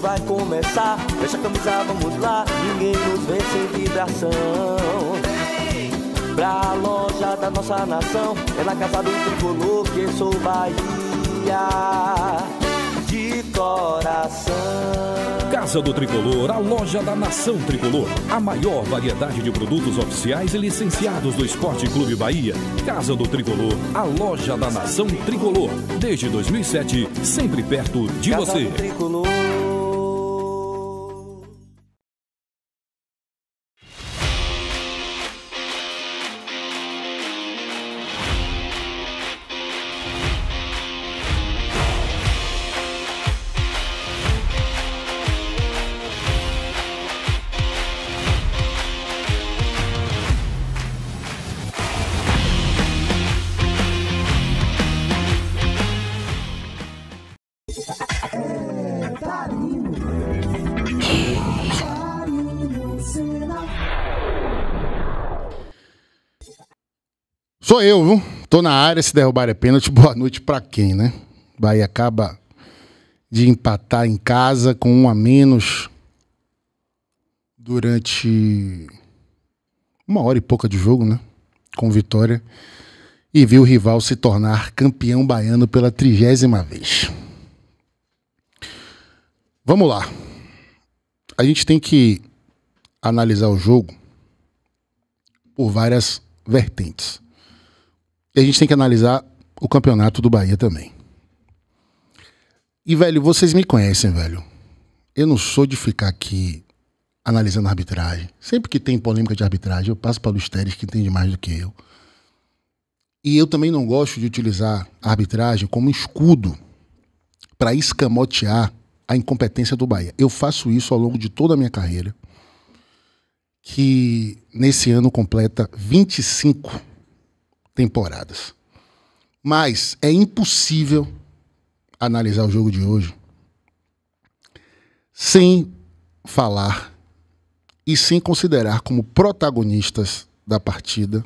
vai começar. deixa a camisa, vamos lá. Ninguém nos vê sem vibração. Pra loja da nossa nação, é na casa do tricolor que sou Bahia de coração. Casa do Tricolor, a loja da Nação Tricolor. A maior variedade de produtos oficiais e licenciados do Esporte Clube Bahia. Casa do Tricolor, a loja da Nação Tricolor. Desde 2007, sempre perto de Casa você. Sou eu, viu? Tô na área, se derrubar é pênalti, boa noite pra quem, né? Bahia acaba de empatar em casa com um a menos durante uma hora e pouca de jogo, né? Com vitória. E viu o rival se tornar campeão baiano pela trigésima vez. Vamos lá. A gente tem que analisar o jogo por várias vertentes a gente tem que analisar o campeonato do Bahia também. E, velho, vocês me conhecem, velho. Eu não sou de ficar aqui analisando a arbitragem. Sempre que tem polêmica de arbitragem, eu passo para o Luiz Teres, que entende mais do que eu. E eu também não gosto de utilizar a arbitragem como escudo para escamotear a incompetência do Bahia. Eu faço isso ao longo de toda a minha carreira, que nesse ano completa 25 temporadas. Mas é impossível analisar o jogo de hoje sem falar e sem considerar como protagonistas da partida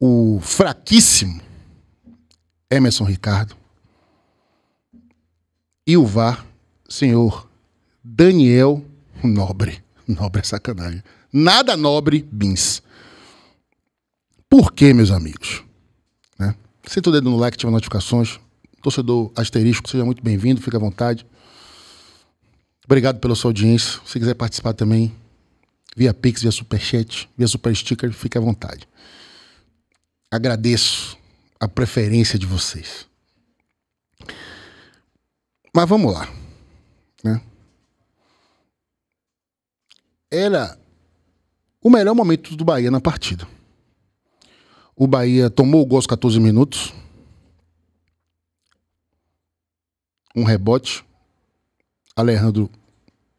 o fraquíssimo Emerson Ricardo e o VAR, senhor Daniel Nobre. Nobre é sacanagem. Nada nobre, Bins. Por quê, meus amigos? Né? Senta o dedo no like, ativa notificações. Torcedor asterisco, seja muito bem-vindo, fique à vontade. Obrigado pela sua audiência. Se quiser participar também, via Pix, via Superchat, via Super Sticker, fique à vontade. Agradeço a preferência de vocês. Mas vamos lá. Né? Era o melhor momento do Bahia na partida. O Bahia tomou o gol aos 14 minutos. Um rebote. Alejandro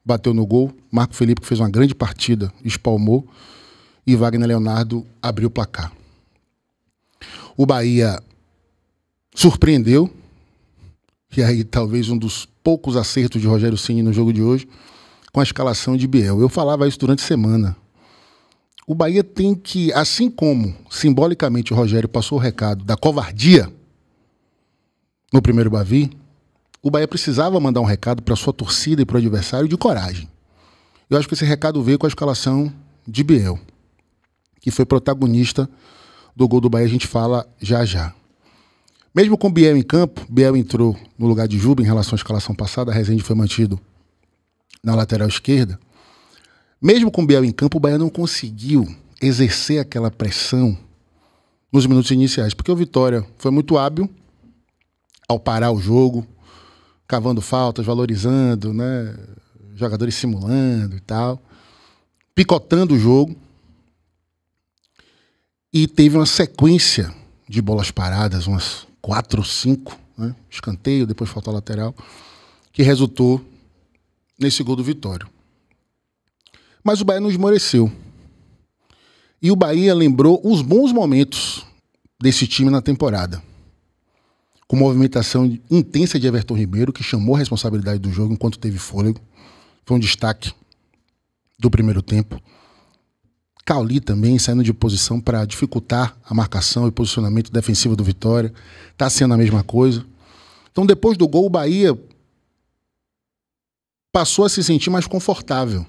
bateu no gol. Marco Felipe fez uma grande partida, espalmou. E Wagner Leonardo abriu o placar. O Bahia surpreendeu. E aí, talvez um dos poucos acertos de Rogério Ceni no jogo de hoje, com a escalação de Biel. Eu falava isso durante a semana. O Bahia tem que, assim como simbolicamente o Rogério passou o recado da covardia no primeiro Bavi, o Bahia precisava mandar um recado para sua torcida e para o adversário de coragem. Eu acho que esse recado veio com a escalação de Biel, que foi protagonista do gol do Bahia, a gente fala já já. Mesmo com Biel em campo, Biel entrou no lugar de Juba em relação à escalação passada, a Rezende foi mantido na lateral esquerda. Mesmo com o Biel em campo, o Bahia não conseguiu exercer aquela pressão nos minutos iniciais, porque o Vitória foi muito hábil ao parar o jogo, cavando faltas, valorizando, né? Jogadores simulando e tal, picotando o jogo. E teve uma sequência de bolas paradas, umas quatro ou cinco, né? escanteio, depois falta lateral, que resultou nesse gol do Vitória. Mas o Bahia não esmoreceu. E o Bahia lembrou os bons momentos desse time na temporada. Com movimentação intensa de Everton Ribeiro, que chamou a responsabilidade do jogo enquanto teve fôlego. Foi um destaque do primeiro tempo. Cauli também saindo de posição para dificultar a marcação e posicionamento defensivo do Vitória. Está sendo a mesma coisa. Então, depois do gol, o Bahia passou a se sentir mais confortável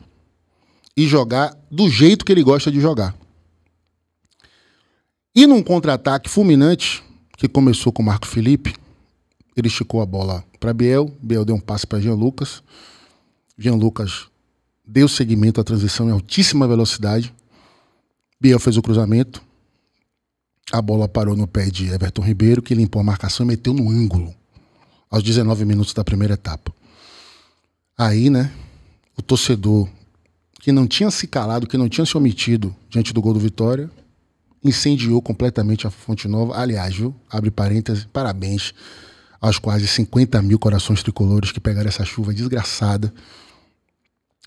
e jogar do jeito que ele gosta de jogar. E num contra-ataque fulminante, que começou com o Marco Felipe, ele esticou a bola para Biel, Biel deu um passe para Jean Lucas. Jean Lucas deu seguimento à transição em altíssima velocidade. Biel fez o cruzamento. A bola parou no pé de Everton Ribeiro, que limpou a marcação e meteu no ângulo, aos 19 minutos da primeira etapa. Aí, né, o torcedor que não tinha se calado, que não tinha se omitido diante do gol do Vitória, incendiou completamente a Fonte Nova. Aliás, viu? Abre parênteses, parabéns aos quase 50 mil corações tricolores que pegaram essa chuva desgraçada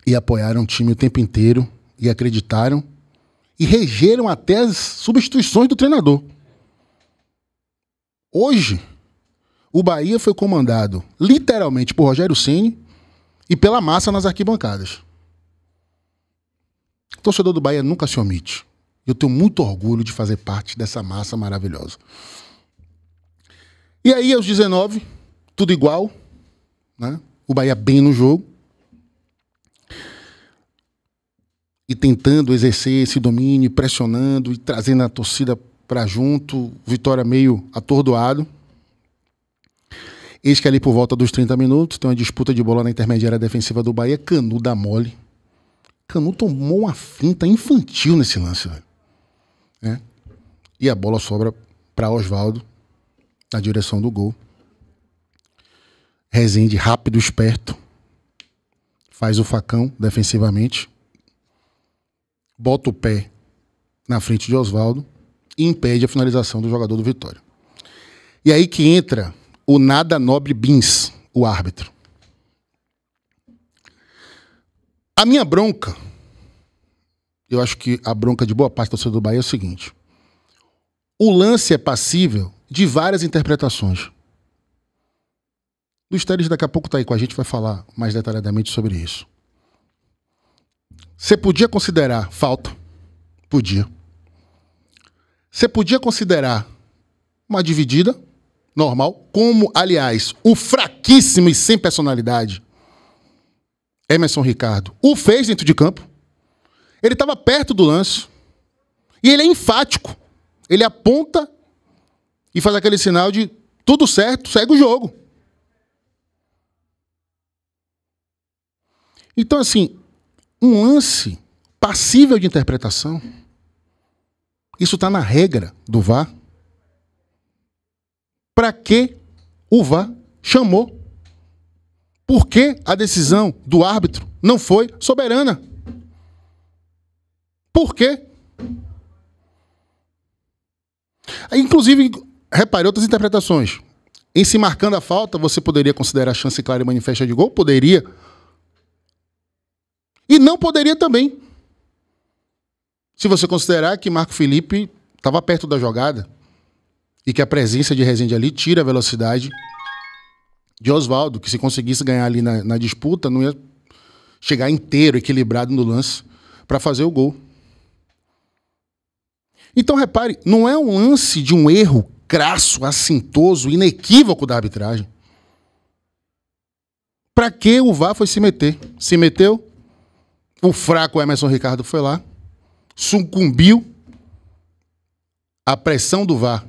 e apoiaram o time o tempo inteiro e acreditaram e regeram até as substituições do treinador. Hoje, o Bahia foi comandado literalmente por Rogério Ceni e pela massa nas arquibancadas. O torcedor do Bahia nunca se omite. Eu tenho muito orgulho de fazer parte dessa massa maravilhosa. E aí, aos 19, tudo igual, né? O Bahia bem no jogo. E tentando exercer esse domínio, pressionando e trazendo a torcida para junto, Vitória meio atordoado. Eis que ali por volta dos 30 minutos tem uma disputa de bola na intermediária defensiva do Bahia, Canuda mole. Canu tomou uma finta infantil nesse lance, velho. Né? E a bola sobra para Oswaldo, na direção do gol. Rezende rápido, esperto. Faz o facão defensivamente. Bota o pé na frente de Oswaldo e impede a finalização do jogador do Vitória. E aí que entra o nada nobre Bins, o árbitro. A minha bronca, eu acho que a bronca de boa parte do torcedor do Bahia é o seguinte: o lance é passível de várias interpretações. Luiz Teles daqui a pouco está aí com a gente, vai falar mais detalhadamente sobre isso. Você podia considerar falta? Podia. Você podia considerar uma dividida normal, como, aliás, o fraquíssimo e sem personalidade Emerson Ricardo o fez dentro de campo. Ele estava perto do lance. E ele é enfático. Ele aponta e faz aquele sinal de tudo certo, segue o jogo. Então, assim, um lance passível de interpretação, isso está na regra do VAR. Para que o VAR chamou por que a decisão do árbitro não foi soberana? Por quê? Inclusive, repare outras interpretações. Em se marcando a falta, você poderia considerar a chance clara e manifesta de gol? Poderia. E não poderia também. Se você considerar que Marco Felipe estava perto da jogada e que a presença de Rezende ali tira a velocidade de Oswaldo, que se conseguisse ganhar ali na, na disputa, não ia chegar inteiro, equilibrado no lance para fazer o gol. Então repare, não é um lance de um erro crasso, assintoso, inequívoco da arbitragem. Para que o VAR foi se meter? Se meteu? O fraco Emerson Ricardo foi lá, sucumbiu à pressão do VAR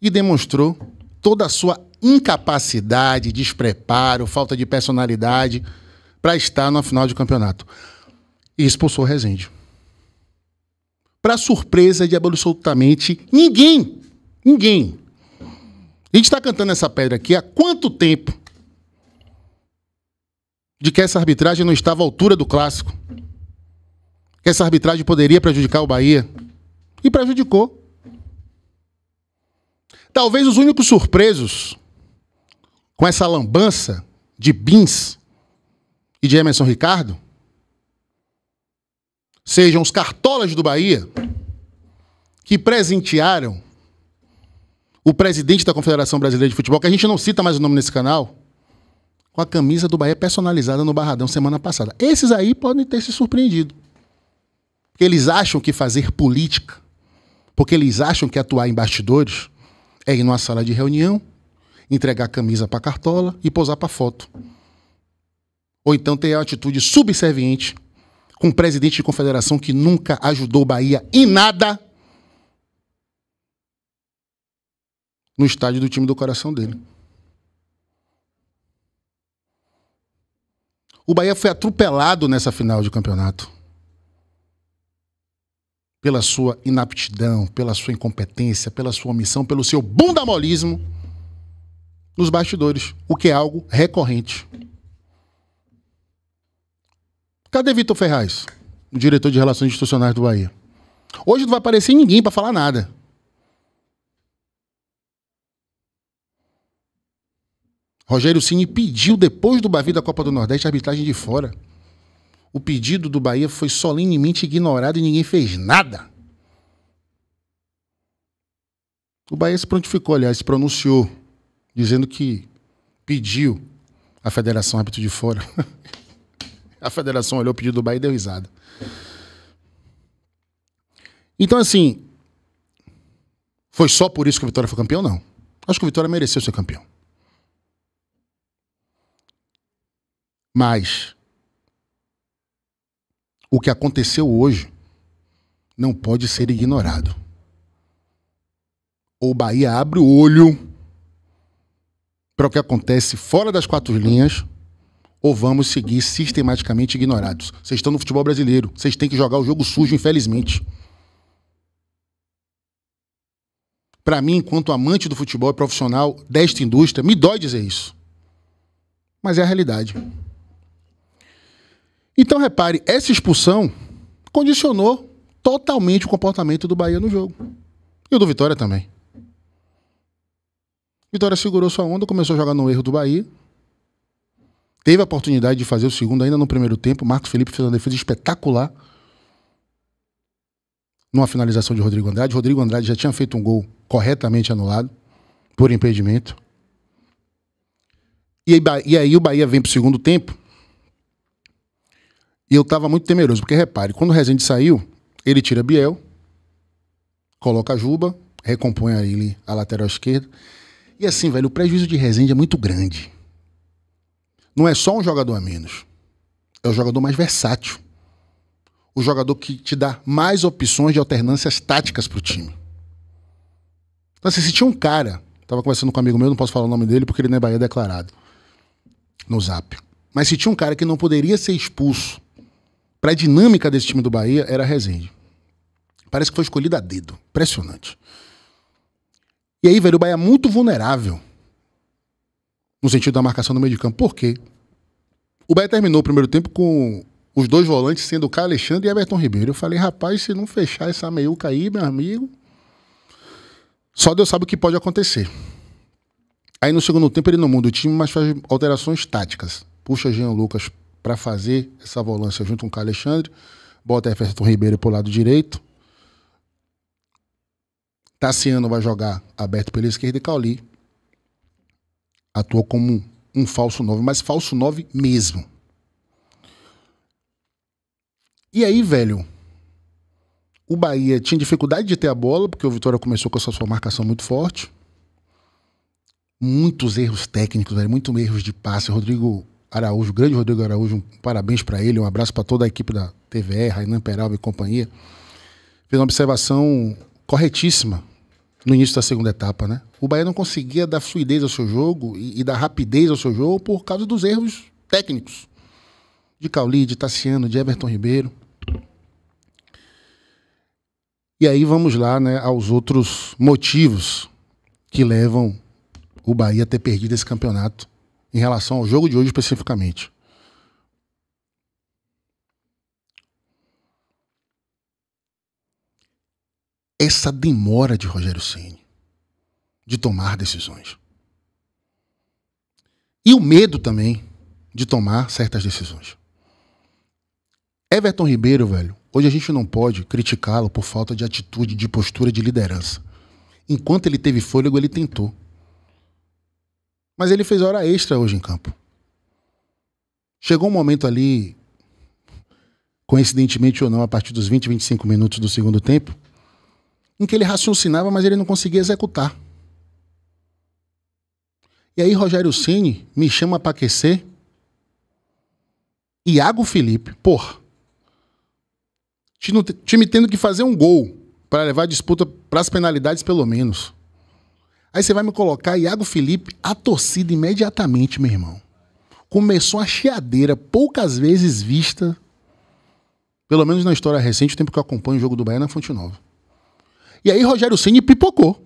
e demonstrou toda a sua incapacidade, despreparo, falta de personalidade para estar na final de campeonato. E expulsou o Rezende. Para surpresa de absolutamente ninguém. Ninguém. A gente está cantando essa pedra aqui há quanto tempo? De que essa arbitragem não estava à altura do clássico. Que essa arbitragem poderia prejudicar o Bahia. E prejudicou. Talvez os únicos surpresos com essa lambança de Bins e de Emerson Ricardo? Sejam os cartolas do Bahia que presentearam o presidente da Confederação Brasileira de Futebol, que a gente não cita mais o nome nesse canal, com a camisa do Bahia personalizada no Barradão semana passada. Esses aí podem ter se surpreendido. Porque eles acham que fazer política, porque eles acham que atuar em bastidores é ir numa sala de reunião, entregar a camisa para cartola e posar para foto. Ou então ter a atitude subserviente com o presidente de confederação que nunca ajudou Bahia em nada no estádio do time do coração dele. O Bahia foi atropelado nessa final de campeonato. Pela sua inaptidão, pela sua incompetência, pela sua omissão, pelo seu bundamolismo nos bastidores, o que é algo recorrente. Cadê Vitor Ferraz, o diretor de Relações Institucionais do Bahia? Hoje não vai aparecer ninguém para falar nada. Rogério Cini pediu, depois do Bavi da Copa do Nordeste, a arbitragem de fora. O pedido do Bahia foi solenemente ignorado e ninguém fez nada. O Bahia se prontificou, aliás, se pronunciou dizendo que pediu a federação árbitro de fora. a federação olhou o pedido do Bahia e deu risada. Então, assim, foi só por isso que o Vitória foi campeão? Não. Acho que o Vitória mereceu ser campeão. Mas o que aconteceu hoje não pode ser ignorado. Ou o Bahia abre o olho para o que acontece fora das quatro linhas ou vamos seguir sistematicamente ignorados. Vocês estão no futebol brasileiro, vocês têm que jogar o jogo sujo, infelizmente. Para mim, enquanto amante do futebol e profissional desta indústria, me dói dizer isso. Mas é a realidade. Então, repare, essa expulsão condicionou totalmente o comportamento do Bahia no jogo. E o do Vitória também. Vitória segurou sua onda, começou a jogar no erro do Bahia. Teve a oportunidade de fazer o segundo ainda no primeiro tempo. Marcos Felipe fez uma defesa espetacular. Numa finalização de Rodrigo Andrade. Rodrigo Andrade já tinha feito um gol corretamente anulado, por impedimento. E aí, e aí o Bahia vem para o segundo tempo. E eu estava muito temeroso, porque repare, quando o Rezende saiu, ele tira Biel, coloca Juba, recompõe a ele a lateral esquerda. E assim, velho, o prejuízo de Rezende é muito grande. Não é só um jogador a menos. É o jogador mais versátil. O jogador que te dá mais opções de alternâncias táticas pro time. Então, assim, se tinha um cara, tava conversando com um amigo meu, não posso falar o nome dele porque ele não é Bahia declarado no zap. Mas se tinha um cara que não poderia ser expulso para a dinâmica desse time do Bahia, era Rezende. Parece que foi escolhido a dedo. Impressionante. E aí, velho, o Bahia é muito vulnerável no sentido da marcação no meio de campo. Por quê? O Bahia terminou o primeiro tempo com os dois volantes sendo o Caio Alexandre e Everton Ribeiro. Eu falei, rapaz, se não fechar essa meiuca aí, meu amigo, só Deus sabe o que pode acontecer. Aí no segundo tempo ele não muda o time, mas faz alterações táticas. Puxa Jean Lucas para fazer essa volância junto com o Caio Alexandre, bota Everton Ribeiro pro lado direito, Tassiano vai jogar aberto pela esquerda e Cauli atuou como um, falso 9, mas falso 9 mesmo. E aí, velho, o Bahia tinha dificuldade de ter a bola, porque o Vitória começou com a sua marcação muito forte. Muitos erros técnicos, velho, muitos erros de passe. Rodrigo Araújo, grande Rodrigo Araújo, um parabéns para ele, um abraço para toda a equipe da TVR, Rainan Peralva e companhia. Fez uma observação corretíssima no início da segunda etapa, né? O Bahia não conseguia dar fluidez ao seu jogo e, e dar rapidez ao seu jogo por causa dos erros técnicos de Cauli, de Tassiano, de Everton Ribeiro. E aí vamos lá, né, aos outros motivos que levam o Bahia a ter perdido esse campeonato em relação ao jogo de hoje especificamente. essa demora de Rogério Ceni de tomar decisões. E o medo também de tomar certas decisões. Everton Ribeiro, velho, hoje a gente não pode criticá-lo por falta de atitude, de postura, de liderança. Enquanto ele teve fôlego, ele tentou. Mas ele fez hora extra hoje em campo. Chegou um momento ali, coincidentemente ou não, a partir dos 20, 25 minutos do segundo tempo, em que ele raciocinava, mas ele não conseguia executar. E aí Rogério Cini me chama para aquecer. Iago Felipe, porra. Time tendo que fazer um gol para levar a disputa para as penalidades, pelo menos. Aí você vai me colocar Iago Felipe, a torcida imediatamente, meu irmão. Começou a chiadeira, poucas vezes vista, pelo menos na história recente, o tempo que eu acompanho o jogo do Bahia na Fonte Nova. E aí Rogério Ceni pipocou.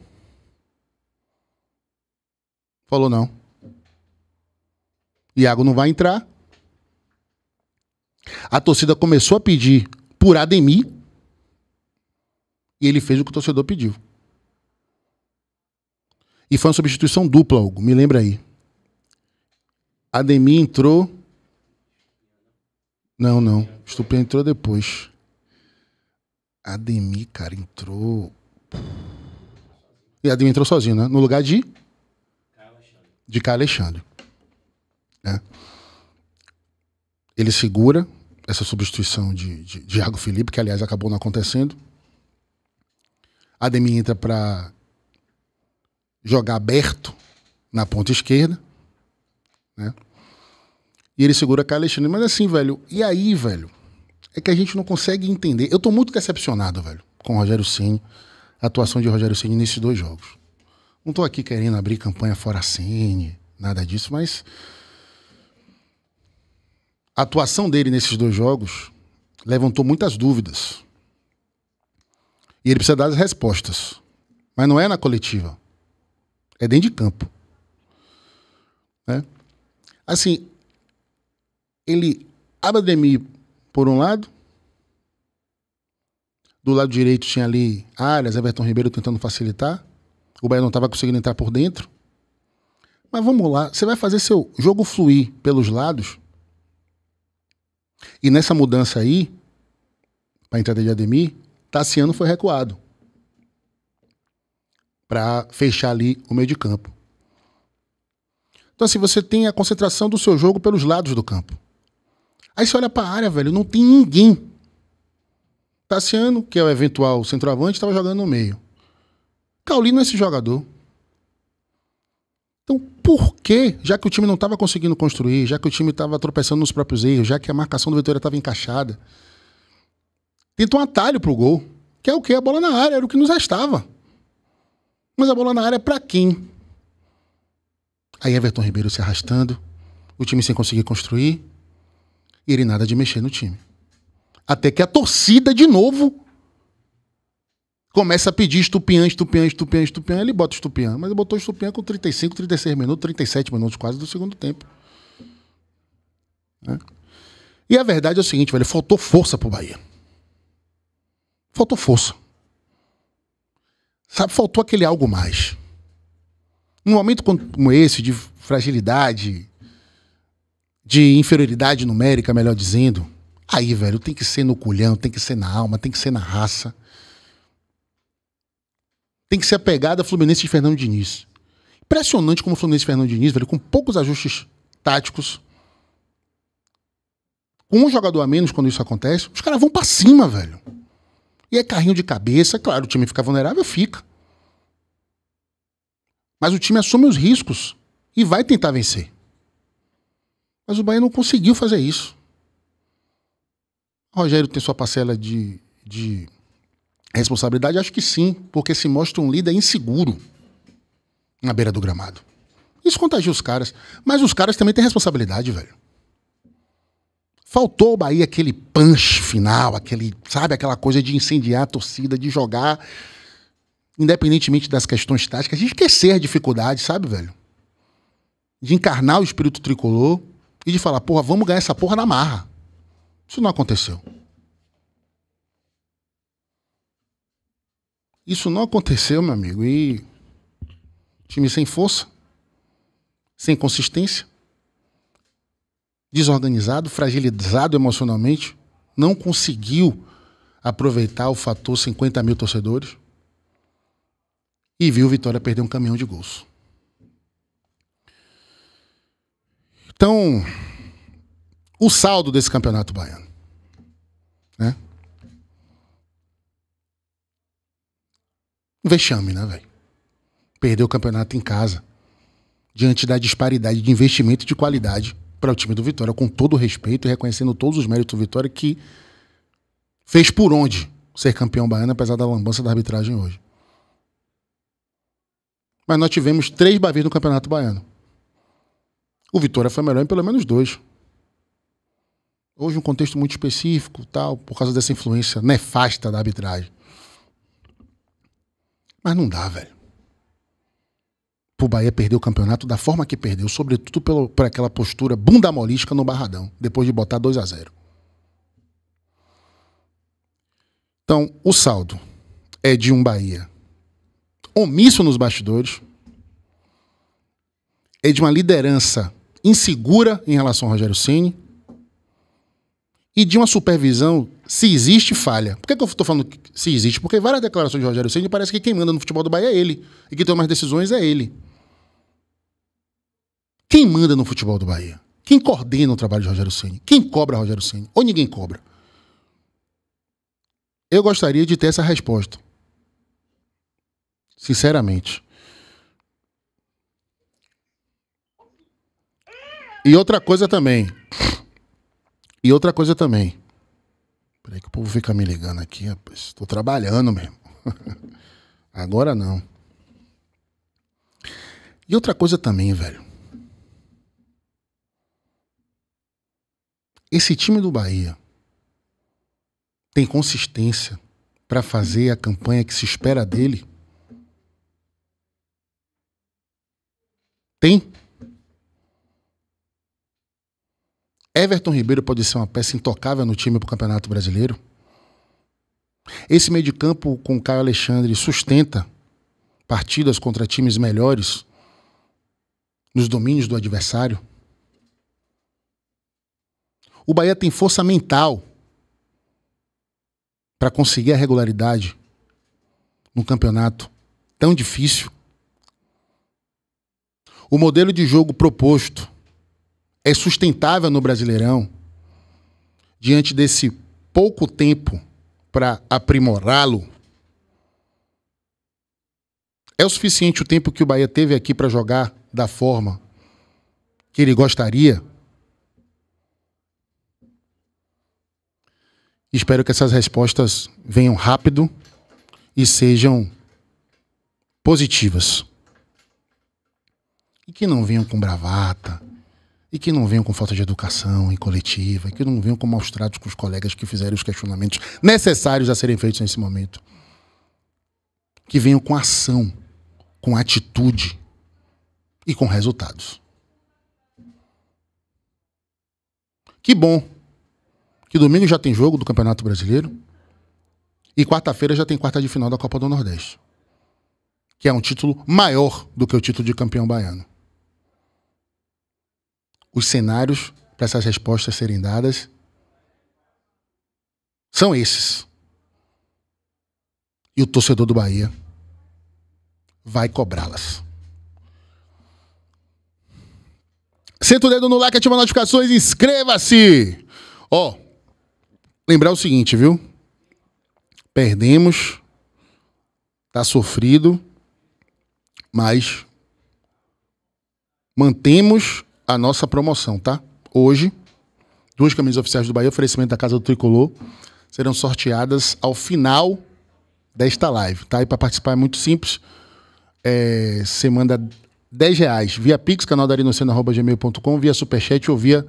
Falou não. Iago não vai entrar. A torcida começou a pedir por Ademir. E ele fez o que o torcedor pediu. E foi uma substituição dupla, Hugo. Me lembra aí. Ademir entrou. Não, não. Estupendo entrou depois. Ademir, cara, entrou. E Adil entrou sozinho, né? No lugar de? De Caio Alexandre. Né? Ele segura essa substituição de, de, de Iago Felipe, que aliás acabou não acontecendo. Ademir entra para jogar aberto na ponta esquerda, né? E ele segura Caio Alexandre. Mas assim, velho, e aí, velho? É que a gente não consegue entender. Eu tô muito decepcionado, velho, com o Rogério Ceni a atuação de Rogério Ceni nesses dois jogos. Não estou aqui querendo abrir campanha fora Ceni, nada disso, mas a atuação dele nesses dois jogos levantou muitas dúvidas. E ele precisa dar as respostas. Mas não é na coletiva. É dentro de campo. Né? Assim, ele Abademir por um lado, do lado direito tinha ali Arias, Everton Ribeiro tentando facilitar. O Bahia não estava conseguindo entrar por dentro. Mas vamos lá, você vai fazer seu jogo fluir pelos lados. E nessa mudança aí, para a entrada de Ademir, Tassiano foi recuado para fechar ali o meio de campo. Então, assim, você tem a concentração do seu jogo pelos lados do campo. Aí você olha para a área, velho, não tem ninguém Tassiano, que é o eventual centroavante, estava jogando no meio. Cauli é esse jogador. Então, por que, já que o time não estava conseguindo construir, já que o time estava tropeçando nos próprios erros, já que a marcação do Vitória estava encaixada, tenta um atalho pro gol, que é o que? A bola na área, era o que nos restava. Mas a bola na área é para quem? Aí Everton Ribeiro se arrastando, o time sem conseguir construir, e ele nada de mexer no time. Até que a torcida, de novo, começa a pedir estupiã, estupiã, estupiã, estupiã. Ele bota estupiã. Mas ele botou estupiã com 35, 36 minutos, 37 minutos quase do segundo tempo. Né? E a verdade é o seguinte, velho. Faltou força pro Bahia. Faltou força. Sabe, faltou aquele algo mais. Num momento como esse, de fragilidade, de inferioridade numérica, melhor dizendo Aí, velho, tem que ser no culhão, tem que ser na alma, tem que ser na raça. Tem que ser a pegada Fluminense de Fernando Diniz. Impressionante como o Fluminense de Fernando Diniz, velho, com poucos ajustes táticos, com um jogador a menos quando isso acontece, os caras vão para cima, velho. E é carrinho de cabeça, claro, o time fica vulnerável, fica. Mas o time assume os riscos e vai tentar vencer. Mas o Bahia não conseguiu fazer isso. Rogério tem sua parcela de, de responsabilidade? Acho que sim, porque se mostra um líder inseguro na beira do gramado. Isso contagia os caras. Mas os caras também têm responsabilidade, velho. Faltou o Bahia aquele punch final, aquele, sabe, aquela coisa de incendiar a torcida, de jogar, independentemente das questões táticas, de esquecer a dificuldade, sabe, velho? De encarnar o espírito tricolor e de falar, porra, vamos ganhar essa porra na marra. Isso não aconteceu. Isso não aconteceu, meu amigo. E time sem força, sem consistência, desorganizado, fragilizado emocionalmente, não conseguiu aproveitar o fator 50 mil torcedores e viu o Vitória perder um caminhão de gols. Então, o saldo desse campeonato baiano. Né? Um vexame, né, velho? Perdeu o campeonato em casa. Diante da disparidade de investimento de qualidade para o time do Vitória, com todo o respeito e reconhecendo todos os méritos do Vitória, que fez por onde ser campeão baiano, apesar da lambança da arbitragem hoje. Mas nós tivemos três Bavis no Campeonato Baiano. O Vitória foi melhor em pelo menos dois. Hoje um contexto muito específico, tal, por causa dessa influência nefasta da arbitragem. Mas não dá, velho. O Bahia perder o campeonato da forma que perdeu, sobretudo pelo, por aquela postura bunda molística no Barradão, depois de botar 2 a 0 Então, o saldo é de um Bahia omisso nos bastidores, é de uma liderança insegura em relação ao Rogério Ceni, e de uma supervisão se existe falha. Por que, que eu estou falando se existe? Porque várias declarações de Rogério Ceni parece que quem manda no futebol do Bahia é ele e quem toma as decisões é ele. Quem manda no futebol do Bahia? Quem coordena o trabalho de Rogério Ceni? Quem cobra Rogério Ceni? Ou ninguém cobra? Eu gostaria de ter essa resposta. Sinceramente. E outra coisa também. E outra coisa também. Peraí que o povo fica me ligando aqui, rapaz. Estou trabalhando mesmo. Agora não. E outra coisa também, velho. Esse time do Bahia tem consistência para fazer a campanha que se espera dele? Tem? Everton Ribeiro pode ser uma peça intocável no time para o Campeonato Brasileiro? Esse meio de campo com o Caio Alexandre sustenta partidas contra times melhores nos domínios do adversário? O Bahia tem força mental para conseguir a regularidade num campeonato tão difícil? O modelo de jogo proposto é sustentável no Brasileirão, diante desse pouco tempo para aprimorá-lo, é o suficiente o tempo que o Bahia teve aqui para jogar da forma que ele gostaria? Espero que essas respostas venham rápido e sejam positivas. E que não venham com bravata, e que não venham com falta de educação e coletiva, e que não venham com maus tratos com os colegas que fizeram os questionamentos necessários a serem feitos nesse momento. Que venham com ação, com atitude e com resultados. Que bom que domingo já tem jogo do Campeonato Brasileiro e quarta-feira já tem quarta de final da Copa do Nordeste, que é um título maior do que o título de campeão baiano os cenários para essas respostas serem dadas são esses. E o torcedor do Bahia vai cobrá-las. Senta o dedo no like, ativa notificações, inscreva-se! Ó, lembrar o seguinte, viu? Perdemos, tá sofrido, mas mantemos a nossa promoção, tá? Hoje, duas camisas oficiais do Bahia, oferecimento da Casa do Tricolor, serão sorteadas ao final desta live, tá? E para participar é muito simples. É, você manda 10 reais via Pix, canal da gmail.com, via Superchat ou via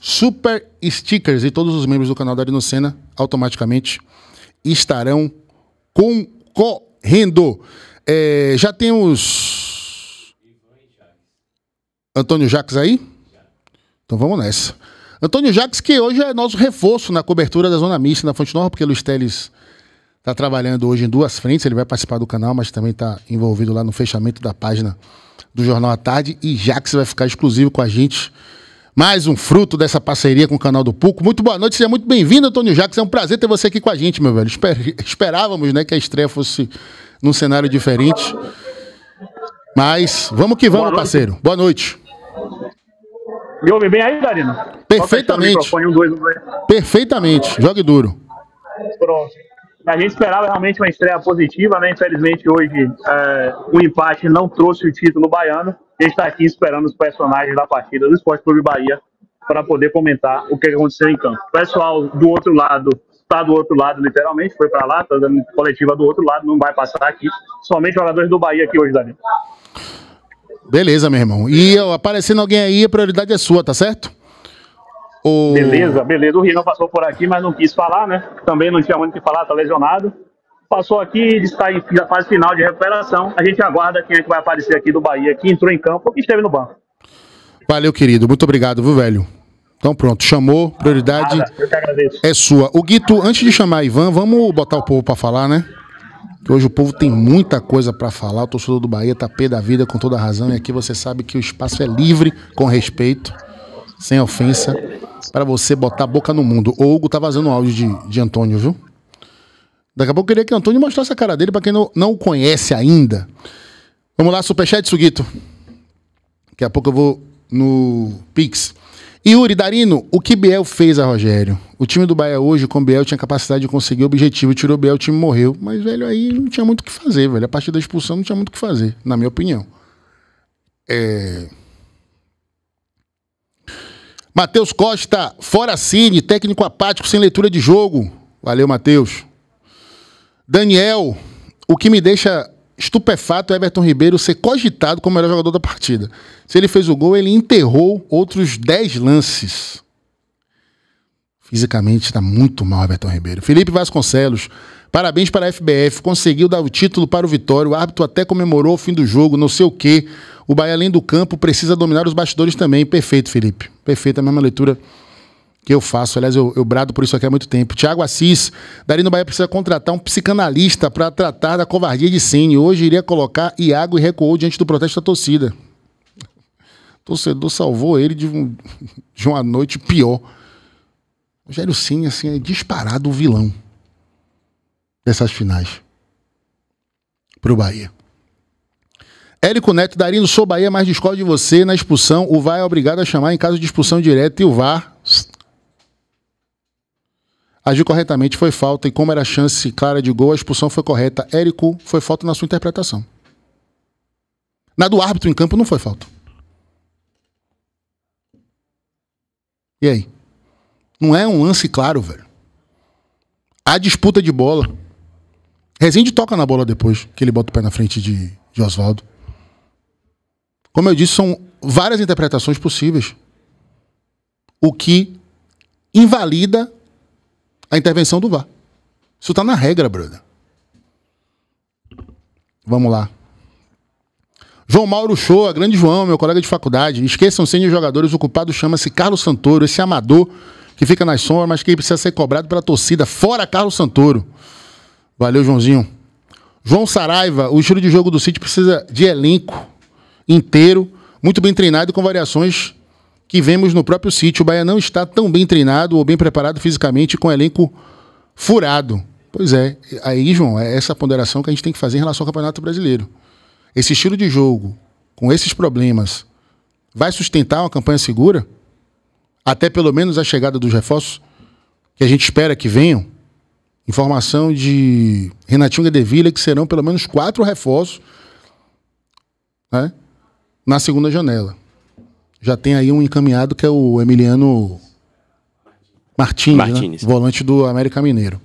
Super Stickers. E todos os membros do canal da Arinocena automaticamente estarão concorrendo. É, já temos Antônio Jacques aí? Então vamos nessa. Antônio Jacques, que hoje é nosso reforço na cobertura da Zona Mista na Fonte Nova, porque Luiz Teles está trabalhando hoje em duas frentes. Ele vai participar do canal, mas também está envolvido lá no fechamento da página do Jornal à Tarde. E Jacques vai ficar exclusivo com a gente. Mais um fruto dessa parceria com o canal do Pulco. Muito boa noite, seja muito bem-vindo, Antônio Jacques. É um prazer ter você aqui com a gente, meu velho. Esper esperávamos né, que a estreia fosse num cenário diferente. Mas vamos que vamos, boa parceiro. Boa noite. Me ouve bem aí, Darino? Perfeitamente. Um, dois, um, dois. Perfeitamente. Jogue duro. Pronto. A gente esperava realmente uma estreia positiva, né? Infelizmente, hoje é, o empate não trouxe o título baiano. A gente está aqui esperando os personagens da partida do Esporte Clube Bahia para poder comentar o que aconteceu em campo. O pessoal do outro lado está do outro lado, literalmente, foi para lá, está dando coletiva do outro lado, não vai passar aqui. Somente jogadores do Bahia aqui hoje, Danilo. Beleza, meu irmão. E ó, aparecendo alguém aí, a prioridade é sua, tá certo? O... Beleza, beleza. O Rian passou por aqui, mas não quis falar, né? Também não tinha muito o que falar, tá lesionado. Passou aqui, está em fase final de recuperação. A gente aguarda quem é que vai aparecer aqui do Bahia, que entrou em campo ou que esteve no banco. Valeu, querido. Muito obrigado, viu, velho? Então pronto, chamou, prioridade Nada, é sua. O Guito, antes de chamar Ivan, vamos botar o povo para falar, né? que hoje o povo tem muita coisa para falar. O torcedor do Bahia tá pé da vida com toda razão e aqui você sabe que o espaço é livre, com respeito, sem ofensa, para você botar a boca no mundo. O Hugo tá vazando o áudio de, de Antônio, viu? Daqui a pouco eu queria que o Antônio mostrasse a cara dele para quem não, não o conhece ainda. Vamos lá, Superchat, Sugito. Daqui a pouco eu vou no Pix. Yuri Darino, o que Biel fez a Rogério? O time do Bahia hoje, com Biel, tinha capacidade de conseguir o objetivo, tirou o Biel, o time morreu. Mas, velho, aí não tinha muito o que fazer, velho. A partir da expulsão não tinha muito o que fazer, na minha opinião. É... Matheus Costa, fora Cine, técnico apático sem leitura de jogo. Valeu, Matheus. Daniel, o que me deixa estupefato é Everton Ribeiro ser cogitado como melhor jogador da partida. Se ele fez o gol, ele enterrou outros 10 lances. Fisicamente está muito mal Everton Ribeiro. Felipe Vasconcelos, parabéns para a FBF, conseguiu dar o título para o Vitória. O árbitro até comemorou o fim do jogo, não sei o quê. O Bahia além do campo precisa dominar os bastidores também. Perfeito, Felipe. Perfeita a mesma leitura que eu faço. Aliás, eu, eu, brado por isso aqui há muito tempo. Tiago Assis, Darino Bahia precisa contratar um psicanalista para tratar da covardia de Cine. Hoje iria colocar Iago e recuou diante do protesto da torcida. torcedor salvou ele de, um, de uma noite pior. Rogério Cine, assim, é disparado o vilão dessas finais para o Bahia. Érico Neto, Darino, sou Bahia, mas discordo de você na expulsão. O VAR é obrigado a chamar em caso de expulsão direta e o VAR Agiu corretamente, foi falta, e como era chance clara de gol, a expulsão foi correta. Érico, foi falta na sua interpretação. Na do árbitro em campo não foi falta. E aí? Não é um lance claro, velho. Há disputa de bola. Rezende toca na bola depois que ele bota o pé na frente de, de Oswaldo. Como eu disse, são várias interpretações possíveis. O que invalida a intervenção do VAR. Isso tá na regra, brother. Vamos lá. João Mauro Shoa, grande João, meu colega de faculdade. Esqueçam sem jogadores, o culpado chama-se Carlos Santoro, esse amador que fica nas sombras, mas que precisa ser cobrado pela torcida. Fora Carlos Santoro. Valeu, Joãozinho. João Saraiva, o estilo de jogo do City precisa de elenco inteiro, muito bem treinado com variações que vemos no próprio sítio. O Bahia não está tão bem treinado ou bem preparado fisicamente com o elenco furado. Pois é, aí, João, é essa ponderação que a gente tem que fazer em relação ao Campeonato Brasileiro. Esse estilo de jogo, com esses problemas, vai sustentar uma campanha segura? Até pelo menos a chegada dos reforços, que a gente espera que venham. Informação de Renatinho Gadeville que serão pelo menos quatro reforços né, na segunda janela já tem aí um encaminhado que é o Emiliano Martins, Martins. Né? volante do América Mineiro.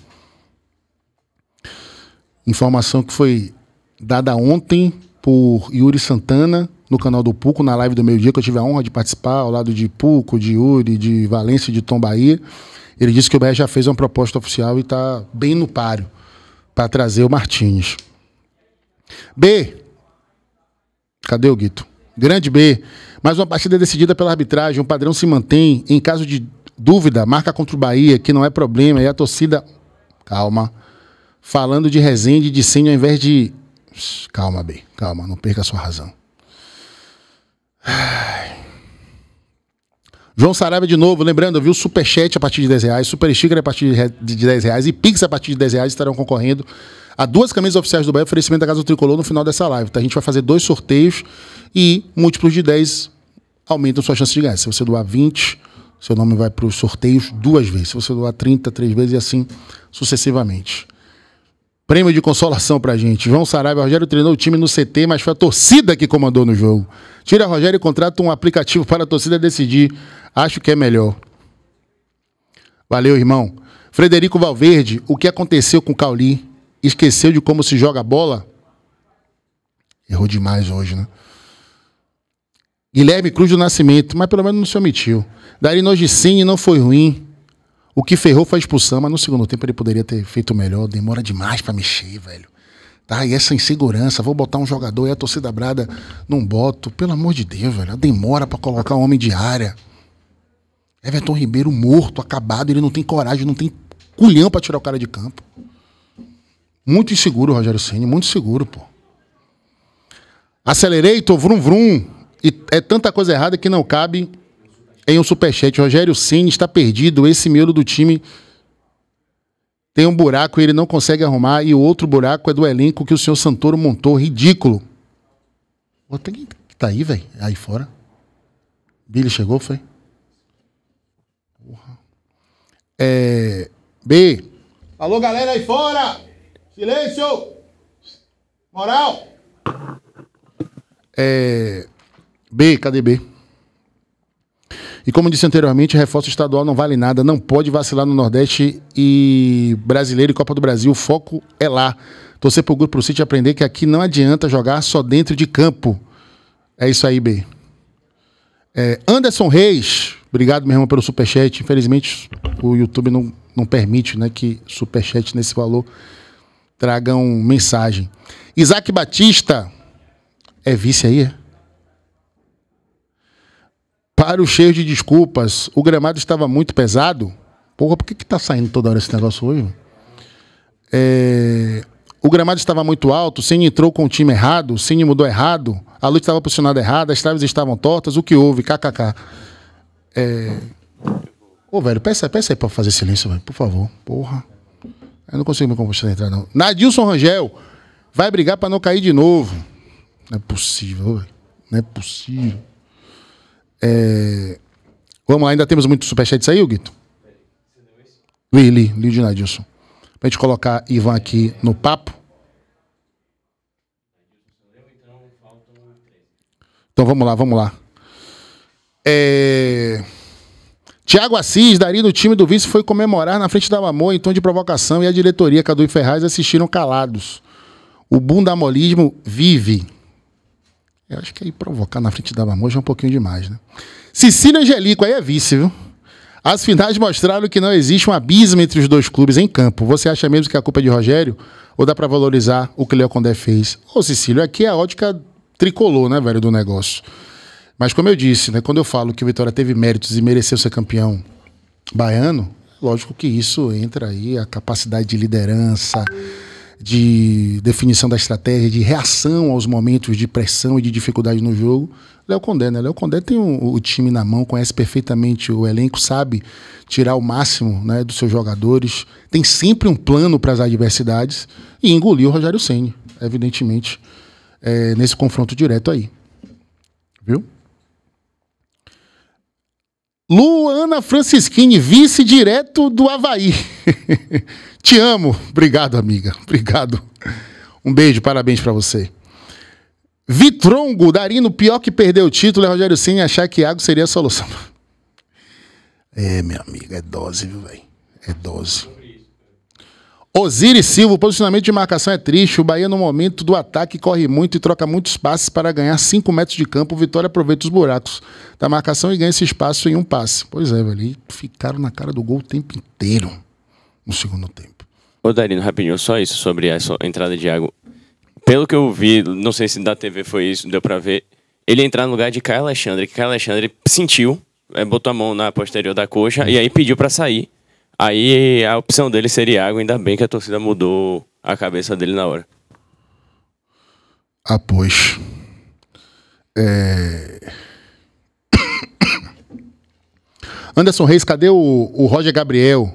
Informação que foi dada ontem por Yuri Santana no canal do Puco, na live do meio-dia, que eu tive a honra de participar, ao lado de Puco, de Yuri, de Valência, de Tom Bahia. Ele disse que o Bahia já fez uma proposta oficial e está bem no páreo para trazer o Martins. B. Cadê o Guito? Grande B. Mas uma partida decidida pela arbitragem, o padrão se mantém. Em caso de dúvida, marca contra o Bahia, que não é problema, e a torcida. Calma. Falando de Resende e de Senho ao invés de. Calma, bem, calma, não perca a sua razão. João Sarabia de novo, lembrando, viu? Superchat a partir de 10 reais, Super Sticker a partir de 10 reais e Pix a partir de 10 reais estarão concorrendo Há duas camisas oficiais do Bahia, oferecimento da Casa do Tricolor no final dessa live. Tá? A gente vai fazer dois sorteios e múltiplos de 10 aumentam sua chance de ganhar. Se você doar 20, seu nome vai para os sorteios duas vezes. Se você doar 30, três vezes e assim sucessivamente. Prêmio de consolação pra gente. João Saraiva, Rogério treinou o time no CT, mas foi a torcida que comandou no jogo. Tira Rogério e contrata um aplicativo para a torcida decidir. Acho que é melhor. Valeu, irmão. Frederico Valverde, o que aconteceu com o Cauli? esqueceu de como se joga a bola? Errou demais hoje, né? Guilherme Cruz do Nascimento, mas pelo menos não se omitiu. Dari Nojicini não foi ruim. O que ferrou foi a expulsão, mas no segundo tempo ele poderia ter feito melhor. Demora demais para mexer, velho. Tá, e essa insegurança, vou botar um jogador e a torcida brada não boto. Pelo amor de Deus, velho. Demora para colocar um homem de área. Everton Ribeiro morto, acabado, ele não tem coragem, não tem culhão para tirar o cara de campo. Muito inseguro, Rogério Ceni, muito seguro, pô. Acelerei, tô vrum vrum. E é tanta coisa errada que não cabe em um superchat. Rogério Ceni está perdido. Esse miolo do time tem um buraco e ele não consegue arrumar. E o outro buraco é do elenco que o senhor Santoro montou. Ridículo. Pô, tem que tá aí, velho. Aí fora. Billy chegou, foi? Porra. É... B. Alô, galera aí fora! Silêncio! Moral! É... B, cadê B? E como disse anteriormente, reforço estadual não vale nada, não pode vacilar no Nordeste e brasileiro e Copa do Brasil, o foco é lá. Torcer pro grupo pro City aprender que aqui não adianta jogar só dentro de campo. É isso aí, B. É, Anderson Reis, obrigado, meu irmão, pelo superchat. Infelizmente, o YouTube não, não permite né, que superchat nesse valor tragam mensagem. Isaac Batista é vice aí, é? Para o cheio de desculpas, o gramado estava muito pesado. Porra, por que, que tá saindo toda hora esse negócio hoje? É... O gramado estava muito alto, Cine entrou com o time errado, Cine mudou errado, a luz estava posicionada errada, as traves estavam tortas, o que houve? KKK. É... velho, peça, peça aí para fazer silêncio, velho, por favor. Porra. Eu não consigo me concentrar, não. Nadilson Rangel vai brigar para não cair de novo. Não é possível, Não é possível. É... Vamos lá, ainda temos muito superchat aí, Guito? Li, li, li de Nadilson. Pra gente colocar Ivan aqui no papo. Então vamos lá, vamos lá. É... Tiago Assis, daria do time do vice, foi comemorar na frente da Mamô em tom de provocação e a diretoria Cadu e Ferraz assistiram calados. O bundamolismo vive. Eu acho que aí provocar na frente da Mamô já é um pouquinho demais, né? Cecília Angelico, aí é vice, viu? As finais mostraram que não existe um abismo entre os dois clubes em campo. Você acha mesmo que a culpa é de Rogério? Ou dá para valorizar o que o Leocondé fez? Ô, Cecílio, aqui é a ótica tricolor, né, velho, do negócio. Mas como eu disse, né, quando eu falo que o Vitória teve méritos e mereceu ser campeão baiano, lógico que isso entra aí a capacidade de liderança, de definição da estratégia, de reação aos momentos de pressão e de dificuldade no jogo. Léo Condé, né? Léo Condé tem o time na mão, conhece perfeitamente o elenco, sabe tirar o máximo né, dos seus jogadores, tem sempre um plano para as adversidades e engoliu o Rogério Senni, evidentemente, é, nesse confronto direto aí. Viu? Luana Francisquini, vice direto do Havaí. Te amo. Obrigado, amiga. Obrigado. Um beijo, parabéns para você. Vitrongo, Darino, pior que perder o título é Rogério Sim achar que Iago seria a solução. É, minha amiga, é dose, viu, velho? É dose. Osiris Silva, o posicionamento de marcação é triste. O Bahia, no momento do ataque, corre muito e troca muitos passes para ganhar 5 metros de campo. O Vitória aproveita os buracos da marcação e ganha esse espaço em um passe. Pois é, velho. E ficaram na cara do gol o tempo inteiro no segundo tempo. Ô, Darino, rapidinho, só isso sobre essa entrada de água. Pelo que eu vi, não sei se da TV foi isso, deu para ver. Ele entrar no lugar de Caio Alexandre, que Caio Alexandre sentiu, é, botou a mão na posterior da coxa e aí pediu para sair. Aí a opção dele seria água, ainda bem que a torcida mudou a cabeça dele na hora. Ah, pois. É... Anderson Reis, cadê o, o Roger Gabriel?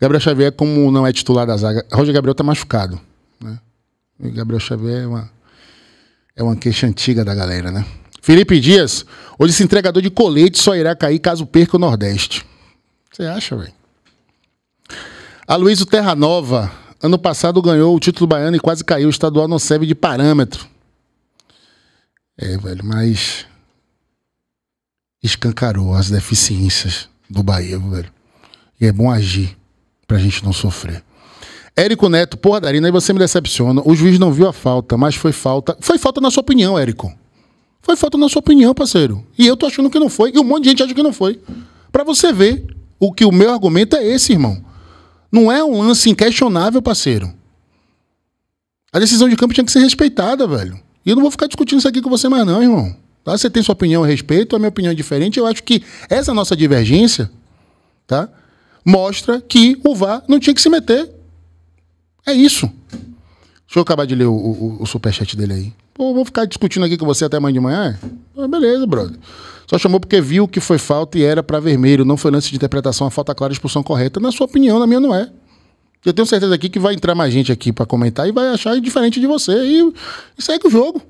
Gabriel Xavier, como não é titular da zaga, Roger Gabriel tá machucado. Né? E Gabriel Xavier é uma, é uma queixa antiga da galera, né? Felipe Dias, hoje esse entregador de colete só irá cair caso perca o Nordeste. Você acha, velho? Aloysio Terra Nova, ano passado ganhou o título baiano e quase caiu. O estadual não serve de parâmetro. É, velho, mas escancarou as deficiências do Bahia, velho. E é bom agir pra gente não sofrer. Érico Neto, porra, Darina, aí você me decepciona. O juiz não viu a falta, mas foi falta. Foi falta na sua opinião, Érico. Foi falta na sua opinião, parceiro. E eu tô achando que não foi, e um monte de gente acha que não foi. Para você ver, o que o meu argumento é esse, irmão. Não é um lance inquestionável, parceiro. A decisão de campo tinha que ser respeitada, velho. E eu não vou ficar discutindo isso aqui com você mais, não, irmão. Tá? Você tem sua opinião a respeito, a minha opinião é diferente. Eu acho que essa nossa divergência, tá? Mostra que o VAR não tinha que se meter. É isso. Deixa eu acabar de ler o, o, o superchat dele aí. Pô, vou ficar discutindo aqui com você até amanhã de manhã? Ah, beleza, brother. Só chamou porque viu que foi falta e era para vermelho, não foi lance de interpretação, a falta clara, a expulsão correta. Na sua opinião, na minha não é. Eu tenho certeza aqui que vai entrar mais gente aqui para comentar e vai achar diferente de você. E, e segue o jogo.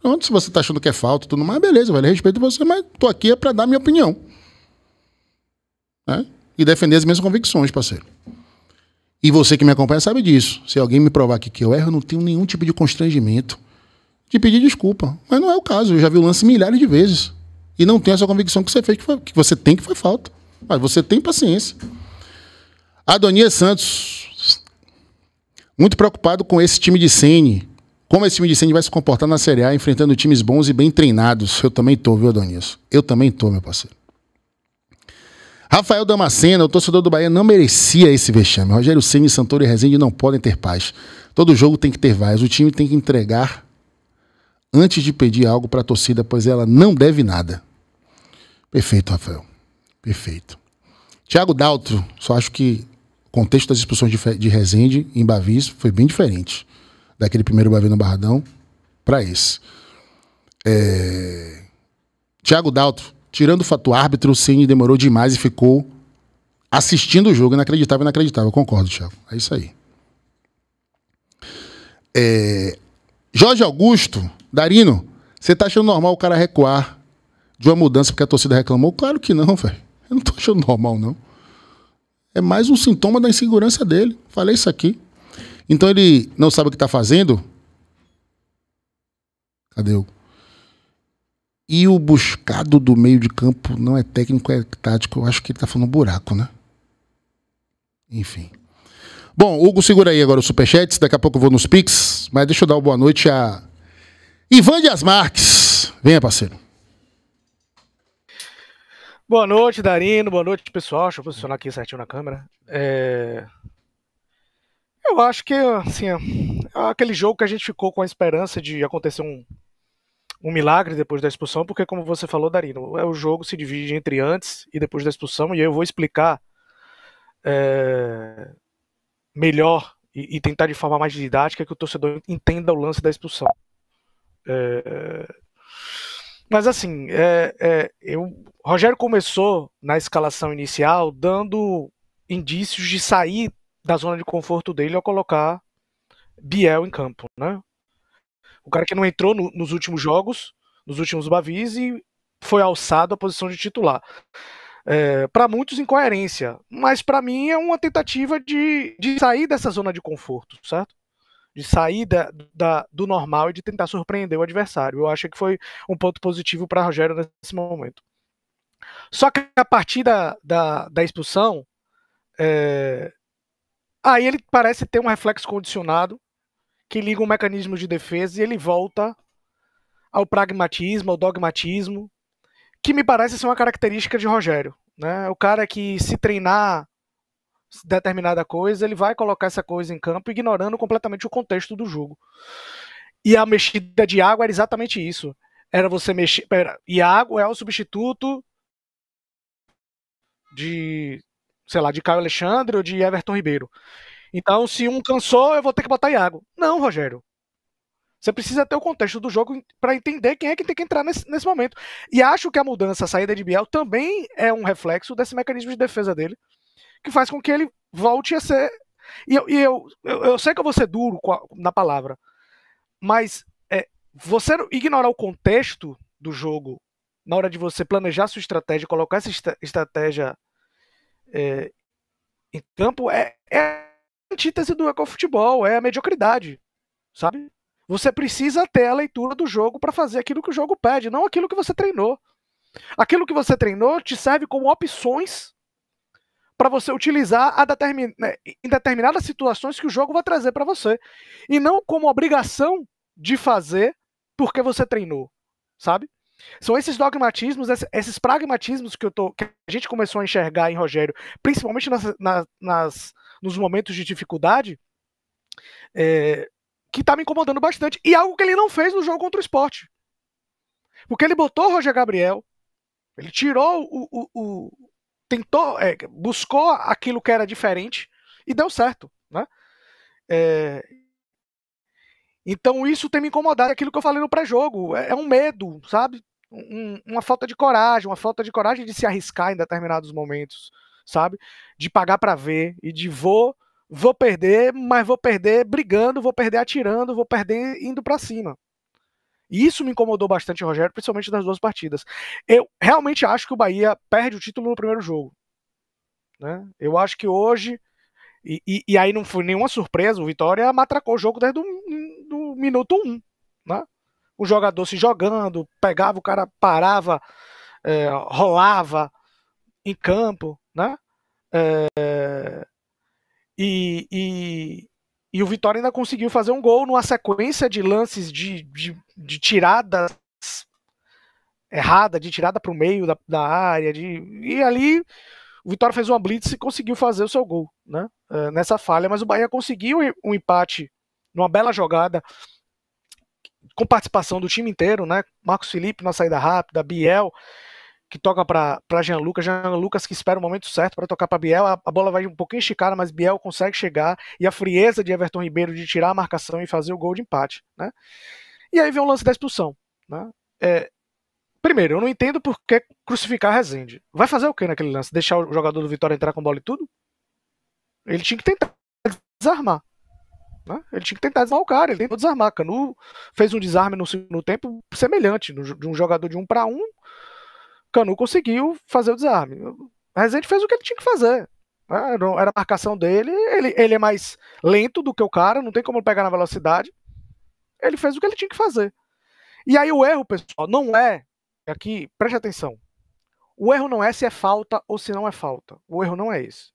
Pronto, se você tá achando que é falta tudo mais, beleza, velho. Respeito você, mas tô aqui é para dar minha opinião. Né? E defender as minhas convicções, parceiro. E você que me acompanha sabe disso. Se alguém me provar aqui que eu erro, eu não tenho nenhum tipo de constrangimento de pedir desculpa. Mas não é o caso. Eu já vi o lance milhares de vezes e não tem essa convicção que você fez, que, foi, que você tem que foi falta. Mas você tem paciência. Adonias Santos, muito preocupado com esse time de Sene. Como esse time de Sene vai se comportar na Série A, enfrentando times bons e bem treinados. Eu também tô, viu, Adonias? Eu também tô, meu parceiro. Rafael Damasceno, o torcedor do Bahia, não merecia esse vexame. Rogério Ceni, Santoro e Rezende não podem ter paz. Todo jogo tem que ter vaias. O time tem que entregar antes de pedir algo para a torcida, pois ela não deve nada. Perfeito, Rafael. Perfeito. Tiago Daltro, só acho que o contexto das expulsões de, de Resende em Bavis foi bem diferente daquele primeiro Bavi no Barradão para esse. É... Tiago Daltro, tirando o fato árbitro, o Cine demorou demais e ficou assistindo o jogo. Inacreditável, inacreditável. Concordo, Tiago. É isso aí. É... Jorge Augusto, Darino, você tá achando normal o cara recuar de uma mudança porque a torcida reclamou? Claro que não, velho. Eu não tô achando normal, não. É mais um sintoma da insegurança dele. Falei isso aqui. Então ele não sabe o que tá fazendo? Cadê o? E o buscado do meio de campo não é técnico, é tático. Eu acho que ele tá falando buraco, né? Enfim. Bom, Hugo, segura aí agora o superchat. Daqui a pouco eu vou nos pics Mas deixa eu dar uma boa noite a Ivan Dias Marques. Venha, parceiro. Boa noite, Darino. Boa noite, pessoal. Deixa eu posicionar aqui certinho na câmera. É... Eu acho que, assim, é, é aquele jogo que a gente ficou com a esperança de acontecer um, um milagre depois da expulsão, porque, como você falou, Darino, é o jogo se divide entre antes e depois da expulsão, e eu vou explicar é... melhor e, e, tentar de forma mais didática que o torcedor entenda o lance da expulsão. É... Mas, assim, é, é, eu Rogério começou na escalação inicial dando indícios de sair da zona de conforto dele ao colocar Biel em campo, né? O cara que não entrou no, nos últimos jogos, nos últimos Bavis e foi alçado à posição de titular. É, para muitos, incoerência, mas para mim é uma tentativa de, de sair dessa zona de conforto, certo? de sair da, da, do normal e de tentar surpreender o adversário. Eu acho que foi um ponto positivo para Rogério nesse momento. Só que a partir da, da, da expulsão, é, aí ele parece ter um reflexo condicionado que liga um mecanismo de defesa e ele volta ao pragmatismo, ao dogmatismo, que me parece ser uma característica de Rogério. Né? O cara que se treinar determinada coisa, ele vai colocar essa coisa em campo, ignorando completamente o contexto do jogo. E a mexida de água era exatamente isso. Era você mexer. Iago é o substituto de, sei lá, de Caio Alexandre ou de Everton Ribeiro. Então, se um cansou, eu vou ter que botar Iago. Não, Rogério. Você precisa ter o contexto do jogo para entender quem é que tem que entrar nesse, nesse momento. E acho que a mudança, a saída de Biel, também é um reflexo desse mecanismo de defesa dele, que faz com que ele volte a ser. E eu, e eu, eu, eu sei que eu vou ser duro na palavra, mas é, você ignorar o contexto do jogo na hora de você planejar sua estratégia, colocar essa estratégia é, em campo, é, é a antítese do ecofutebol, é a mediocridade, sabe? Você precisa ter a leitura do jogo para fazer aquilo que o jogo pede, não aquilo que você treinou. Aquilo que você treinou te serve como opções para você utilizar determin... Né, em determinadas situações que o jogo vai trazer para você. E não como obrigação de fazer porque você treinou, sabe? São esses dogmatismos, esses pragmatismos que, eu tô, que a gente começou a enxergar em Rogério, principalmente nas, nas, nas nos momentos de dificuldade, é, que tá me incomodando bastante. E algo que ele não fez no jogo contra o esporte. Porque ele botou o Roger Gabriel, ele tirou o. o, o tentou, é, buscou aquilo que era diferente e deu certo. Né? É, então isso tem me incomodado, é aquilo que eu falei no pré-jogo. É, é um medo, sabe? Um, uma falta de coragem, uma falta de coragem de se arriscar em determinados momentos, sabe? De pagar para ver e de vou vou perder, mas vou perder brigando, vou perder atirando, vou perder indo para cima. E isso me incomodou bastante, Rogério, principalmente nas duas partidas. Eu realmente acho que o Bahia perde o título no primeiro jogo. Né? Eu acho que hoje. E, e, e aí não foi nenhuma surpresa, o Vitória matracou o jogo desde o minuto 1. Um, né? O jogador se jogando, pegava o cara, parava, é, rolava em campo, né? É, e, e, e, o Vitória ainda conseguiu fazer um gol numa sequência de lances de, de, de tiradas errada, de tirada para o meio da, da área, de, e ali o Vitória fez uma blitz e conseguiu fazer o seu gol, né? É, nessa falha, mas o Bahia conseguiu um empate numa bela jogada com participação do time inteiro, né? Marcos Felipe na saída rápida, Biel que toca para Jean Lucas, Jean Lucas que espera o momento certo para tocar para Biel, a, a, bola vai um pouquinho esticada, mas Biel consegue chegar e a frieza de Everton Ribeiro de tirar a marcação e fazer o gol de empate, né? E aí vem o lance da expulsão, né? É, primeiro, eu não entendo por que crucificar a Rezende. Vai fazer o que naquele lance? Deixar o jogador do Vitória entrar com bola e tudo? Ele tinha que tentar desarmar. Né? Ele tinha que tentar desarmar o cara, ele tentou desarmar. Canu fez um desarme no segundo tempo semelhante, no, de um jogador de um para um. Canu conseguiu fazer o desarme. ele fez o que ele tinha que fazer. Né? Era a marcação dele, ele, ele é mais lento do que o cara, não tem como pegar na velocidade. Ele fez o que ele tinha que fazer. E aí o erro, pessoal, não é. Aqui, preste atenção. O erro não é se é falta ou se não é falta. O erro não é esse.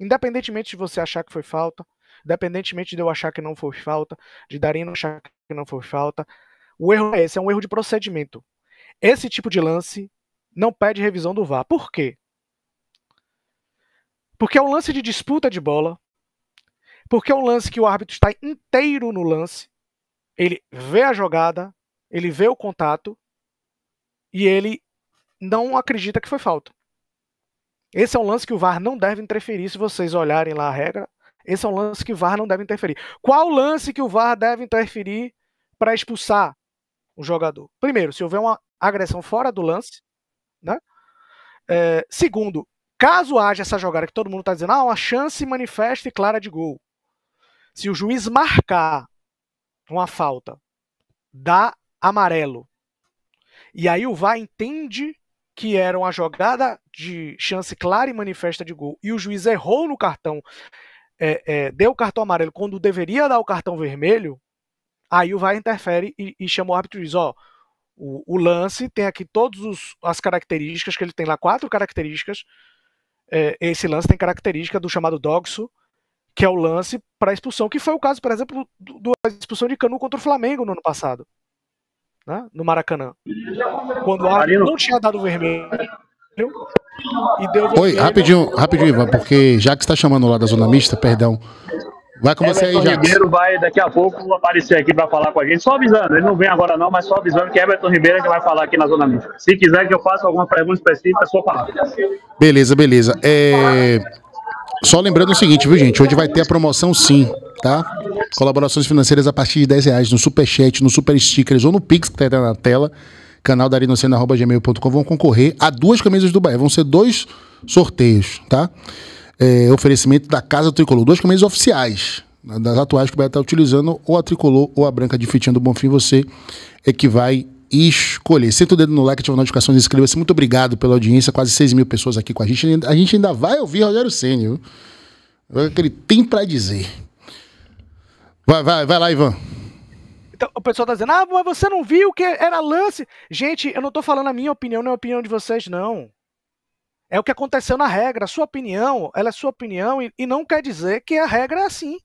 Independentemente de você achar que foi falta, independentemente de eu achar que não foi falta, de Darino achar que não foi falta. O erro é esse, é um erro de procedimento. Esse tipo de lance não pede revisão do VAR. Por quê? Porque é um lance de disputa de bola, porque é um lance que o árbitro está inteiro no lance, ele vê a jogada, ele vê o contato e ele não acredita que foi falta. Esse é um lance que o VAR não deve interferir. Se vocês olharem lá a regra, esse é um lance que o VAR não deve interferir. Qual lance que o VAR deve interferir para expulsar o jogador? Primeiro, se houver uma agressão fora do lance, né? É, segundo, caso haja essa jogada que todo mundo está dizendo, ah, uma chance manifesta e clara de gol. Se o juiz marcar uma falta, dá amarelo. E aí o VAR entende que era uma jogada de chance clara e manifesta de gol e o juiz errou no cartão é, é, deu o cartão amarelo quando deveria dar o cartão vermelho, aí o VAR interfere e, e chama o árbitro e diz, ó, o, o lance tem aqui todas as características, que ele tem lá quatro características, é, esse lance tem característica do chamado Dogso, que é o lance para expulsão, que foi o caso, por exemplo, da expulsão de Canu contra o Flamengo no ano passado, né, no Maracanã. Quando o árbitro não tinha dado o vermelho, Oi, rapidinho, rapidinho, Ivan, porque já que está chamando lá da Zona Mista, perdão. Vai com você Everton aí, Jacques. Ribeiro vai daqui a pouco aparecer aqui para falar com a gente. Só avisando, ele não vem agora não, mas só avisando que Everton Ribeiro é que vai falar aqui na Zona Mista. Se quiser que eu faça alguma pergunta específica, é só falar. Beleza, beleza. É... Só lembrando o seguinte, viu, gente? Hoje vai ter a promoção sim, tá? Colaborações financeiras a partir de 10 reais no Superchat, no Super Stickers ou no Pix que tá aí na tela canal da gmail.com vão concorrer a duas camisas do Bahia. Vão ser dois sorteios, tá? É, oferecimento da Casa Tricolor, duas camisas oficiais né, das atuais que o Bahia está utilizando, ou a tricolor ou a branca de fitinha do Bonfim, você é que vai escolher. Senta o dedo no like, ativa as notificações, inscreva-se. Muito obrigado pela audiência, quase 6 mil pessoas aqui com a gente. A gente ainda vai ouvir Rogério Senna, viu? É o que ele tem para dizer. Vai, vai, vai lá, Ivan. Então, o pessoal tá dizendo, ah, mas você não viu que era lance. Gente, eu não tô falando a minha opinião, não é a opinião de vocês, não. É o que aconteceu na regra. A sua opinião, ela é sua opinião e, e não quer dizer que a regra é assim.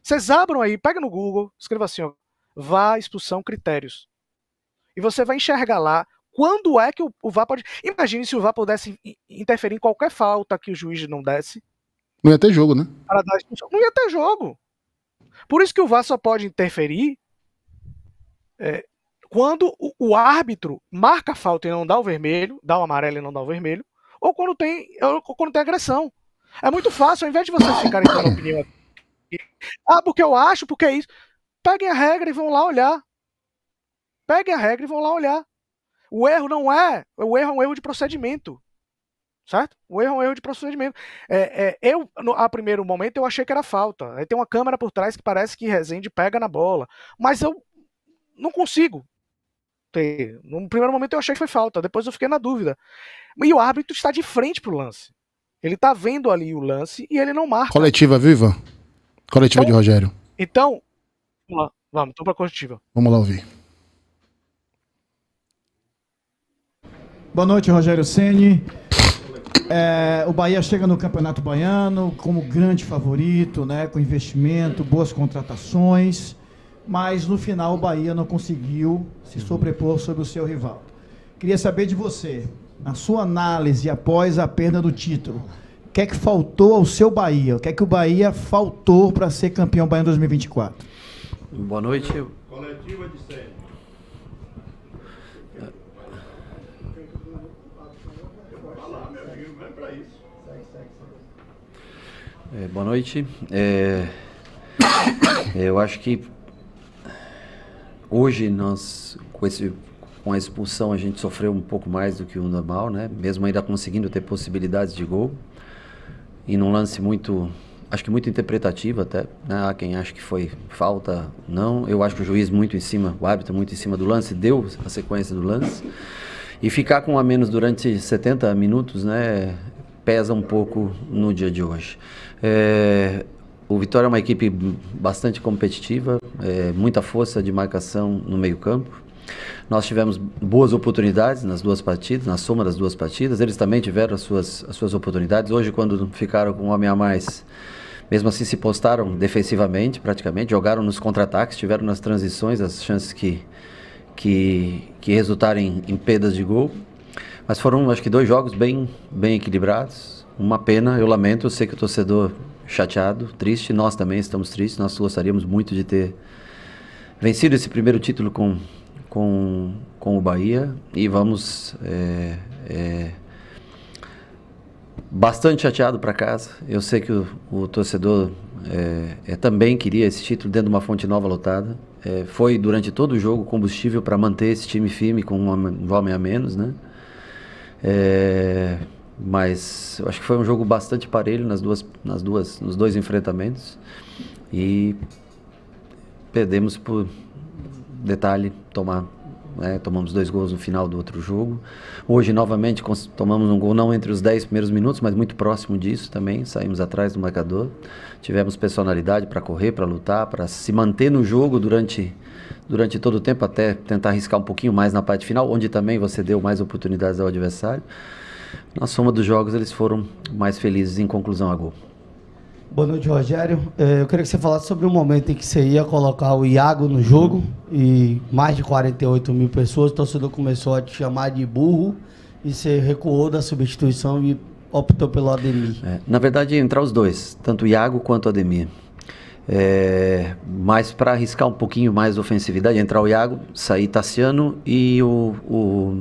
Vocês abram aí, pega no Google, escreva assim, ó, vá expulsão critérios. E você vai enxergar lá quando é que o, o VAR pode. Imagine se o VAR pudesse interferir em qualquer falta que o juiz não desse. Não ia ter jogo, né? Para dar expulsão. Não ia ter jogo. Por isso que o VAR só pode interferir é, quando o, o, árbitro marca a falta e não dá o vermelho, dá o amarelo e não dá o vermelho, ou quando tem, ou quando tem agressão. É muito fácil, ao invés de vocês ficarem a opinião aqui, ah, porque eu acho, porque é isso. Peguem a regra e vão lá olhar. Peguem a regra e vão lá olhar. O erro não é. O erro é um erro de procedimento. Certo? O erro é um erro de procedimento. É, é, eu, no, a primeiro momento, eu achei que era falta. Aí tem uma câmera por trás que parece que Rezende pega na bola. Mas eu não consigo ter. No primeiro momento eu achei que foi falta, depois eu fiquei na dúvida. E o árbitro está de frente pro lance. Ele está vendo ali o lance e ele não marca. Coletiva viva? Coletiva então, de Rogério. Então, vamos lá, vamos, tô então pra coletiva. Vamos lá ouvir. Boa noite, Rogério Ceni. É, o Bahia chega no Campeonato Baiano como grande favorito, né, com investimento, boas contratações mas no final o Bahia não conseguiu se uhum. sobrepor sobre o seu rival. Queria saber de você, na sua análise após a perda do título, o que é que faltou ao seu Bahia? O que é que o Bahia faltou para ser campeão Bahia em 2024? Boa noite. Coletiva de série. É, boa noite. É, eu acho que Hoje nós, com, esse, com a expulsão, a gente sofreu um pouco mais do que o normal, né? Mesmo ainda conseguindo ter possibilidades de gol. E num lance muito, acho que muito interpretativo até. Né? Há quem acha que foi falta, não. Eu acho que o juiz muito em cima, o árbitro muito em cima do lance, deu a sequência do lance. E ficar com a menos durante 70 minutos, né? Pesa um pouco no dia de hoje. É, o Vitória é uma equipe bastante competitiva, é, muita força de marcação no meio-campo. Nós tivemos boas oportunidades nas duas partidas, na soma das duas partidas. Eles também tiveram as suas, as suas oportunidades. Hoje, quando ficaram com um homem a mais, mesmo assim se postaram defensivamente, praticamente. Jogaram nos contra-ataques, tiveram nas transições as chances que, que, que resultaram em, perdas de gol. Mas foram, acho que, dois jogos bem, bem equilibrados. Uma pena, eu lamento, eu sei que o torcedor chateado, triste. Nós também estamos tristes. Nós gostaríamos muito de ter vencido esse primeiro título com, com, com o Bahia e vamos é, é, bastante chateado para casa. Eu sei que o, o torcedor é, é, também queria esse título dentro de uma fonte nova lotada. É, foi durante todo o jogo combustível para manter esse time firme com um homem a menos, né? É, mas eu acho que foi um jogo bastante parelho nas duas, nas duas, nos dois enfrentamentos. E perdemos por detalhe, tomar, né, tomamos dois gols no final do outro jogo. Hoje, novamente, tomamos um gol não entre os dez primeiros minutos, mas muito próximo disso também. Saímos atrás do marcador. Tivemos personalidade para correr, para lutar, para se manter no jogo durante, durante todo o tempo, até tentar arriscar um pouquinho mais na parte final, onde também você deu mais oportunidades ao adversário na soma dos jogos eles foram mais felizes em conclusão a gol. Boa noite, Rogério. É, eu queria que você falasse sobre o momento em que você ia colocar o Iago no jogo e mais de 48 mil pessoas, o torcedor começou a te chamar de burro e você recuou da substituição e optou pelo Ademir. É, na verdade, entrar os dois, tanto o Iago quanto o Ademir. É, mas para arriscar um pouquinho mais ofensividade, entrar o Iago, sair Tassiano e o, o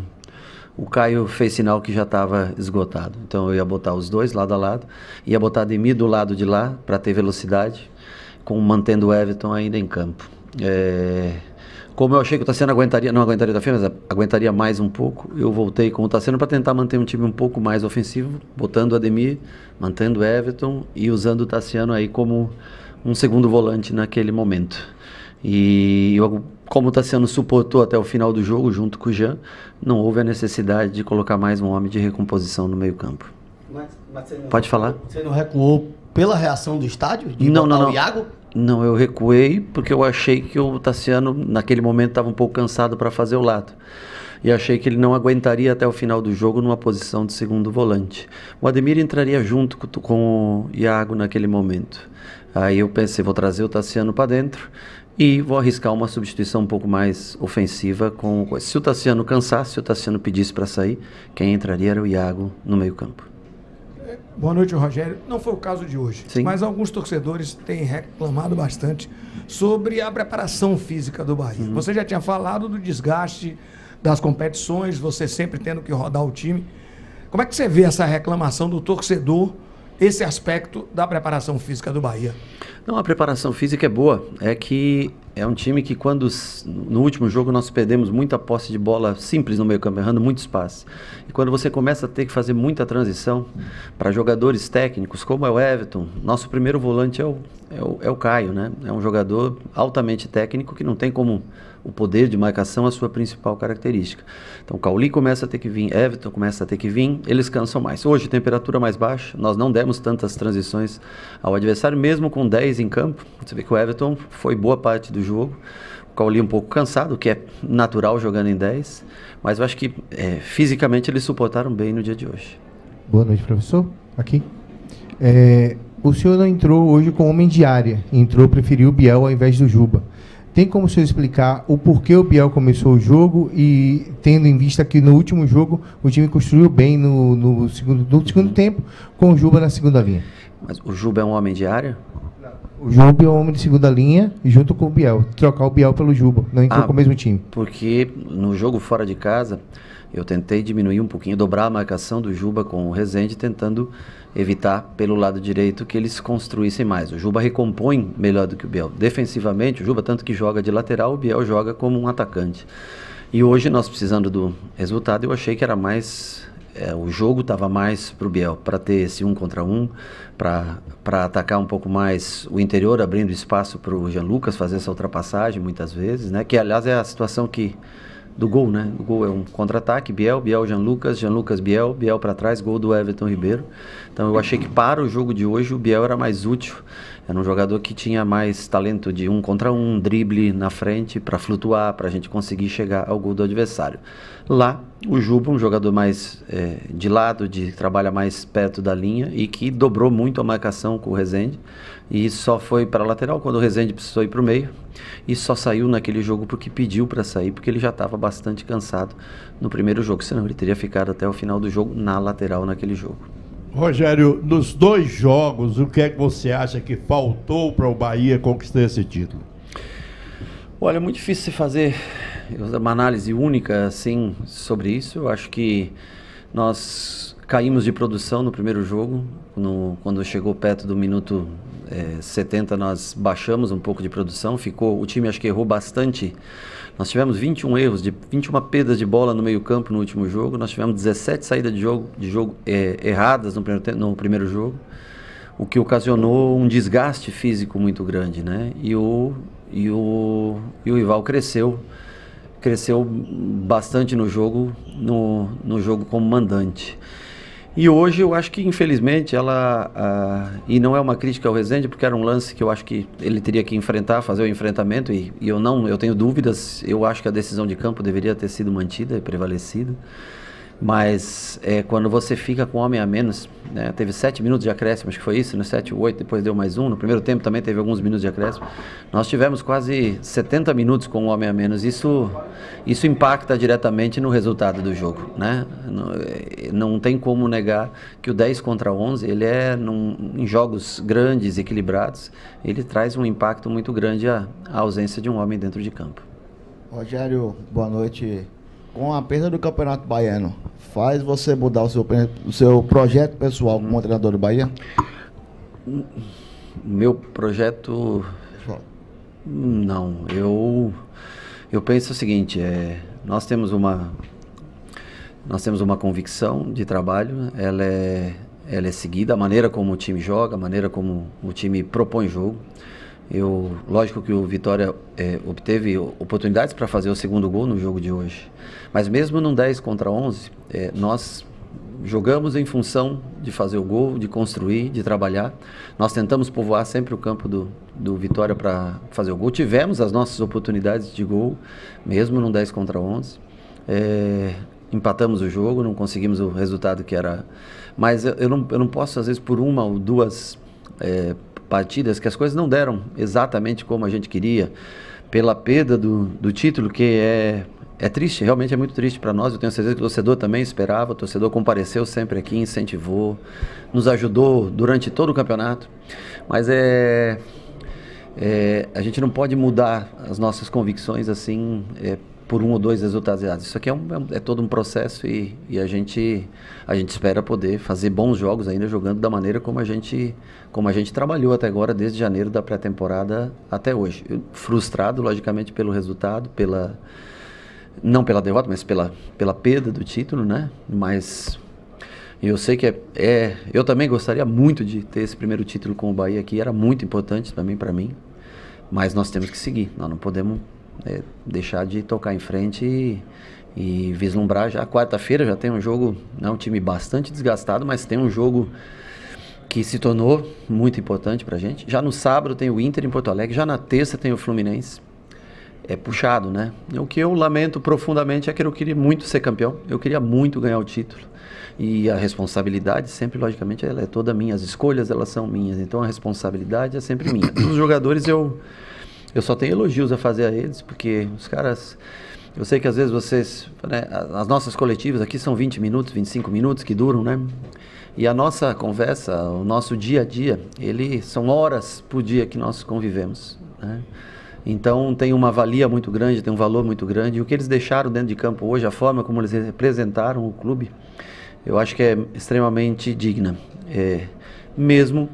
o Caio fez sinal que já estava esgotado. Então eu ia botar os dois lado a lado, ia botar Ademir do lado de lá para ter velocidade, com mantendo o Everton ainda em campo. É... Como eu achei que o Tassiano aguentaria, não aguentaria da firme, mas aguentaria mais um pouco, eu voltei com o Tassiano para tentar manter um time um pouco mais ofensivo, botando o Ademir, mantendo o Everton e usando o Tassiano aí como um segundo volante naquele momento. E eu como tá o Tassiano suportou até o final do jogo, junto com o Jean, não houve a necessidade de colocar mais um homem de recomposição no meio-campo. Pode falar? Você não recuou pela reação do estádio? De não, não, não. O Iago? Não, eu recuei porque eu achei que o Tassiano, naquele momento, estava um pouco cansado para fazer o lado. E achei que ele não aguentaria até o final do jogo numa posição de segundo volante. O Ademir entraria junto com o Iago naquele momento. Aí eu pensei, vou trazer o Tassiano para dentro e vou arriscar uma substituição um pouco mais ofensiva com se o Tassiano cansasse, se o Tassiano pedisse para sair, quem entraria era o Iago no meio-campo. É, boa noite, Rogério. Não foi o caso de hoje, Sim. mas alguns torcedores têm reclamado bastante sobre a preparação física do Bahia. Uhum. Você já tinha falado do desgaste das competições, você sempre tendo que rodar o time. Como é que você vê essa reclamação do torcedor esse aspecto da preparação física do Bahia? Não, a preparação física é boa. É que é um time que quando no último jogo nós perdemos muita posse de bola simples no meio campo, errando muitos passes. E quando você começa a ter que fazer muita transição para jogadores técnicos, como é o Everton, nosso primeiro volante é o, é o, é o Caio, né? É um jogador altamente técnico que não tem como o poder de marcação é a sua principal característica. Então, Cauli começa a ter que vir, Everton começa a ter que vir, eles cansam mais. Hoje, temperatura mais baixa, nós não demos tantas transições ao adversário, mesmo com 10 em campo. Você vê que o Everton foi boa parte do jogo. O Cauli um pouco cansado, que é natural jogando em 10, mas eu acho que é, fisicamente eles suportaram bem no dia de hoje. Boa noite, professor. Aqui. É, o senhor não entrou hoje com homem de área, entrou, preferiu o Biel ao invés do Juba. Tem como o senhor explicar o porquê o Biel começou o jogo e tendo em vista que no último jogo o time construiu bem no, no segundo, no segundo tempo com o Juba na segunda linha? Mas o Juba é um homem de área? Não. O Juba é um homem de segunda linha junto com o Biel. Trocar o Biel pelo Juba, não entrou ah, com o mesmo time. Porque no jogo fora de casa eu tentei diminuir um pouquinho, dobrar a marcação do Juba com o Rezende, tentando evitar pelo lado direito que eles construíssem mais. O Juba recompõe melhor do que o Biel. Defensivamente, o Juba tanto que joga de lateral, o Biel joga como um atacante. E hoje, nós precisando do resultado, eu achei que era mais. É, o jogo estava mais para o Biel, para ter esse um contra um, para atacar um pouco mais o interior, abrindo espaço para o Jean Lucas fazer essa ultrapassagem muitas vezes, né? que aliás é a situação que do gol, né? O gol é um contra-ataque, Biel, Biel, Jean Lucas, Jean Lucas, Biel, Biel para trás, gol do Everton Ribeiro. Então eu achei que para o jogo de hoje o Biel era mais útil. Era um jogador que tinha mais talento de um contra um, drible na frente para flutuar, para a gente conseguir chegar ao gol do adversário. Lá o Juba, um jogador mais é, de lado, de trabalha mais perto da linha e que dobrou muito a marcação com o Rezende e só foi para a lateral quando o Rezende precisou ir para o meio e só saiu naquele jogo porque pediu para sair, porque ele já estava bastante cansado no primeiro jogo, senão ele teria ficado até o final do jogo na lateral naquele jogo. Rogério, nos dois jogos, o que é que você acha que faltou para o Bahia conquistar esse título? Olha, é muito difícil fazer uma análise única assim sobre isso. Eu acho que nós caímos de produção no primeiro jogo, no, quando chegou perto do minuto é, 70 nós baixamos um pouco de produção, ficou o time acho que errou bastante. Nós tivemos 21 erros, de 21 perdas de bola no meio campo no último jogo, nós tivemos 17 saídas de jogo, de jogo é, erradas no primeiro, no primeiro jogo, o que ocasionou um desgaste físico muito grande, né? E o, e o, e o Ival cresceu cresceu bastante no jogo, no, no jogo como mandante. E hoje eu acho que, infelizmente, ela. e não é uma crítica ao Rezende, porque era um lance que eu acho que ele teria que enfrentar, fazer o enfrentamento, e, e eu não, eu tenho dúvidas. Eu acho que a decisão de campo deveria ter sido mantida e prevalecida. Mas é, quando você fica com um homem a menos, né, teve sete minutos de acréscimo, acho que foi isso, no né, sete, oito, depois deu mais um. No primeiro tempo também teve alguns minutos de acréscimo. Nós tivemos quase 70 minutos com um homem a menos. Isso, isso impacta diretamente no resultado do jogo. Né? Não, é, não tem como negar que o 10 contra 11, ele é, num, em jogos grandes, equilibrados, ele traz um impacto muito grande à ausência de um homem dentro de campo. Rogério, boa noite com a perda do Campeonato Baiano, faz você mudar o seu, o seu projeto pessoal como treinador do Bahia? Hum, meu projeto. Não, eu eu penso o seguinte, é, nós temos uma nós temos uma convicção de trabalho, ela é ela é seguida, a maneira como o time joga, a maneira como o time propõe jogo. Eu, lógico que o Vitória é, obteve oportunidades para fazer o segundo gol no jogo de hoje. Mas mesmo num 10 contra 11, é, nós jogamos em função de fazer o gol, de construir, de trabalhar. Nós tentamos povoar sempre o campo do, do Vitória para fazer o gol. Tivemos as nossas oportunidades de gol, mesmo num 10 contra 11. É, empatamos o jogo, não conseguimos o resultado que era. Mas eu, eu, não, eu não posso, às vezes, por uma ou duas é, partidas, que as coisas não deram exatamente como a gente queria, pela perda do, do título, que é é triste, realmente é muito triste para nós. Eu tenho certeza que o torcedor também esperava. O torcedor compareceu sempre aqui, incentivou, nos ajudou durante todo o campeonato. Mas é, é a gente não pode mudar as nossas convicções assim é, por um ou dois resultados Isso aqui é, é, um, é todo um processo e, e, a gente a gente espera poder fazer bons jogos ainda jogando da maneira como a gente como a gente trabalhou até agora desde janeiro da pré-temporada até hoje. frustrado logicamente pelo resultado, pela não pela derrota, mas pela, pela perda do título, né? Mas eu sei que é, é, eu também gostaria muito de ter esse primeiro título com o Bahia aqui, era muito importante também para mim. Mas nós temos que seguir, nós não podemos é, deixar de tocar em frente e, e vislumbrar já quarta-feira já tem um jogo, é um time bastante desgastado, mas tem um jogo que se tornou muito importante para gente. Já no sábado tem o Inter em Porto Alegre, já na terça tem o Fluminense é puxado, né? O que eu lamento profundamente é que eu queria muito ser campeão, eu queria muito ganhar o título. E a responsabilidade sempre, logicamente, ela é toda minha, as escolhas elas são minhas, então a responsabilidade é sempre minha. Os jogadores eu eu só tenho elogios a fazer a eles, porque os caras eu sei que às vezes vocês, né, as nossas coletivas aqui são 20 minutos, 25 minutos que duram, né? E a nossa conversa, o nosso dia a dia, ele são horas por dia que nós convivemos, né? Então tem uma valia muito grande, tem um valor muito grande. E o que eles deixaram dentro de campo hoje, a forma como eles representaram o clube, eu acho que é extremamente digna. É, mesmo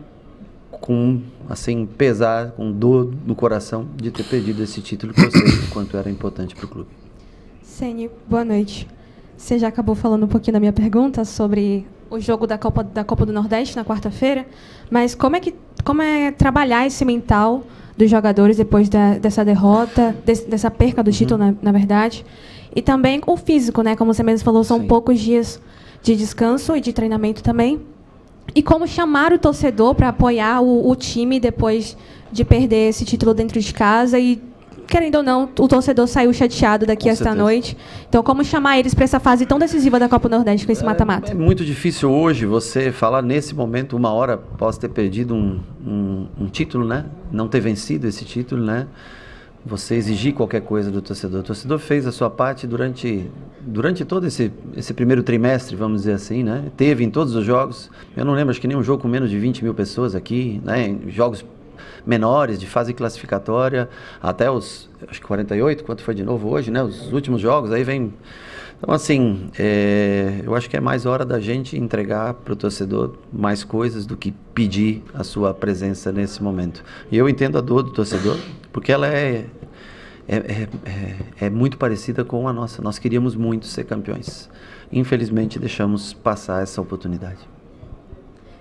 com assim pesar, com dor no coração de ter perdido esse título que eu sei o quanto era importante para o clube. Sene, boa noite. Você já acabou falando um pouquinho da minha pergunta sobre o jogo da Copa, da Copa do Nordeste na quarta-feira, mas como é que como é trabalhar esse mental dos jogadores depois da, dessa derrota, dessa perca do uhum. título, uhum. Né, na, na, verdade. E também o físico, né? Como você mesmo falou, são Sim. poucos dias de descanso e de treinamento também. E como chamar o torcedor para apoiar o, o time depois de perder esse título dentro de casa e querendo ou não, o torcedor saiu chateado daqui com esta certeza. noite. Então, como chamar eles para essa fase tão decisiva da Copa Nordeste com esse é, mata-mata? É, é, muito difícil hoje você falar nesse momento, uma hora após ter perdido um, um, um título, né? Não ter vencido esse título, né? você exigir qualquer coisa do torcedor. O torcedor fez a sua parte durante, durante todo esse, esse primeiro trimestre, vamos dizer assim, né? Teve em todos os jogos. Eu não lembro, acho que nenhum jogo com menos de 20 mil pessoas aqui, né? Jogos menores de fase classificatória até os acho que 48, quanto foi de novo hoje, né? Os últimos jogos aí vem. Então assim, é, eu acho que é mais hora da gente entregar para o torcedor mais coisas do que pedir a sua presença nesse momento. E eu entendo a dor do torcedor, porque ela é é, é, é, é muito parecida com a nossa. Nós queríamos muito ser campeões. Infelizmente, deixamos passar essa oportunidade.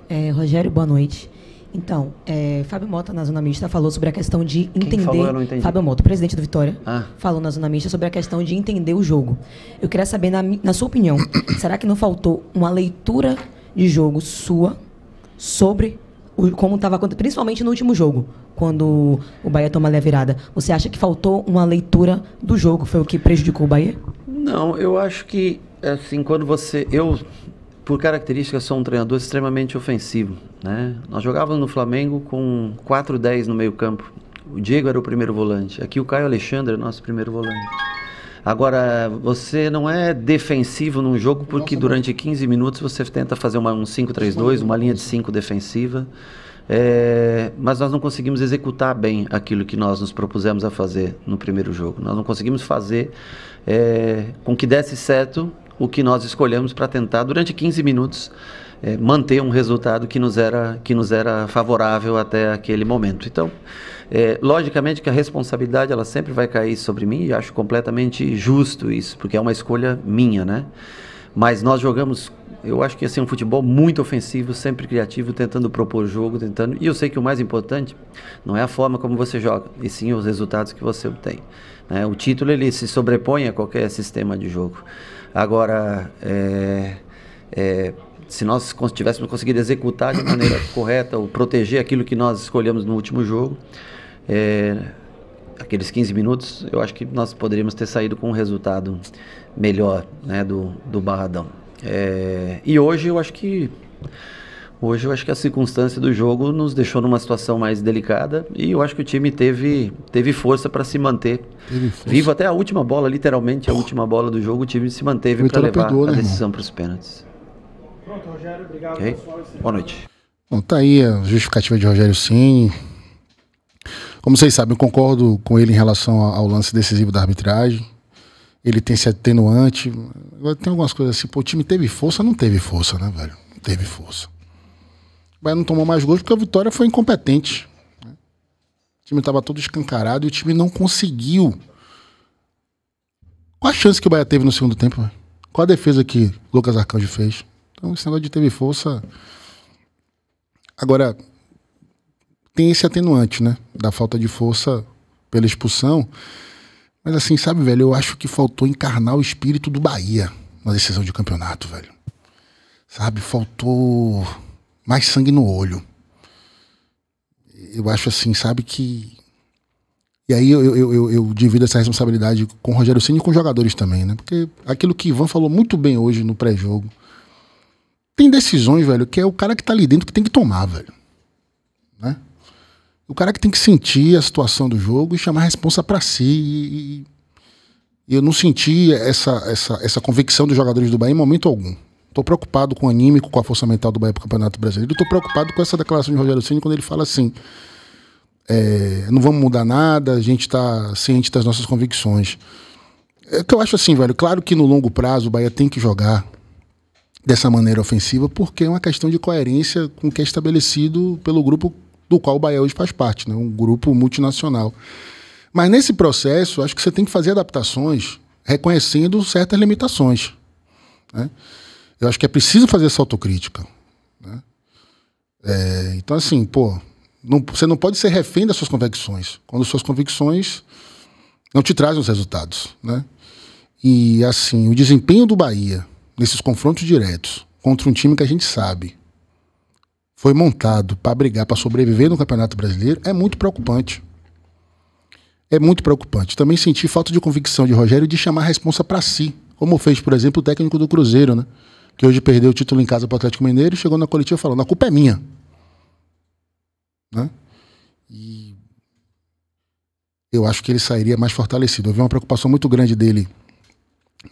É, Rogério, boa noite. Então, é, Fábio Mota, na Zona Mista, falou sobre a questão de entender. Quem falou, eu não entendi. Fábio Mota, presidente do Vitória, ah. falou na Zona Mista sobre a questão de entender o jogo. Eu queria saber, na, na sua opinião, será que não faltou uma leitura de jogo sua sobre o, como estava acontecendo, principalmente no último jogo, quando o Bahia toma a virada? Você acha que faltou uma leitura do jogo? Foi o que prejudicou o Bahia? Não, eu acho que, assim, quando você. Eu por característica, sou um treinador extremamente ofensivo. Né? Nós jogávamos no Flamengo com 4-10 no meio-campo. O Diego era o primeiro volante. Aqui o Caio Alexandre é o nosso primeiro volante. Agora, você não é defensivo num jogo porque durante 15 minutos você tenta fazer uma, um 5-3-2, uma linha de 5 defensiva. É, mas nós não conseguimos executar bem aquilo que nós nos propusemos a fazer no primeiro jogo. Nós não conseguimos fazer é, com que desse certo o que nós escolhemos para tentar, durante 15 minutos, é, manter um resultado que nos, era, que nos era favorável até aquele momento. Então, é, logicamente que a responsabilidade ela sempre vai cair sobre mim e acho completamente justo isso, porque é uma escolha minha, né? Mas nós jogamos eu acho que ia assim, ser um futebol muito ofensivo, sempre criativo, tentando propor jogo, tentando. E eu sei que o mais importante não é a forma como você joga, e sim os resultados que você obtém. Né? O título ele se sobrepõe a qualquer sistema de jogo. Agora, é, é, se nós tivéssemos conseguido executar de maneira correta ou proteger aquilo que nós escolhemos no último jogo, é, aqueles 15 minutos, eu acho que nós poderíamos ter saído com um resultado melhor né, do, do Barradão. É, e hoje eu acho que Hoje eu acho que a circunstância do jogo nos deixou numa situação mais delicada e eu acho que o time teve, teve força para se manter vivo até a última bola, literalmente a última bola do jogo, o time se manteve para levar perdoou, a né, decisão para os pênaltis. Pronto, Rogério, obrigado. Okay? Pessoal, Boa noite. Bom, tá aí a justificativa de Rogério sim. Como vocês sabem, eu concordo com ele em relação ao lance decisivo da arbitragem. Ele tem se atenuante. Agora tem algumas coisas assim, pô, o time teve força, não teve força, né, velho? Não teve força. O Bahia não tomou mais gols porque a vitória foi incompetente. Né? O time estava todo escancarado e o time não conseguiu. Qual a chance que o Bahia teve no segundo tempo? Né? Qual a defesa que Lucas Arcanjo fez? Então, esse negócio de teve força. Agora, tem esse atenuante, né? Da falta de força pela expulsão. Mas assim, sabe, velho, eu acho que faltou encarnar o espírito do Bahia na decisão de campeonato, velho. Sabe, faltou mais sangue no olho. Eu acho assim, sabe que. E aí eu, eu, eu, eu divido essa responsabilidade com o Rogério Ceni e com os jogadores também, né? Porque aquilo que Ivan falou muito bem hoje no pré-jogo. Tem decisões, velho, que é o cara que tá ali dentro que tem que tomar, velho. Né? O cara que tem que sentir a situação do jogo e chamar a responsa para si. E, e eu não senti essa, essa, essa convicção dos jogadores do Bahia em momento algum. Estou preocupado com o anímico, com a força mental do Bahia para o Campeonato Brasileiro. Estou preocupado com essa declaração de Rogério Ceni quando ele fala assim: é, não vamos mudar nada, a gente está ciente das nossas convicções. É que eu acho assim, velho. Claro que no longo prazo o Bahia tem que jogar dessa maneira ofensiva, porque é uma questão de coerência com o que é estabelecido pelo grupo do qual o Bahia hoje faz parte, né? um grupo multinacional. Mas nesse processo, acho que você tem que fazer adaptações reconhecendo certas limitações. Né? Eu acho que é preciso fazer essa autocrítica. Né? É, então, assim, pô, não, você não pode ser refém das suas convicções, quando suas convicções não te trazem os resultados. Né? E, assim, o desempenho do Bahia nesses confrontos diretos contra um time que a gente sabe foi montado para brigar para sobreviver no Campeonato Brasileiro é muito preocupante. É muito preocupante. Também senti falta de convicção de Rogério de chamar a responsa para si, como fez, por exemplo, o técnico do Cruzeiro, né? que hoje perdeu o título em casa para o Atlético Mineiro, e chegou na coletiva falando: a culpa é minha. Né? E eu acho que ele sairia mais fortalecido. Eu vi uma preocupação muito grande dele,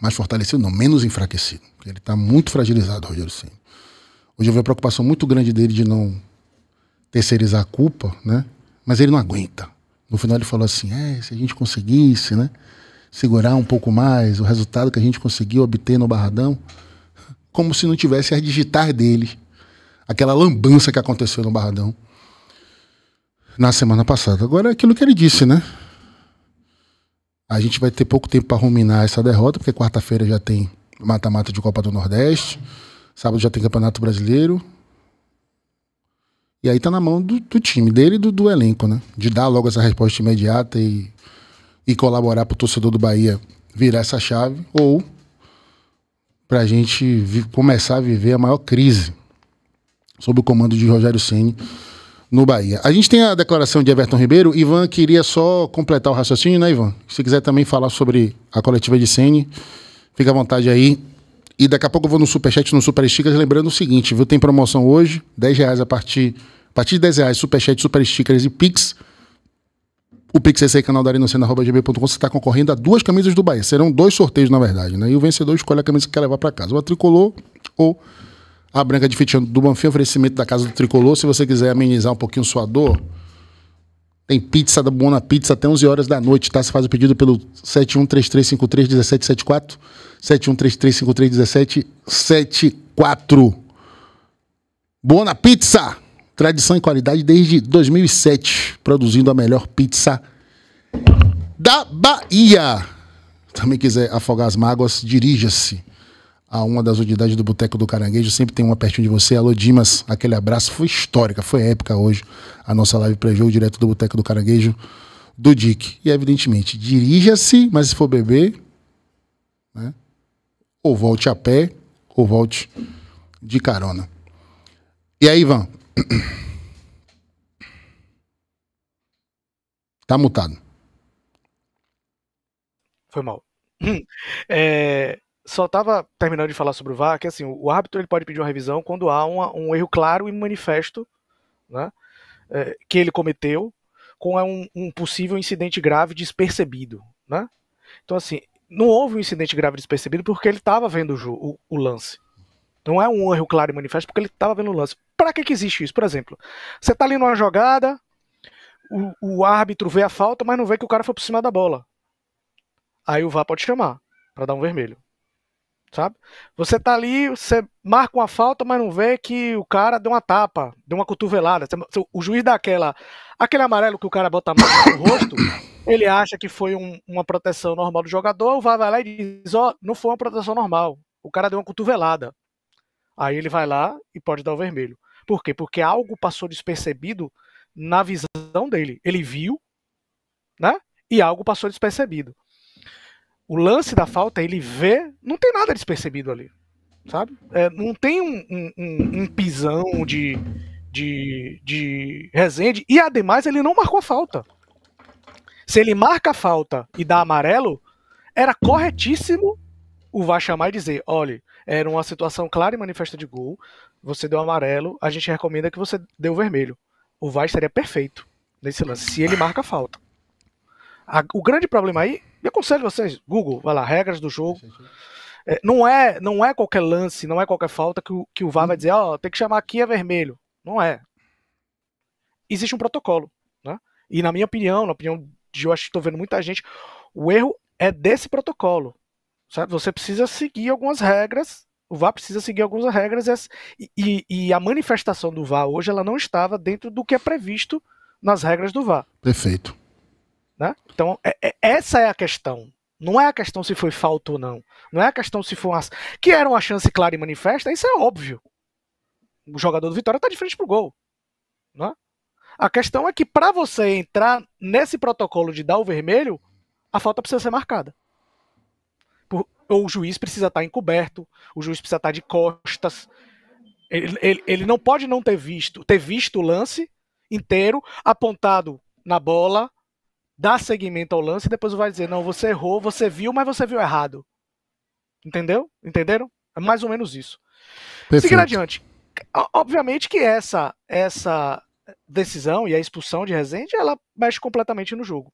mais fortalecido, não, menos enfraquecido. ele está muito fragilizado, Rogério Ceni. Hoje eu vi uma preocupação muito grande dele de não terceirizar a culpa, né? Mas ele não aguenta. No final ele falou assim: é, se a gente conseguisse, né? Segurar um pouco mais o resultado que a gente conseguiu obter no Barradão como se não tivesse as digitais dele Aquela lambança que aconteceu no Barradão na semana passada. Agora é aquilo que ele disse, né? A gente vai ter pouco tempo para ruminar essa derrota, porque quarta-feira já tem mata-mata de Copa do Nordeste, sábado já tem Campeonato Brasileiro. E aí tá na mão do, do time, dele e do, do, elenco, né? De dar logo essa resposta imediata e, e colaborar pro torcedor do Bahia virar essa chave, ou para a gente começar a viver a maior crise sob o comando de Rogério Ceni no Bahia. A gente tem a declaração de Everton Ribeiro. Ivan queria só completar o raciocínio, né, Ivan? Se quiser também falar sobre a coletiva de Ceni, fica à vontade aí. E daqui a pouco eu vou no Superchat, no Super Stickers, lembrando o seguinte, viu? Tem promoção hoje, 10 reais a partir, a partir de 10 reais, Superchat, Super Stickers e Pix o PixCC é canal da arenacena.gb.com, você está concorrendo a duas camisas do Bahia. Serão dois sorteios, na verdade, né? E o vencedor escolhe a camisa que quer levar para casa. Ou a tricolor ou a branca de fitiano do Banfim, oferecimento da Casa do Tricolor. Se você quiser amenizar um pouquinho sua dor, tem pizza da Buona Pizza até 11 horas da noite, tá? Você faz o pedido pelo 7133531774, 7133531774. Buona Pizza! Tradição e qualidade desde 2007, produzindo a melhor pizza da Bahia. Também quiser afogar as mágoas, dirija-se a uma das unidades do Boteco do Caranguejo. Sempre tem uma pertinho de você. Alô, Dimas, aquele abraço. Foi histórica, foi épica hoje. A nossa live pré direto do Boteco do Caranguejo, do DIC. E, evidentemente, dirija-se, mas se for beber, né? ou volte a pé, ou volte de carona. E aí, Ivan, Tá mutado. Foi mal. É, só tava terminando de falar sobre o VAR, que assim, o árbitro ele pode pedir uma revisão quando há uma, um erro claro e manifesto né, é, que ele cometeu com um, um, possível incidente grave despercebido. Né? Então, assim, não houve um incidente grave despercebido porque ele estava vendo o, o, o lance. Não é um erro claro e manifesto porque ele estava vendo o lance. Para que, que existe isso? Por exemplo, você tá ali numa jogada, o, o, árbitro vê a falta, mas não vê que o cara foi por cima da bola. Aí o VAR pode chamar para dar um vermelho. Sabe? Você tá ali, você marca uma falta, mas não vê que o cara deu uma tapa, deu uma cotovelada. O juiz dá aquela, aquele amarelo que o cara bota a mão no rosto, ele acha que foi um, uma proteção normal do jogador, o VAR vai lá e diz: Ó, oh, não foi uma proteção normal. O cara deu uma cotovelada. Aí ele vai lá e pode dar o vermelho. Por quê? Porque algo passou despercebido na visão dele. Ele viu, né? E algo passou despercebido. O lance da falta, é ele vê, não tem nada despercebido ali, sabe? É, não tem um, um, um, pisão de, de, de Rezende. E ademais, ele não marcou a falta. Se ele marca a falta e dá amarelo, era corretíssimo o VAR chamar e dizer: olha, era uma situação clara e manifesta de gol, você deu amarelo, a gente recomenda que você dê o vermelho. O VAR seria perfeito nesse lance, se ele marca a falta. A, o grande problema aí, eu aconselho vocês, Google, vai lá, regras do jogo. É, não, é, não é qualquer lance, não é qualquer falta que o, que o VAR vai dizer, ó, oh, tem que chamar aqui é vermelho. Não é. Existe um protocolo. Né? E na minha opinião, na opinião de eu acho que estou vendo muita gente, o erro é desse protocolo. Certo? Você precisa seguir algumas regras. O VAR precisa seguir algumas regras e, e, e a manifestação do VAR hoje ela não estava dentro do que é previsto nas regras do VAR. Perfeito. Né? Então, é, é, essa é a questão. Não é a questão se foi falta ou não. Não é a questão se foi uma. Que era uma chance clara e manifesta, isso é óbvio. O jogador do Vitória está de frente pro gol. Né? A questão é que para você entrar nesse protocolo de dar o vermelho, a falta precisa ser marcada o juiz precisa estar tá encoberto, o juiz precisa estar tá de costas. Ele, ele, ele não pode não ter visto, ter visto o lance inteiro, apontado na bola, dar seguimento ao lance e depois vai dizer: não, você errou, você viu, mas você viu errado. Entendeu? Entenderam? É mais ou menos isso. Seguindo adiante. Obviamente que essa essa decisão e a expulsão de Rezende, ela mexe completamente no jogo.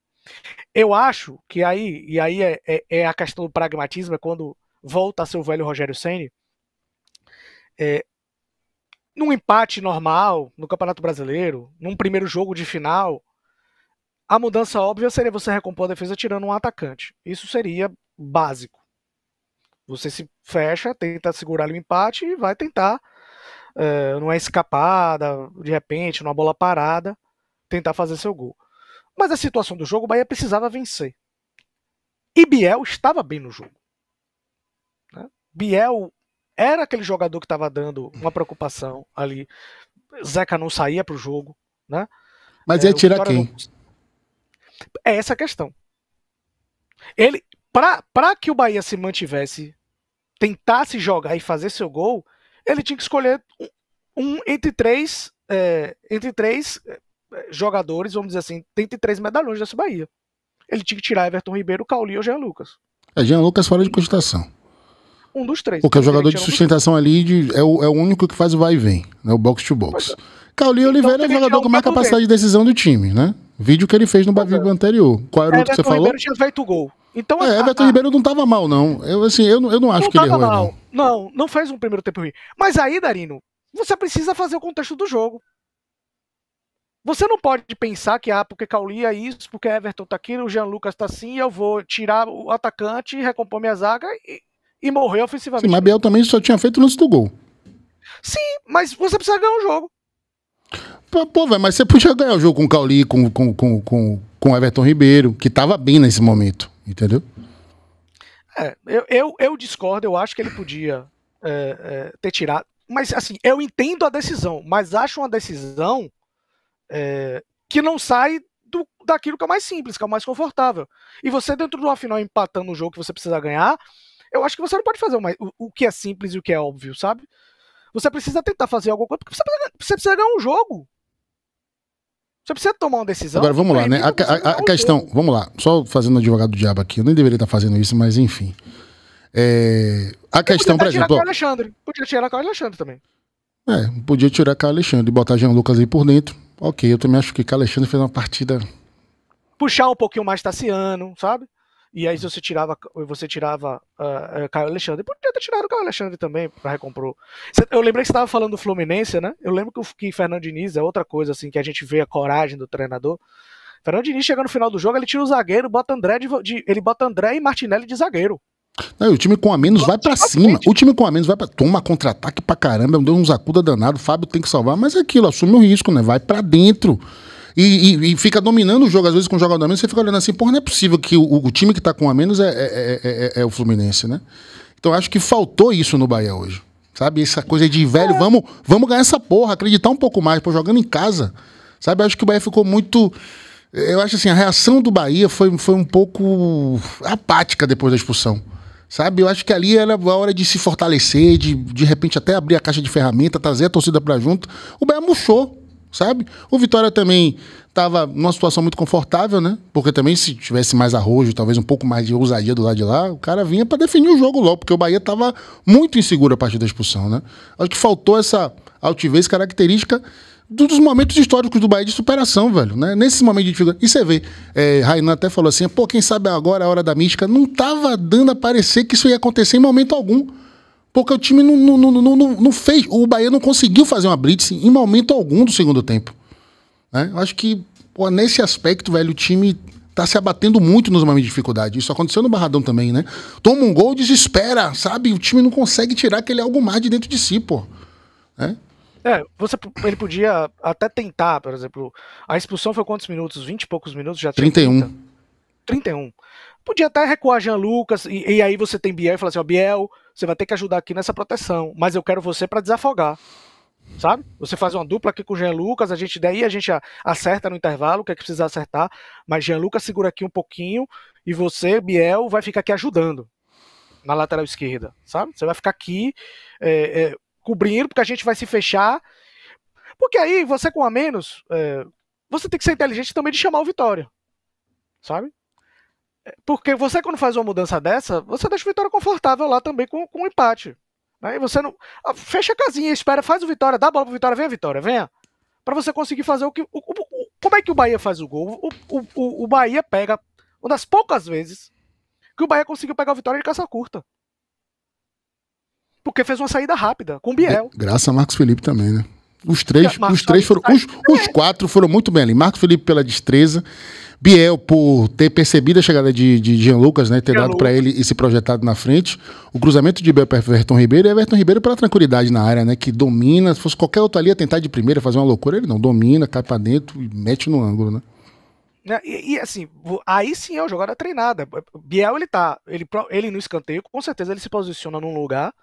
Eu acho que aí, e aí é, é, é a questão do pragmatismo, é quando volta a ser o velho Rogério Senni, é, num empate normal no Campeonato Brasileiro, num primeiro jogo de final, a mudança óbvia seria você recompor a defesa tirando um atacante. Isso seria básico. Você se fecha, tenta segurar o empate e vai tentar, uh, eh, numa é escapada, de repente, numa bola parada, tentar fazer seu gol. Mas a situação do jogo, o Bahia precisava vencer. E Biel estava bem no jogo. Né? Biel era aquele jogador que estava dando uma preocupação ali. Zeca não saía para o jogo. Né? Mas é, ia tirar quem? Não... É essa a questão. Ele, para que o Bahia se mantivesse, tentasse jogar e fazer seu gol, ele tinha que escolher um, um entre três, é, entre três jogadores, vamos dizer assim, 33 medalhões dessa Bahia. Ele tinha que tirar Everton Ribeiro, Cauli ou Jean Lucas. É, Jean Lucas fora de cogitação. Um dos três. Porque o jogador de sustentação um ali de, é, o, é o único que faz o vai e vem, né? O box to box. É. Cauli então, Oliveira é o jogador com mais capacidade de decisão do time, né? Vídeo que ele fez no Bavivo é. anterior. Qual era o outro que você falou? Ribeiro tinha feito gol. Então, é, a, Everton Ribeiro não estava mal, não. Eu, assim, eu, eu não acho não que ele errou. Mal. Não. não, não fez um primeiro tempo ruim. Mas aí, Darino, você precisa fazer o contexto do jogo. Você não pode pensar que, ah, porque Cauli é isso, porque Everton tá aqui, o Jean Lucas tá assim, eu vou tirar o atacante, recompor minha zaga e, e morrer ofensivamente. Sim, mas Biel também só tinha feito lance do gol. Sim, mas você precisa ganhar um jogo. Pô, velho, mas você podia ganhar o jogo com o Cauli, com, com, com, com, com Everton Ribeiro, que tava bem nesse momento, entendeu? É, eu, eu, eu discordo, eu acho que ele podia é, é, ter tirado. Mas, assim, eu entendo a decisão, mas acho uma decisão é, que não sai do, daquilo que é mais simples, que é o mais confortável. E você, dentro de uma final, empatando um jogo que você precisa ganhar, eu acho que você não pode fazer o, mais, o, o que é simples e o que é óbvio, sabe? Você precisa tentar fazer alguma coisa, porque você precisa, você precisa ganhar um jogo. Você precisa tomar uma decisão. Agora, vamos lá, é né? A, a, a questão, jogo. vamos lá, só fazendo advogado do diabo aqui, eu nem deveria estar fazendo isso, mas enfim. É, a eu questão, por exemplo. Tirar Alexandre. Podia tirar o Alexandre também. É, podia tirar o Alexandre e botar Jean Lucas aí por dentro. Ok, eu também acho que o Alexandre fez uma partida. Puxar um pouquinho mais Tassiano, sabe? E aí você tirava, você tirava uh, Caio Alexandre. Podia ter tirado o Caio Alexandre também para recompor. Eu lembrei que você estava falando do Fluminense, né? Eu lembro que o que Fernando Diniz é outra coisa assim que a gente vê a coragem do treinador. Fernando Diniz chega no final do jogo, ele tira o zagueiro, bota André de, de ele bota André e Martinelli de zagueiro. Não, o time com a menos vai para cima. O time com a menos vai para toma contra-ataque pra caramba, deu uns acuda danado, o Fábio tem que salvar, mas é aquilo, assume o risco, né? Vai para dentro. E, e, e, fica dominando o jogo, às vezes com o jogador a menos, você fica olhando assim, porra, não é possível que o, o time que tá com a menos é, é, é, é, o Fluminense, né? Então acho que faltou isso no Bahia hoje. Sabe, essa coisa de velho, vamos, vamos ganhar essa porra, acreditar um pouco mais, pô, jogando em casa. Sabe, acho que o Bahia ficou muito eu acho assim, a reação do Bahia foi, foi um pouco apática depois da expulsão. Sabe? Eu acho que ali era a hora de se fortalecer, de de repente até abrir a caixa de ferramenta, trazer a torcida para junto. O Bahia murchou, sabe? O Vitória também estava numa situação muito confortável, né? Porque também se tivesse mais arrojo, talvez um pouco mais de ousadia do lado de lá, o cara vinha para definir o jogo logo, porque o Bahia estava muito inseguro a partir da expulsão, né? Acho que faltou essa altivez característica dos momentos históricos do Bahia de superação, velho, né? Nesse momento de dificuldade. E você vê, é, Rainan até falou assim, pô, quem sabe agora é a hora da mística. Não tava dando a parecer que isso ia acontecer em momento algum. Porque o time não, não, não, não, não fez, o Bahia não conseguiu fazer uma blitz em momento algum do segundo tempo. Né? Eu acho que, pô, nesse aspecto, velho, o time tá se abatendo muito nos momentos de dificuldade. Isso aconteceu no Barradão também, né? Toma um gol, desespera, sabe? O time não consegue tirar aquele algo mais de dentro de si, pô. Né? É, você, ele podia até tentar, por exemplo, a expulsão foi quantos minutos? 20 e poucos minutos já 31. 30. 31. Podia até recuar Jean Lucas, e, e aí você tem Biel e fala assim: Ó, Biel, você vai ter que ajudar aqui nessa proteção, mas eu quero você para desafogar. Sabe? Você faz uma dupla aqui com o Jean Lucas, a gente daí a gente acerta no intervalo, o que é que precisa acertar, mas Jean Lucas segura aqui um pouquinho e você, Biel, vai ficar aqui ajudando na lateral esquerda, sabe? Você vai ficar aqui é, é, cobrindo, porque a gente vai se fechar. Porque aí, você com a menos, é, você tem que ser inteligente também de chamar o Vitória. Sabe? É, porque você, quando faz uma mudança dessa, você deixa o Vitória confortável lá também com, com um empate. aí né? você não. Ah, fecha a casinha, espera, faz o Vitória, dá a bola pro Vitória, venha, Vitória, venha. Para você conseguir fazer o que. O, o, como é que o Bahia faz o gol? O, o, o Bahia pega, uma das poucas vezes que o Bahia conseguiu pegar o Vitória de caça curta porque fez uma saída rápida com o Biel. graças a Marcos Felipe também, né? Os três, os três foram. Os, os, quatro foram muito bem ali. Marcos Felipe pela destreza. Biel por ter percebido a chegada de, de Jean Lucas, né? Ter Jean dado para ele e se projetado na frente. O cruzamento de Biel para Everton Ribeiro e Everton Ribeiro pela tranquilidade na área, né? Que domina. Se fosse qualquer outro ali a tentar de primeira fazer uma loucura, ele não domina, cai para dentro e mete no ângulo, né? né e, e, assim, aí sim é o jogada treinada. Biel ele tá, ele, ele no escanteio, com certeza ele se posiciona num lugar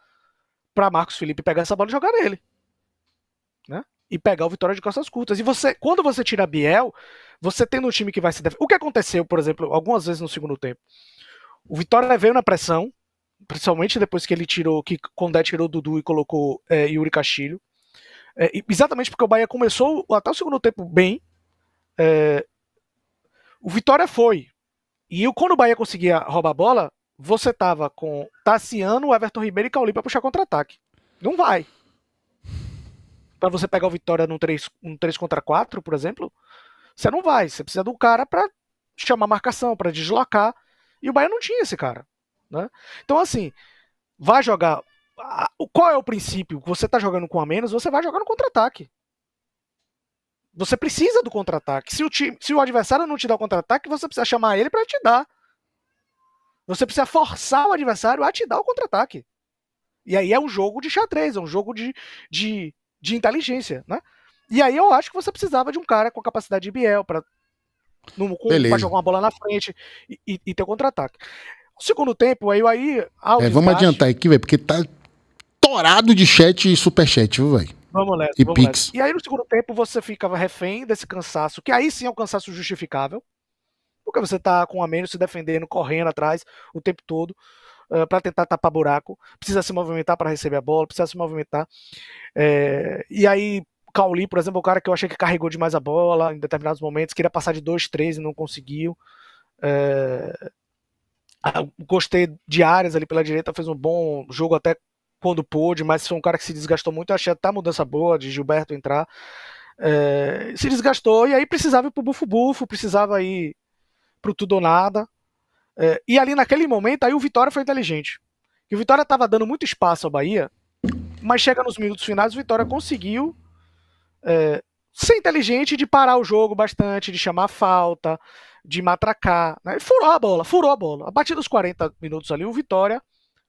para Marcos Felipe pegar essa bola e jogar nele. Né? E pegar o Vitória de costas curtas. E você, quando você tira Biel, você tem um time que vai se defender. O que aconteceu, por exemplo, algumas vezes no segundo tempo? O Vitória veio na pressão, principalmente depois que ele tirou, que Condé tirou o Dudu e colocou é, Yuri Castilho. É, exatamente porque o Bahia começou até o segundo tempo bem. É, o Vitória foi. E quando o Bahia conseguia roubar a bola, você tava com Tassiano, Everton Ribeiro e Cauli para puxar contra-ataque. Não vai. Para você pegar o Vitória num 3, um 3 contra 4, por exemplo, você não vai. Você precisa de um cara para chamar marcação, para deslocar. E o Bahia não tinha esse cara. Né? Então, assim, vai jogar. Qual é o princípio? Você tá jogando com a menos, você vai jogar no contra-ataque. Você precisa do contra-ataque. Se, o time, se o adversário não te dá o contra-ataque, você precisa chamar ele para te dar. Você precisa forçar o adversário a te dar o contra-ataque. E aí é um jogo de xadrez, é um jogo de, de, de inteligência, né? E aí eu acho que você precisava de um cara com capacidade de Biel para jogar uma bola na frente e, e, e ter o contra-ataque. No segundo tempo, aí, aí é, vamos adiantar aqui, velho, porque tá torado de chat e superchat, viu, velho? Vamos lá e vamos E aí no segundo tempo você ficava refém desse cansaço, que aí sim é um cansaço justificável, porque você tá com a menos se defendendo, correndo atrás o tempo todo uh, eh, para tentar tapar buraco, precisa se movimentar para receber a bola, precisa se movimentar. É, e aí, Cauli, por exemplo, é o cara que eu achei que carregou demais a bola em determinados momentos, queria passar de 2, 3 e não conseguiu. É, gostei de áreas ali pela direita, fez um bom jogo até quando pôde, mas foi um cara que se desgastou muito. Eu achei até a mudança boa de Gilberto entrar. É, se desgastou e aí precisava ir pro bufo-bufo, precisava ir pro tudo ou nada. É, e ali naquele momento, aí o Vitória foi inteligente. E o Vitória estava dando muito espaço ao Bahia, mas chega nos minutos finais, o Vitória conseguiu é, ser inteligente de parar o jogo bastante, de chamar falta, de matracar. Né? E furou a bola, furou a bola. A partir dos 40 minutos ali, o Vitória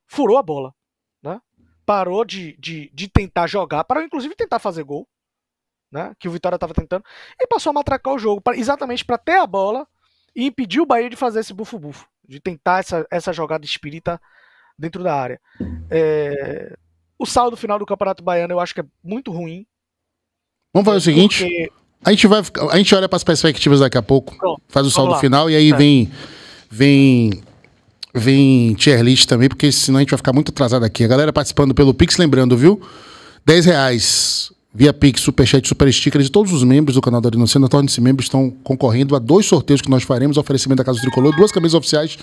furou a bola. Né? Parou de, de, de tentar jogar, parou inclusive tentar fazer gol, né? que o Vitória estava tentando, e passou a matracar o jogo, pra, exatamente para ter a bola e impediu o Bahia de fazer esse bufo-bufo, de tentar essa, essa jogada espírita dentro da área. É, o saldo final do Campeonato Baiano eu acho que é muito ruim. Vamos fazer o seguinte: porque... a, gente vai, a gente olha para as perspectivas daqui a pouco, Pronto, faz o saldo final e aí é. vem. vem vem tier list também, porque senão a gente vai ficar muito atrasado aqui. A galera participando pelo Pix, lembrando, viu? 10 reais Via Pix, Superchat, Super Stickers e todos os membros do canal da Dinocena, torne-se membro, estão concorrendo a dois sorteios que nós faremos, oferecimento da Casa Tricolor, duas camisas oficiais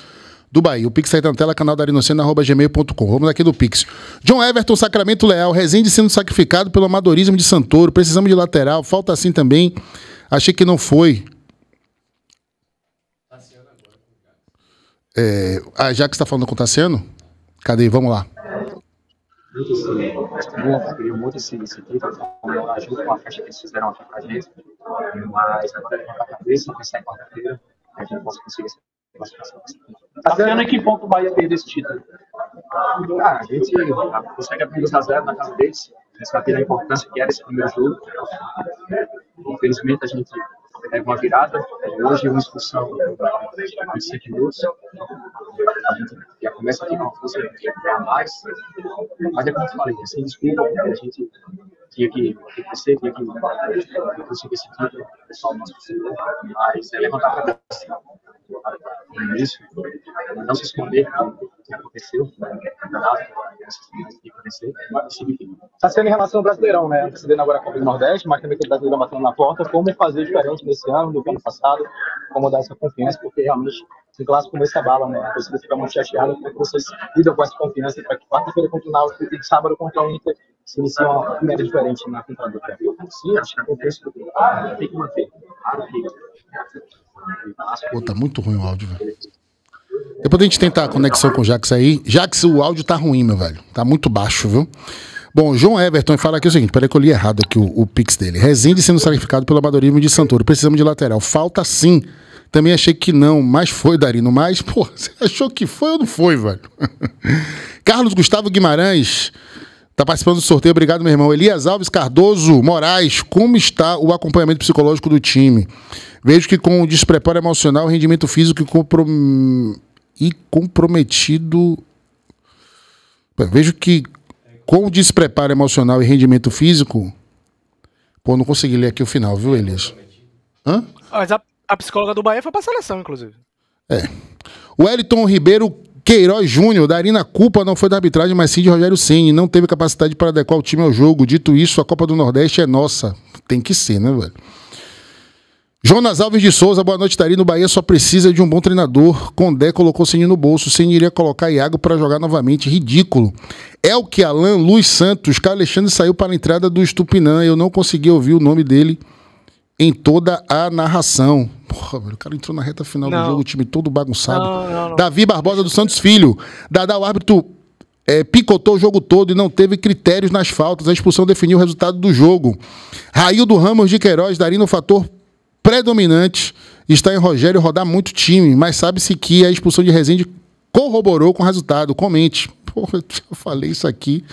do Bahia. O Pix sai da tá tela, canal da gmail.com. Vamos aqui do Pix. John Everton, Sacramento Leal, Resende sendo sacrificado pelo amadorismo de Santoro, precisamos de lateral, falta assim também, achei que não foi. É, a Jax está falando com o Tassiano? Cadê? Vamos lá esse novo, criou muito esse, esse título, então eu com a festa que eles fizeram aqui pra gente, mas até levantar a cabeça, pensar em quarta-feira, a gente possa conseguir essa classificação. Tá vendo em que ponto o Bahia perdeu esse título? Ah, a gente consegue abrir 2 a 0 na casa deles, eles bateram a importância que era esse primeiro jogo. Tá? Infelizmente a gente é uma virada, é hoje é uma expulsão de 5 minutos, a gente já começa a ter uma força a mais, mas é como eu falei, sem desculpa, porque a gente tinha que crescer, tinha que conseguir esse título, o pessoal não conseguiu, mas é levantar para cabeça no início, não se esconder o que aconteceu, Está sendo em relação ao Brasileirão, né? Antecedendo agora a Copa do Nordeste, mas também tem o Brasileirão batendo na porta. Como fazer diferente nesse ano, do ano passado? Como dar essa confiança? Porque realmente um clássico como esse abala, né? A torcida fica muito chateada. Como vocês lidam com essa confiança para que quarta-feira contra o Náutico e sábado contra o Inter se é uma diferente na do tempo. Sim, acho que acontece. É Tem que manter. Pô, tá muito ruim o áudio, velho. Depois a gente tentar a conexão com o Jax aí. Jax, o áudio tá ruim, meu velho. Tá muito baixo, viu? Bom, João Everton fala aqui o seguinte: peraí que eu li errado aqui o, o pix dele. Resende sendo sacrificado pelo amadorismo de Santoro. Precisamos de lateral. Falta sim. Também achei que não, mas foi, Darino. Mas, pô, você achou que foi ou não foi, velho? Carlos Gustavo Guimarães Tá participando do sorteio, obrigado, meu irmão. Elias Alves Cardoso Moraes, como está o acompanhamento psicológico do time? Vejo que com o despreparo emocional, o rendimento físico comprom... e comprometido. Vejo que com o despreparo emocional e rendimento físico. Pô, não consegui ler aqui o final, viu, Elias? Hã? Mas a, a psicóloga do Bahia foi para a seleção, inclusive. É. Wellington Ribeiro Queiroz Júnior, Darina culpa não foi da arbitragem, mas sim de Rogério Ceni. Não teve capacidade para adequar o time ao jogo. Dito isso, a Copa do Nordeste é nossa. Tem que ser, né, velho? Jonas Alves de Souza, boa noite, Darina. Tá o Bahia só precisa de um bom treinador. Condé colocou Ceni no bolso. Ceni iria colocar Iago para jogar novamente. Ridículo. É o que Alan Luiz Santos. Carlos Alexandre saiu para a entrada do Estupinã. Eu não consegui ouvir o nome dele em toda a narração. Porra, velho, o cara entrou na reta final não. do jogo, o time todo bagunçado. Não, não, Davi Barbosa do Santos Filho. Dadá, o árbitro é, picotou o jogo todo e não teve critérios nas faltas. A expulsão definiu o resultado do jogo. Raildo Ramos de Queiroz daria no fator predominante. Está em Rogério rodar muito time, mas sabe-se que a expulsão de Rezende corroborou com o resultado. Comente. Porra, eu falei isso aqui.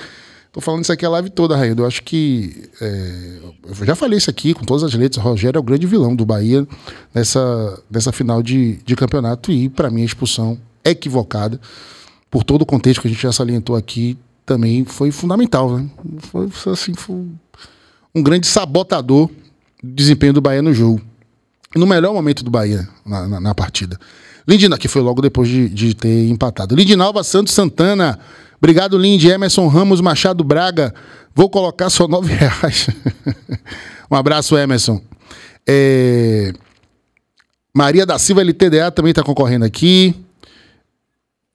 Tô falando isso aqui a live toda, Raído. Eu acho que. É, eu já falei isso aqui com todas as letras. O Rogério é o grande vilão do Bahia nessa, nessa final de, de campeonato. E, para mim, a expulsão é equivocada, por todo o contexto que a gente já salientou aqui, também foi fundamental. Né? Foi, assim, foi um grande sabotador do desempenho do Bahia no jogo. No melhor momento do Bahia na, na, na partida. Lindina que foi logo depois de, de ter empatado. Lindinalva Santos Santana. Obrigado, Lindy. Emerson Ramos Machado Braga. Vou colocar só nove reais. um abraço, Emerson. É... Maria da Silva LTDA também está concorrendo aqui.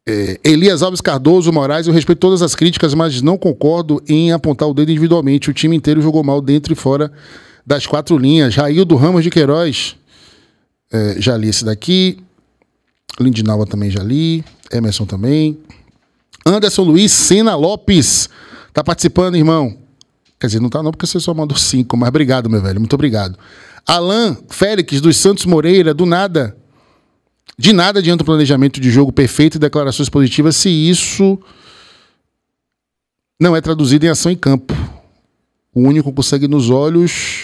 É... Elias Alves Cardoso Moraes, eu respeito todas as críticas, mas não concordo em apontar o dedo individualmente. O time inteiro jogou mal dentro e fora das quatro linhas. Raildo Ramos de Queiroz, é, já li esse daqui. Lindinalva também já li. Emerson também. Anderson Luiz Sena Lopes. Tá participando, irmão? Quer dizer, não tá não, porque você só mandou cinco, mas obrigado, meu velho. Muito obrigado. Alan Félix, dos Santos Moreira, do nada. De nada adianta o planejamento de jogo perfeito e declarações positivas se isso não é traduzido em ação em campo. O único que consegue nos olhos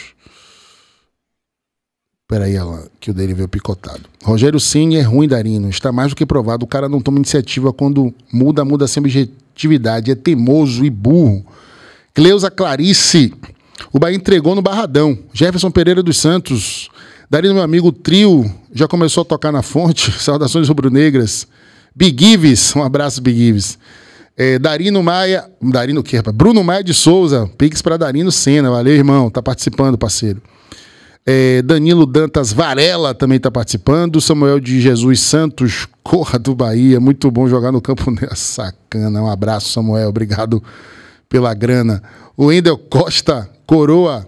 Peraí, Alan, que o dele veio picotado. Rogério Sim é ruim, Darino. Está mais do que provado. O cara não toma iniciativa quando muda, muda sem objetividade. É teimoso e burro. Cleusa Clarice. O Bahia entregou no Barradão. Jefferson Pereira dos Santos. Darino, meu amigo, o trio já começou a tocar na fonte. Saudações rubro-negras. Big Um abraço, Big É, Darino Maia. Darino o quê, rapaz? Bruno Maia de Souza. Pix para Darino Senna. Valeu, irmão. Tá participando, parceiro. É, Danilo Dantas Varela também está participando. Samuel de Jesus Santos, Corra do Bahia. Muito bom jogar no Campo Neto. Né? Sacana. Um abraço, Samuel. Obrigado pela grana. O Costa, Coroa,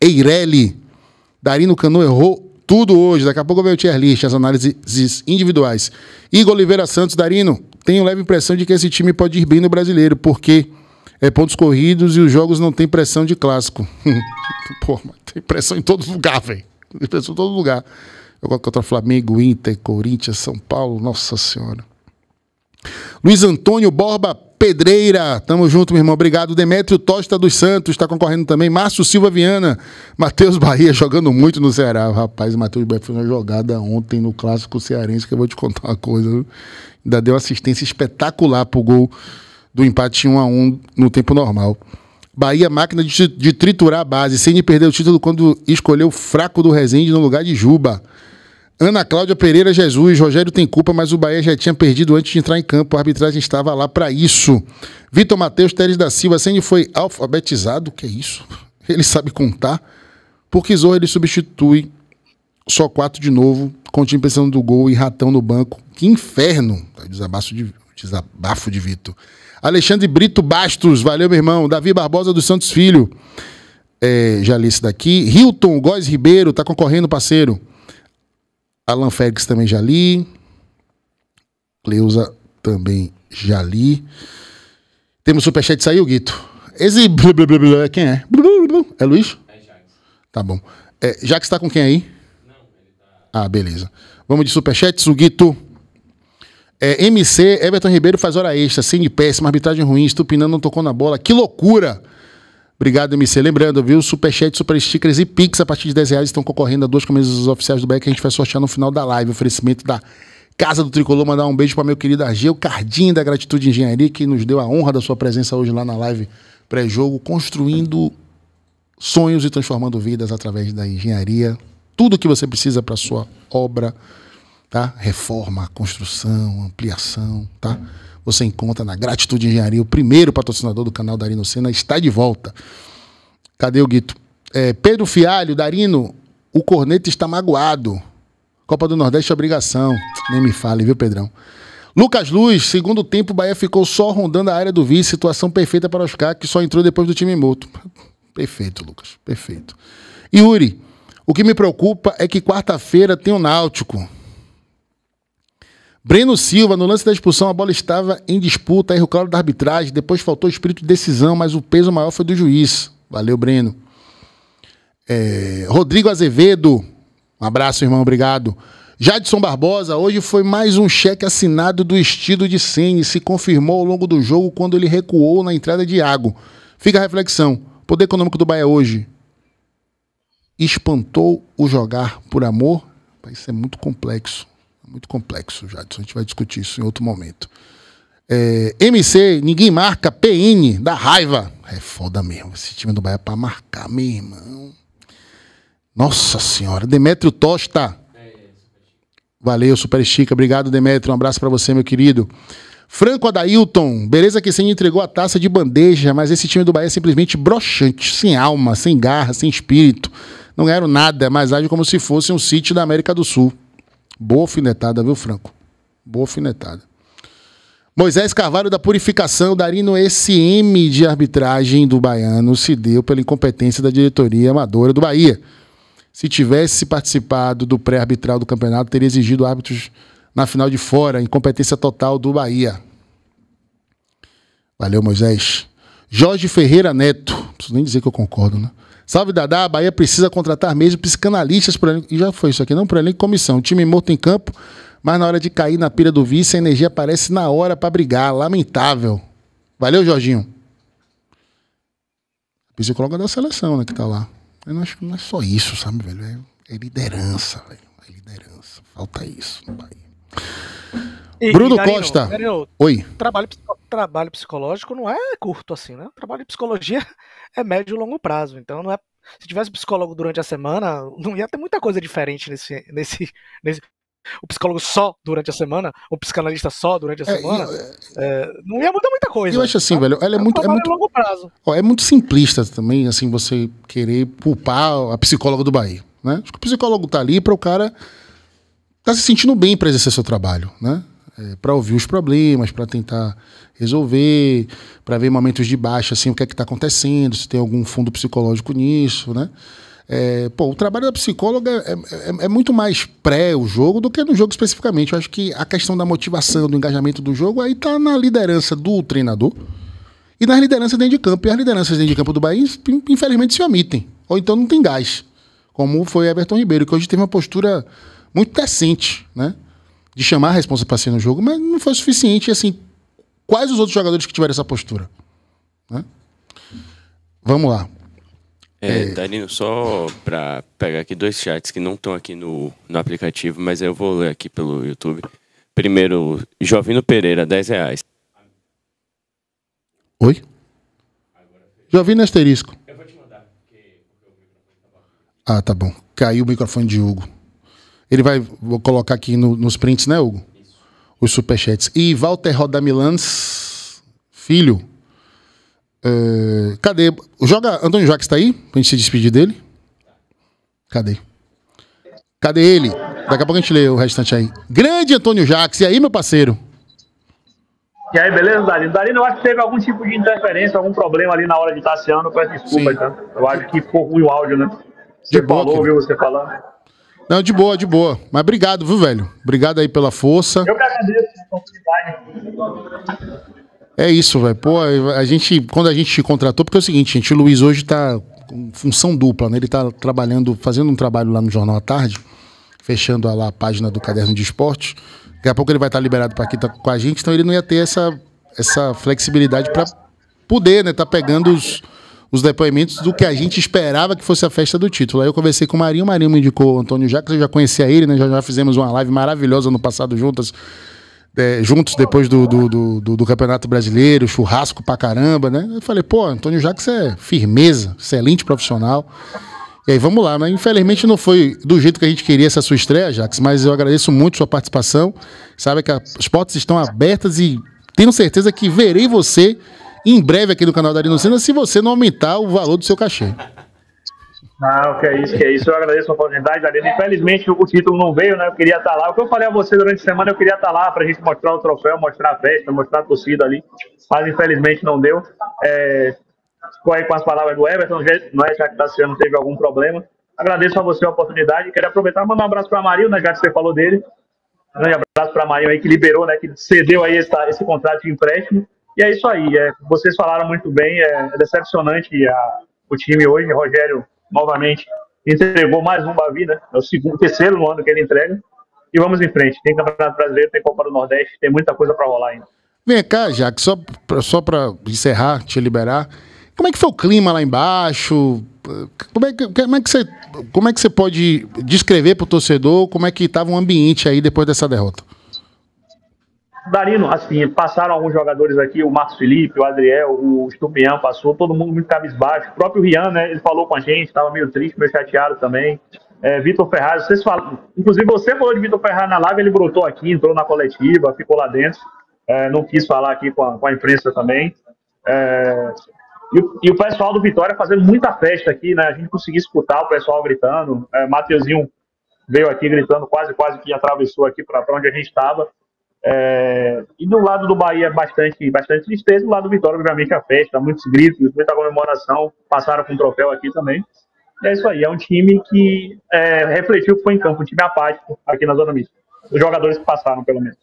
Eireli. Darino Cano errou tudo hoje. Daqui a pouco vai o tier list, as análises individuais. Igor Oliveira Santos, Darino, tenho leve impressão de que esse time pode ir bem no brasileiro, porque é, pontos corridos e os jogos não têm pressão de clássico. Pô, tem pressão em todo lugar, velho. Tem pressão em todo lugar. Eu coloco contra Flamengo, Inter, Corinthians, São Paulo, nossa senhora. Luiz Antônio Borba Pedreira, tamo junto, meu irmão. Obrigado. Demétrio Tosta dos Santos está concorrendo também. Márcio Silva Viana, Matheus Bahia jogando muito no Ceará. Rapaz, Matheus Bahia fez uma jogada ontem no clássico cearense que eu vou te contar uma coisa. Ainda deu assistência espetacular pro gol do empate 1 a 1 no tempo normal. Bahia máquina de, de triturar a base, sem perder o título quando escolheu fraco do Rezende no lugar de Juba. Ana Cláudia Pereira Jesus, Rogério tem culpa, mas o Bahia já tinha perdido antes de entrar em campo. A arbitragem estava lá para isso. Vitor Matheus Teres da Silva, Sene foi alfabetizado, que é isso? Ele sabe contar. Por que Zorro ele substitui só quatro de novo, com o time pensando do gol e ratão no banco. Que inferno! Tá Desabaço de, desabafo de Vitor. Alexandre Brito Bastos, valeu, meu irmão. Davi Barbosa dos Santos Filho. É, já li esse daqui. Hilton Góes Ribeiro, tá concorrendo, parceiro. Alan Félix também já li. Cleusa também já li. Temos superchat saiu, Guito. Esse blu, blu, blu, blu, é quem é? Blu, blu, É Luiz? É Jax. Tá bom. É, Jax tá com quem aí? Não, ele tá... Ah, beleza. Vamos de superchats, o Guito. É, MC, Everton Ribeiro faz hora extra, sem de péssima, arbitragem ruim, estupinando, não tocou na bola. Que loucura! Obrigado, MC. Lembrando, viu? Superchat, Super Stickers e Pix a partir de 10 reais estão concorrendo a duas camisas oficiais do BEC que a gente vai sortear no final da live. Oferecimento da Casa do Tricolor. Mandar um beijo para meu querido Argel Cardim da Gratitude Engenharia, que nos deu a honra da sua presença hoje lá na live pré-jogo, construindo sonhos e transformando vidas através da engenharia. Tudo que você precisa para sua obra tá? Reforma, construção, ampliação, tá? Você encontra na Gratitude Engenharia, o primeiro patrocinador do canal Darino Senna está de volta. Cadê o Guito? É, Pedro Fialho, Darino, o corneto está magoado. Copa do Nordeste é obrigação. Nem me fale, viu, Pedrão? Lucas Luz, segundo tempo, o Bahia ficou só rondando a área do vice, situação perfeita para Oscar, que só entrou depois do time morto. Perfeito, Lucas, perfeito. Yuri, o que me preocupa é que quarta-feira tem o um Náutico. Breno Silva, no lance da expulsão, a bola estava em disputa, erro claro da arbitragem, depois faltou espírito de decisão, mas o peso maior foi do juiz. Valeu, Breno. É, Rodrigo Azevedo, um abraço, irmão, obrigado. Jadson Barbosa, hoje foi mais um cheque assinado do estilo de Senna e se confirmou ao longo do jogo quando ele recuou na entrada de Iago. Fica a reflexão. Poder econômico do Bahia hoje espantou o jogar por amor? Isso é muito complexo muito complexo, já A gente vai discutir isso em outro momento. É, MC, ninguém marca. PN, da raiva. É foda mesmo. Esse time do Bahia é pra marcar, meu irmão. Nossa senhora. Demetrio Tosta. Valeu, Super Chica. Obrigado, Demetrio. Um abraço para você, meu querido. Franco Adailton, beleza que você entregou a taça de bandeja, mas esse time do Bahia é simplesmente broxante, sem alma, sem garra, sem espírito. Não ganharam nada, mas age como se fosse um sítio da América do Sul. Boa alfinetada, viu, Franco? Boa alfinetada. Moisés Carvalho da Purificação, Darino, esse M de arbitragem do Baiano se deu pela incompetência da diretoria amadora do Bahia. Se tivesse participado do pré-arbitral do campeonato, teria exigido árbitros na final de fora, incompetência total do Bahia. Valeu, Moisés. Jorge Ferreira Neto, não preciso nem dizer que eu concordo, né? Salve Dadá, a Bahia precisa contratar mesmo psicanalistas para E já foi isso aqui, não para elenco comissão. Time morto em campo, mas na hora de cair na pira do vice, a energia aparece na hora para brigar. Lamentável. Valeu, Jorginho. Psicóloga da seleção, né, que tá lá. Eu não acho que não é só isso, sabe, velho? É, é liderança, velho. É liderança. Falta isso no Bahia. Bruno e Costa. Oi. Trabalho, trabalho psicológico não é curto assim, né? Trabalho de psicologia é médio e longo prazo. Então não é. Se tivesse psicólogo durante a semana, não ia ter muita coisa diferente nesse. nesse, nesse o psicólogo só durante a semana, o psicanalista só durante a é, semana, é, não ia mudar muita coisa. Eu acho assim, velho, ela é, é muito. É muito longo prazo. Ó, é muito simplista também, assim, você querer poupar a psicóloga do Bahia. Né? Acho que o psicólogo tá ali para o cara tá se sentindo bem para exercer seu trabalho, né? é, para ouvir os problemas, para tentar resolver, para ver momentos de baixa, assim, o que é que está acontecendo, se tem algum fundo psicológico nisso, né? É, pô, o trabalho da psicóloga é, é, é muito mais pré o jogo do que no jogo especificamente. Eu acho que a questão da motivação, do engajamento do jogo, aí tá na liderança do treinador e nas lideranças dentro de campo. E as lideranças dentro de campo do Bahia, infelizmente, se omitem. Ou então não tem gás, como foi Everton Ribeiro, que hoje teve uma postura muito decente, né? de chamar a responsa para ser no jogo, mas não foi suficiente. assim, quais os outros jogadores que tiveram essa postura? Né? Vamos lá. É, é. Danilo, só para pegar aqui dois chats que não estão aqui no, no aplicativo, mas eu vou ler aqui pelo YouTube. Primeiro, Jovino Pereira, 10 reais. Oi? Jovino Asterisco. Eu vou te mandar, porque o microfone tá Ah, tá bom. Caiu o microfone de Hugo. Ele vai, vou colocar aqui no, nos prints, né, Hugo? Isso. Os superchats. E Walter Rodamilans, filho. É, cadê? Joga. Antônio Jacques tá aí? Pra gente se despedir dele? Cadê? Cadê ele? Daqui a pouco a gente lê o restante aí. Grande Antônio Jacques. E aí, meu parceiro? E aí, beleza, Darino? Darino, eu acho que teve algum tipo de interferência, algum problema ali na hora de estar Tassiano. Peço desculpa, tá? Eu acho que ficou ruim o áudio, né? Você de falou, viu você falando. Não, de boa, de boa. Mas obrigado, viu, velho? Obrigado aí pela força. Eu que agradeço a oportunidade. É isso, velho. Pô, a gente, quando a gente contratou, porque é o seguinte, gente, o Luiz hoje tá com função dupla, né? Ele tá trabalhando, fazendo um trabalho lá no Jornal à Tarde, fechando lá a página do Caderno de Esportes. Daqui a pouco ele vai estar tá liberado para aqui tá com a gente, então ele não ia ter essa, essa flexibilidade para poder, né? Tá pegando os, os depoimentos do que a gente esperava que fosse a festa do título. Aí eu conversei com o Marinho, o Marinho me indicou o Antônio Jacques, eu já conhecia ele, né? Já, já fizemos uma live maravilhosa no passado juntas. É, juntos depois do do, do, do, do, Campeonato Brasileiro, churrasco pra caramba, né? Eu falei, pô, Antônio Jacques é firmeza, excelente profissional. E aí vamos lá, né? Infelizmente não foi do jeito que a gente queria essa sua estreia, Jacques, mas eu agradeço muito sua participação. Sabe que as portas estão abertas e tenho certeza que verei você em breve aqui no canal da Arinocena se você não aumentar o valor do seu cachê. Ah, o que é isso, que é isso. Eu agradeço a oportunidade, Darino. Infelizmente o título não veio, né? Eu queria estar lá. O que eu falei a você durante a semana, eu queria estar lá para a gente mostrar o troféu, mostrar a festa, mostrar a torcida ali. Mas infelizmente não deu. É, ficou aí com as palavras do Everton, não é? é já que Tassiano teve algum problema. Agradeço a você a oportunidade. Queria aproveitar e mandar um abraço para Marinho, né? Já que você falou dele. Um grande abraço para Marinho aí que liberou, né? Que cedeu aí essa, esse contrato de empréstimo. E é isso aí. É, vocês falaram muito bem. É, é decepcionante a, o time hoje. Rogério, novamente, entregou mais um Bavi, né? É o segundo, terceiro ano que ele entrega. E vamos em frente. Tem Campeonato Brasileiro, tem Copa do Nordeste, tem muita coisa para rolar ainda. Vem cá, Jack, só, só para encerrar, te liberar. Como é que foi o clima lá embaixo? Como é que, como é que, você, como é que você pode descrever para o torcedor como é que estava o ambiente aí depois dessa derrota? Darino, assim, passaram alguns jogadores aqui, o Marcos Felipe, o Adriel, o Estupian passou, todo mundo muito cabisbaixo. O próprio Rian, né, ele falou com a gente, estava meio triste, meio chateado também. É, Vitor Ferraz, vocês falam, inclusive você falou de Vitor Ferraz na live, ele brotou aqui, entrou na coletiva, ficou lá dentro, é, não quis falar aqui com a, com a imprensa também. É, e, e, o pessoal do Vitória fazendo muita festa aqui, né? A gente conseguia escutar o pessoal gritando. É, Mateuzinho veio aqui gritando, quase, quase que atravessou aqui para onde a gente estava. É, e do lado do Bahia, bastante, bastante tristeza. Do lado do Vitória, obviamente, a festa, muitos gritos, muita comemoração. Passaram com um troféu aqui também. E é isso aí, é um time que é, refletiu que foi em campo, um time apático aqui na Zona Mista. Os jogadores que passaram, pelo menos.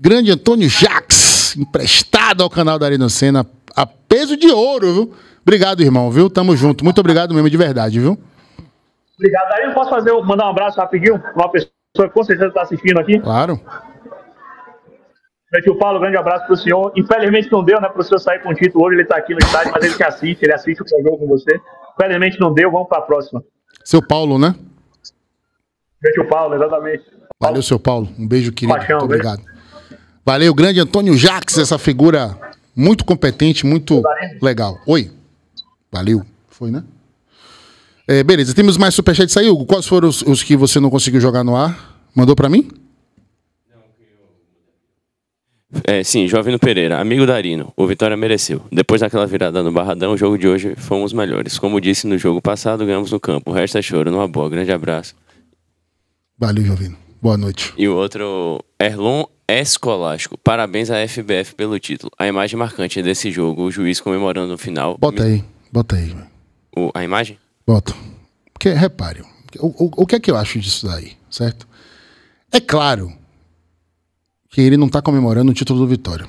Grande Antônio Jax, emprestado ao canal da Arena Senna, a peso de ouro, viu? Obrigado, irmão, viu? Tamo junto. Muito obrigado mesmo, de verdade, viu? Obrigado. Aí eu posso fazer, mandar um abraço rapidinho para uma pessoa que com certeza está assistindo aqui. Claro. Meu é tio Paulo, grande abraço para o senhor. Infelizmente não deu, né, para o senhor sair com o título hoje, ele está aqui no estádio, mas ele que assiste, ele assiste o seu jogo com você. Infelizmente não deu, vamos para a próxima. Seu Paulo, né? Meu é tio Paulo, exatamente. Valeu, Paulo. seu Paulo. Um beijo, querido. Paixão, muito beijo. obrigado. Valeu, grande Antônio Jax, essa figura muito competente, muito legal. Oi. Valeu. Foi, né? É, beleza, temos mais superchats aí, Hugo. Quais foram os, os, que você não conseguiu jogar no ar? Mandou para mim? É, sim, Jovino Pereira, amigo da Arino. O Vitória mereceu. Depois daquela virada no Barradão, o jogo de hoje fomos melhores. Como disse no jogo passado, ganhamos no campo. O resto é choro, numa boa. Grande abraço. Valeu, Jovino. Boa noite. E o outro, Erlon Escolástico. Parabéns à FBF pelo título. A imagem marcante desse jogo, o juiz comemorando no final. Bota aí, bota aí. O, a imagem? Bota. Porque, reparem, o, o, o que é que eu acho disso daí, certo? É claro que ele não está comemorando o título do Vitória.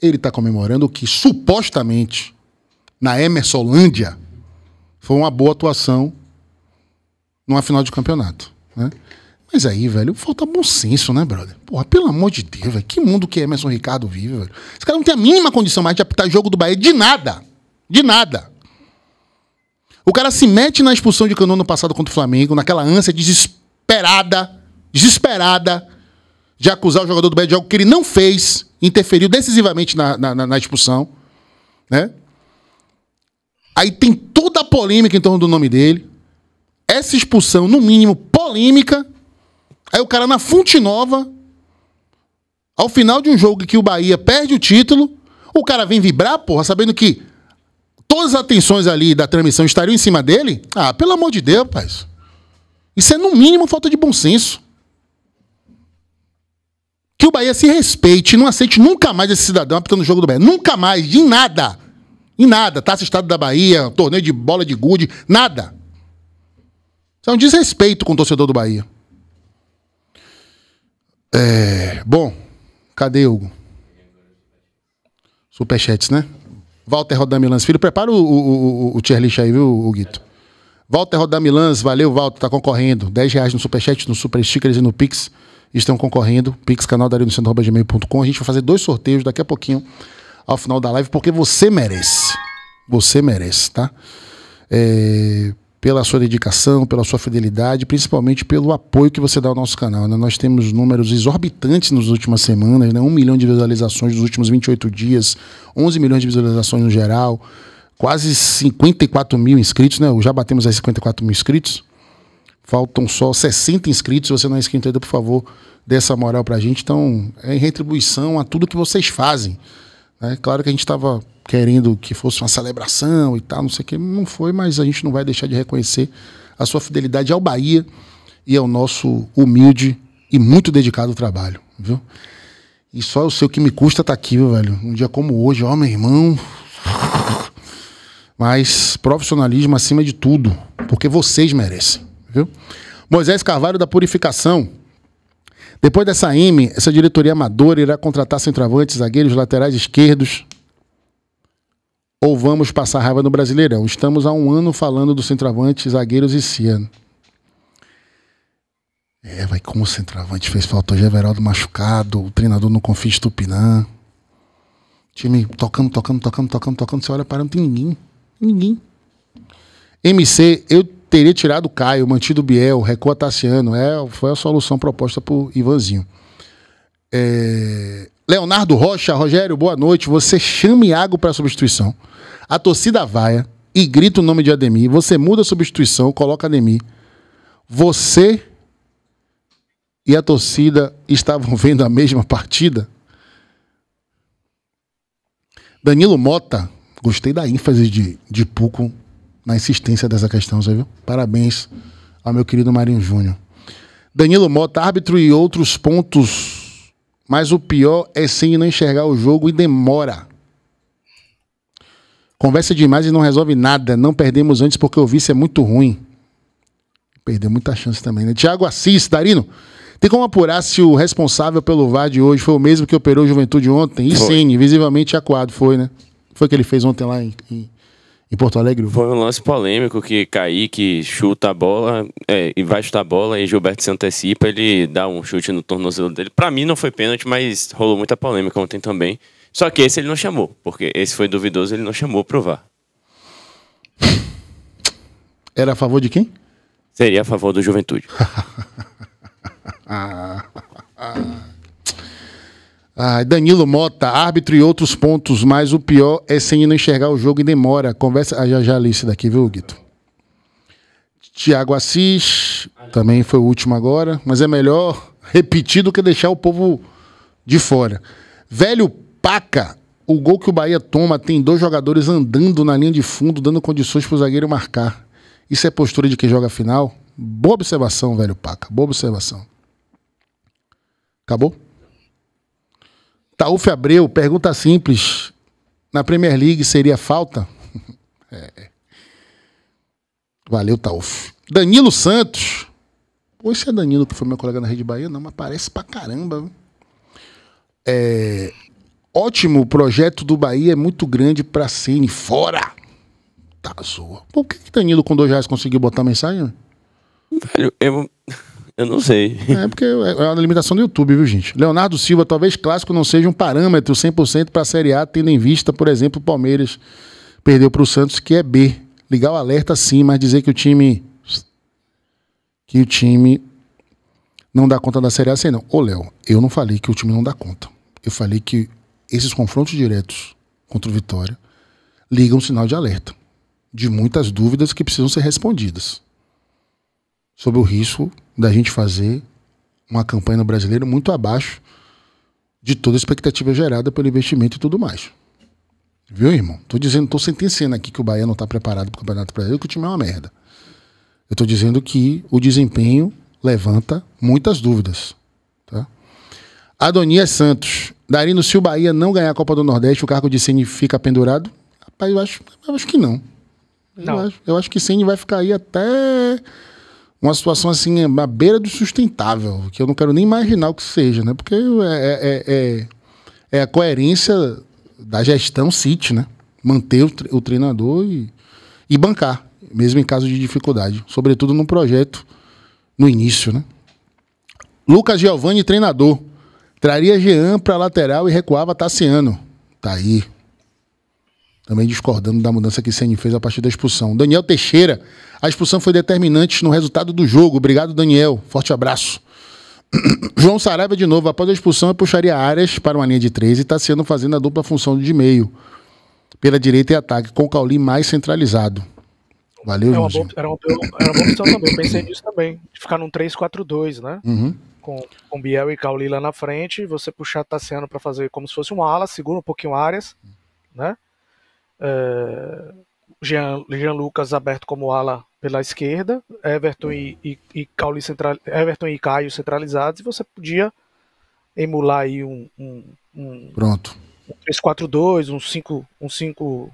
Ele está comemorando o que supostamente na Emersonlândia foi uma boa atuação numa final de campeonato. Né? Mas aí, velho, falta bom senso, né, brother? Porra, pelo amor de Deus, velho. Que mundo que Emerson Ricardo vive, velho. Esse cara não tem a mínima condição mais de apitar jogo do Bahia de nada. De nada. O cara se mete na expulsão de Cano no passado contra o Flamengo, naquela ânsia desesperada, desesperada, de acusar o jogador do Bahia de algo que ele não fez, interferiu decisivamente na, na, na, na expulsão, né? Aí tem toda a polêmica em torno do nome dele. Essa expulsão, no mínimo, polêmica. Aí o cara na Fonte Nova, ao final de um jogo que o Bahia perde o título, o cara vem vibrar, porra, sabendo que todas as atenções ali da transmissão estariam em cima dele. Ah, pelo amor de Deus, rapaz. Isso é, no mínimo, falta de bom senso que o Bahia se respeite e não aceite nunca mais esse cidadão apitando o jogo do Bahia. Nunca mais, em nada. Em nada. Taça Estado da Bahia, torneio de bola de gude, nada. Isso é um desrespeito com o torcedor do Bahia. É, bom, cadê Hugo? Superchats, né? Walter Rodamilans Filho, prepara o, o, o, o tier list aí, viu, o Guito? Walter Rodamilans, valeu, Walter, tá concorrendo. 10 reais no Superchat, no Super Stickers e no Pix estão concorrendo. Pix canal pixcanaldarioinocente.com. A gente vai fazer dois sorteios daqui a pouquinho ao final da live, porque você merece. Você merece, tá? É, pela sua dedicação, pela sua fidelidade, principalmente pelo apoio que você dá ao nosso canal. Né? Nós temos números exorbitantes nas últimas semanas, né? 1 milhão de visualizações nos últimos 28 dias, 11 milhões de visualizações no geral, quase 54 mil inscritos, né? Já batemos aí 54 mil inscritos. Faltam só 60 inscritos. Se você não é inscrito ainda, por favor, dê essa moral para a gente. Então, é em retribuição a tudo que vocês fazem. É claro que a gente estava querendo que fosse uma celebração e tal, não sei o que, não foi, mas a gente não vai deixar de reconhecer a sua fidelidade ao Bahia e ao nosso humilde e muito dedicado trabalho, viu? E só eu sei o que me custa estar tá aqui, viu, velho? Um dia como hoje, ó, meu irmão. Mas profissionalismo acima de tudo, porque vocês merecem viu? Moisés Carvalho da Purificação. Depois dessa M, essa diretoria amadora irá contratar centroavantes, zagueiros, laterais esquerdos. Ou vamos passar raiva no Brasileirão? Estamos há um ano falando do centroavante, zagueiros e Ciano. É, vai como o centroavante fez falta. O Everaldo machucado, o treinador não confia em Tupinã. Time tocando, tocando, tocando, tocando, tocando. Você olha, parando, tem ninguém. Ninguém. MC, eu teria tirado o Caio, mantido o Biel, recua Tassiano. É, foi a solução proposta por Ivanzinho. É... Leonardo Rocha, Rogério, boa noite. Você chama Iago para substituição. A torcida vaia e grita o nome de Ademir. Você muda a substituição, coloca Ademir. Você e a torcida estavam vendo a mesma partida? Danilo Mota, gostei da ênfase de, de Puco na insistência dessa questão, você viu? Parabéns ao meu querido Marinho Júnior. Danilo Mota, árbitro e outros pontos, mas o pior é sim não enxergar o jogo e demora. Conversa demais e não resolve nada. Não perdemos antes porque o vice é muito ruim. Perdeu muita chance também, né? Tiago Assis, Darino, tem como apurar se o responsável pelo VAR de hoje foi o mesmo que operou Juventude ontem? E foi. sim, visivelmente acuado foi, né? Foi o que ele fez ontem lá em, em em Porto Alegre? Foi um lance polêmico que Kaique chuta a bola é, e vai chutar a bola e Gilberto se antecipa, ele dá um chute no tornozelo dele. Para mim não foi pênalti, mas rolou muita polêmica ontem também. Só que esse ele não chamou, porque esse foi duvidoso, ele não chamou pro VAR. Era a favor de quem? Seria a favor do Juventude. Ah, Danilo Mota, árbitro e outros pontos, mas o pior é sem não enxergar o jogo e demora. Conversa. Ah, já já li isso daqui, viu, Guito? Tiago Assis, também foi o último agora, mas é melhor repetir do que deixar o povo de fora. Velho Paca, o gol que o Bahia toma tem dois jogadores andando na linha de fundo, dando condições para o zagueiro marcar. Isso é postura de quem joga final? Boa observação, velho Paca, boa observação. Acabou? Taúf Abreu, pergunta simples. Na Premier League seria falta? é. Valeu, Taúf. Danilo Santos. Poxa, é Danilo, que foi meu colega na Rede Bahia, não, mas parece pra caramba. É, ótimo, o projeto do Bahia é muito grande pra Cine. Fora! Tá zoa. Por que, que Danilo com dois reais conseguiu botar mensagem? Velho, eu. Eu não sei. É porque é, é uma limitação do YouTube, viu, gente? Leonardo Silva, talvez clássico não seja um parâmetro 100% para a Série A, tendo em vista, por exemplo, o Palmeiras perdeu para o Santos, que é B. Ligar o alerta sim, mas dizer que o time. Que o time não dá conta da Série A, sei não. Ô, Léo, eu não falei que o time não dá conta. Eu falei que esses confrontos diretos contra o Vitória ligam um sinal de alerta de muitas dúvidas que precisam ser respondidas sobre o risco da gente fazer uma campanha no brasileiro muito abaixo de toda a expectativa gerada pelo investimento e tudo mais. Viu, irmão? Tô dizendo, tô sentenciando aqui que o Bahia não está preparado para o Campeonato Brasileiro, que o time é uma merda. Eu tô dizendo que o desempenho levanta muitas dúvidas. Tá? Adonias Santos. Darino, se o Bahia não ganhar a Copa do Nordeste, o cargo de Ceni fica pendurado? Rapaz, eu acho, eu acho que não. não. Eu, acho, eu acho que Ceni vai ficar aí até uma situação assim, é, na beira do sustentável, que eu não quero nem imaginar o que seja, né? Porque é, é, é, é, é a coerência da gestão City, né? Manter o, treinador e, e bancar, mesmo em caso de dificuldade, sobretudo num projeto no início, né? Lucas Giovanni, treinador. Traria Jean para lateral e recuava Tassiano. Tá aí, também discordando da mudança que o Ceni fez a partir da expulsão. Daniel Teixeira, a expulsão foi determinante no resultado do jogo. Obrigado, Daniel. Forte abraço. João Saraiva de novo, após a expulsão, eu puxaria áreas para uma linha de três e está sendo fazendo a dupla função de meio. Pela direita e ataque, com o Cauli mais centralizado. Valeu, é era uma boa, era, uma, era uma opção também, eu pensei nisso também. De ficar num 3-4-2, né? Uhum. Com, com Biel e Cauli lá na frente, você puxar Tassiano para fazer como se fosse um ala, segura um pouquinho áreas, né? uh, Jean, Jean, Lucas aberto como ala pela esquerda, Everton e, e, e central, Everton e Caio centralizados, e você podia emular aí um, um, um Pronto. um 3-4-2, um 5,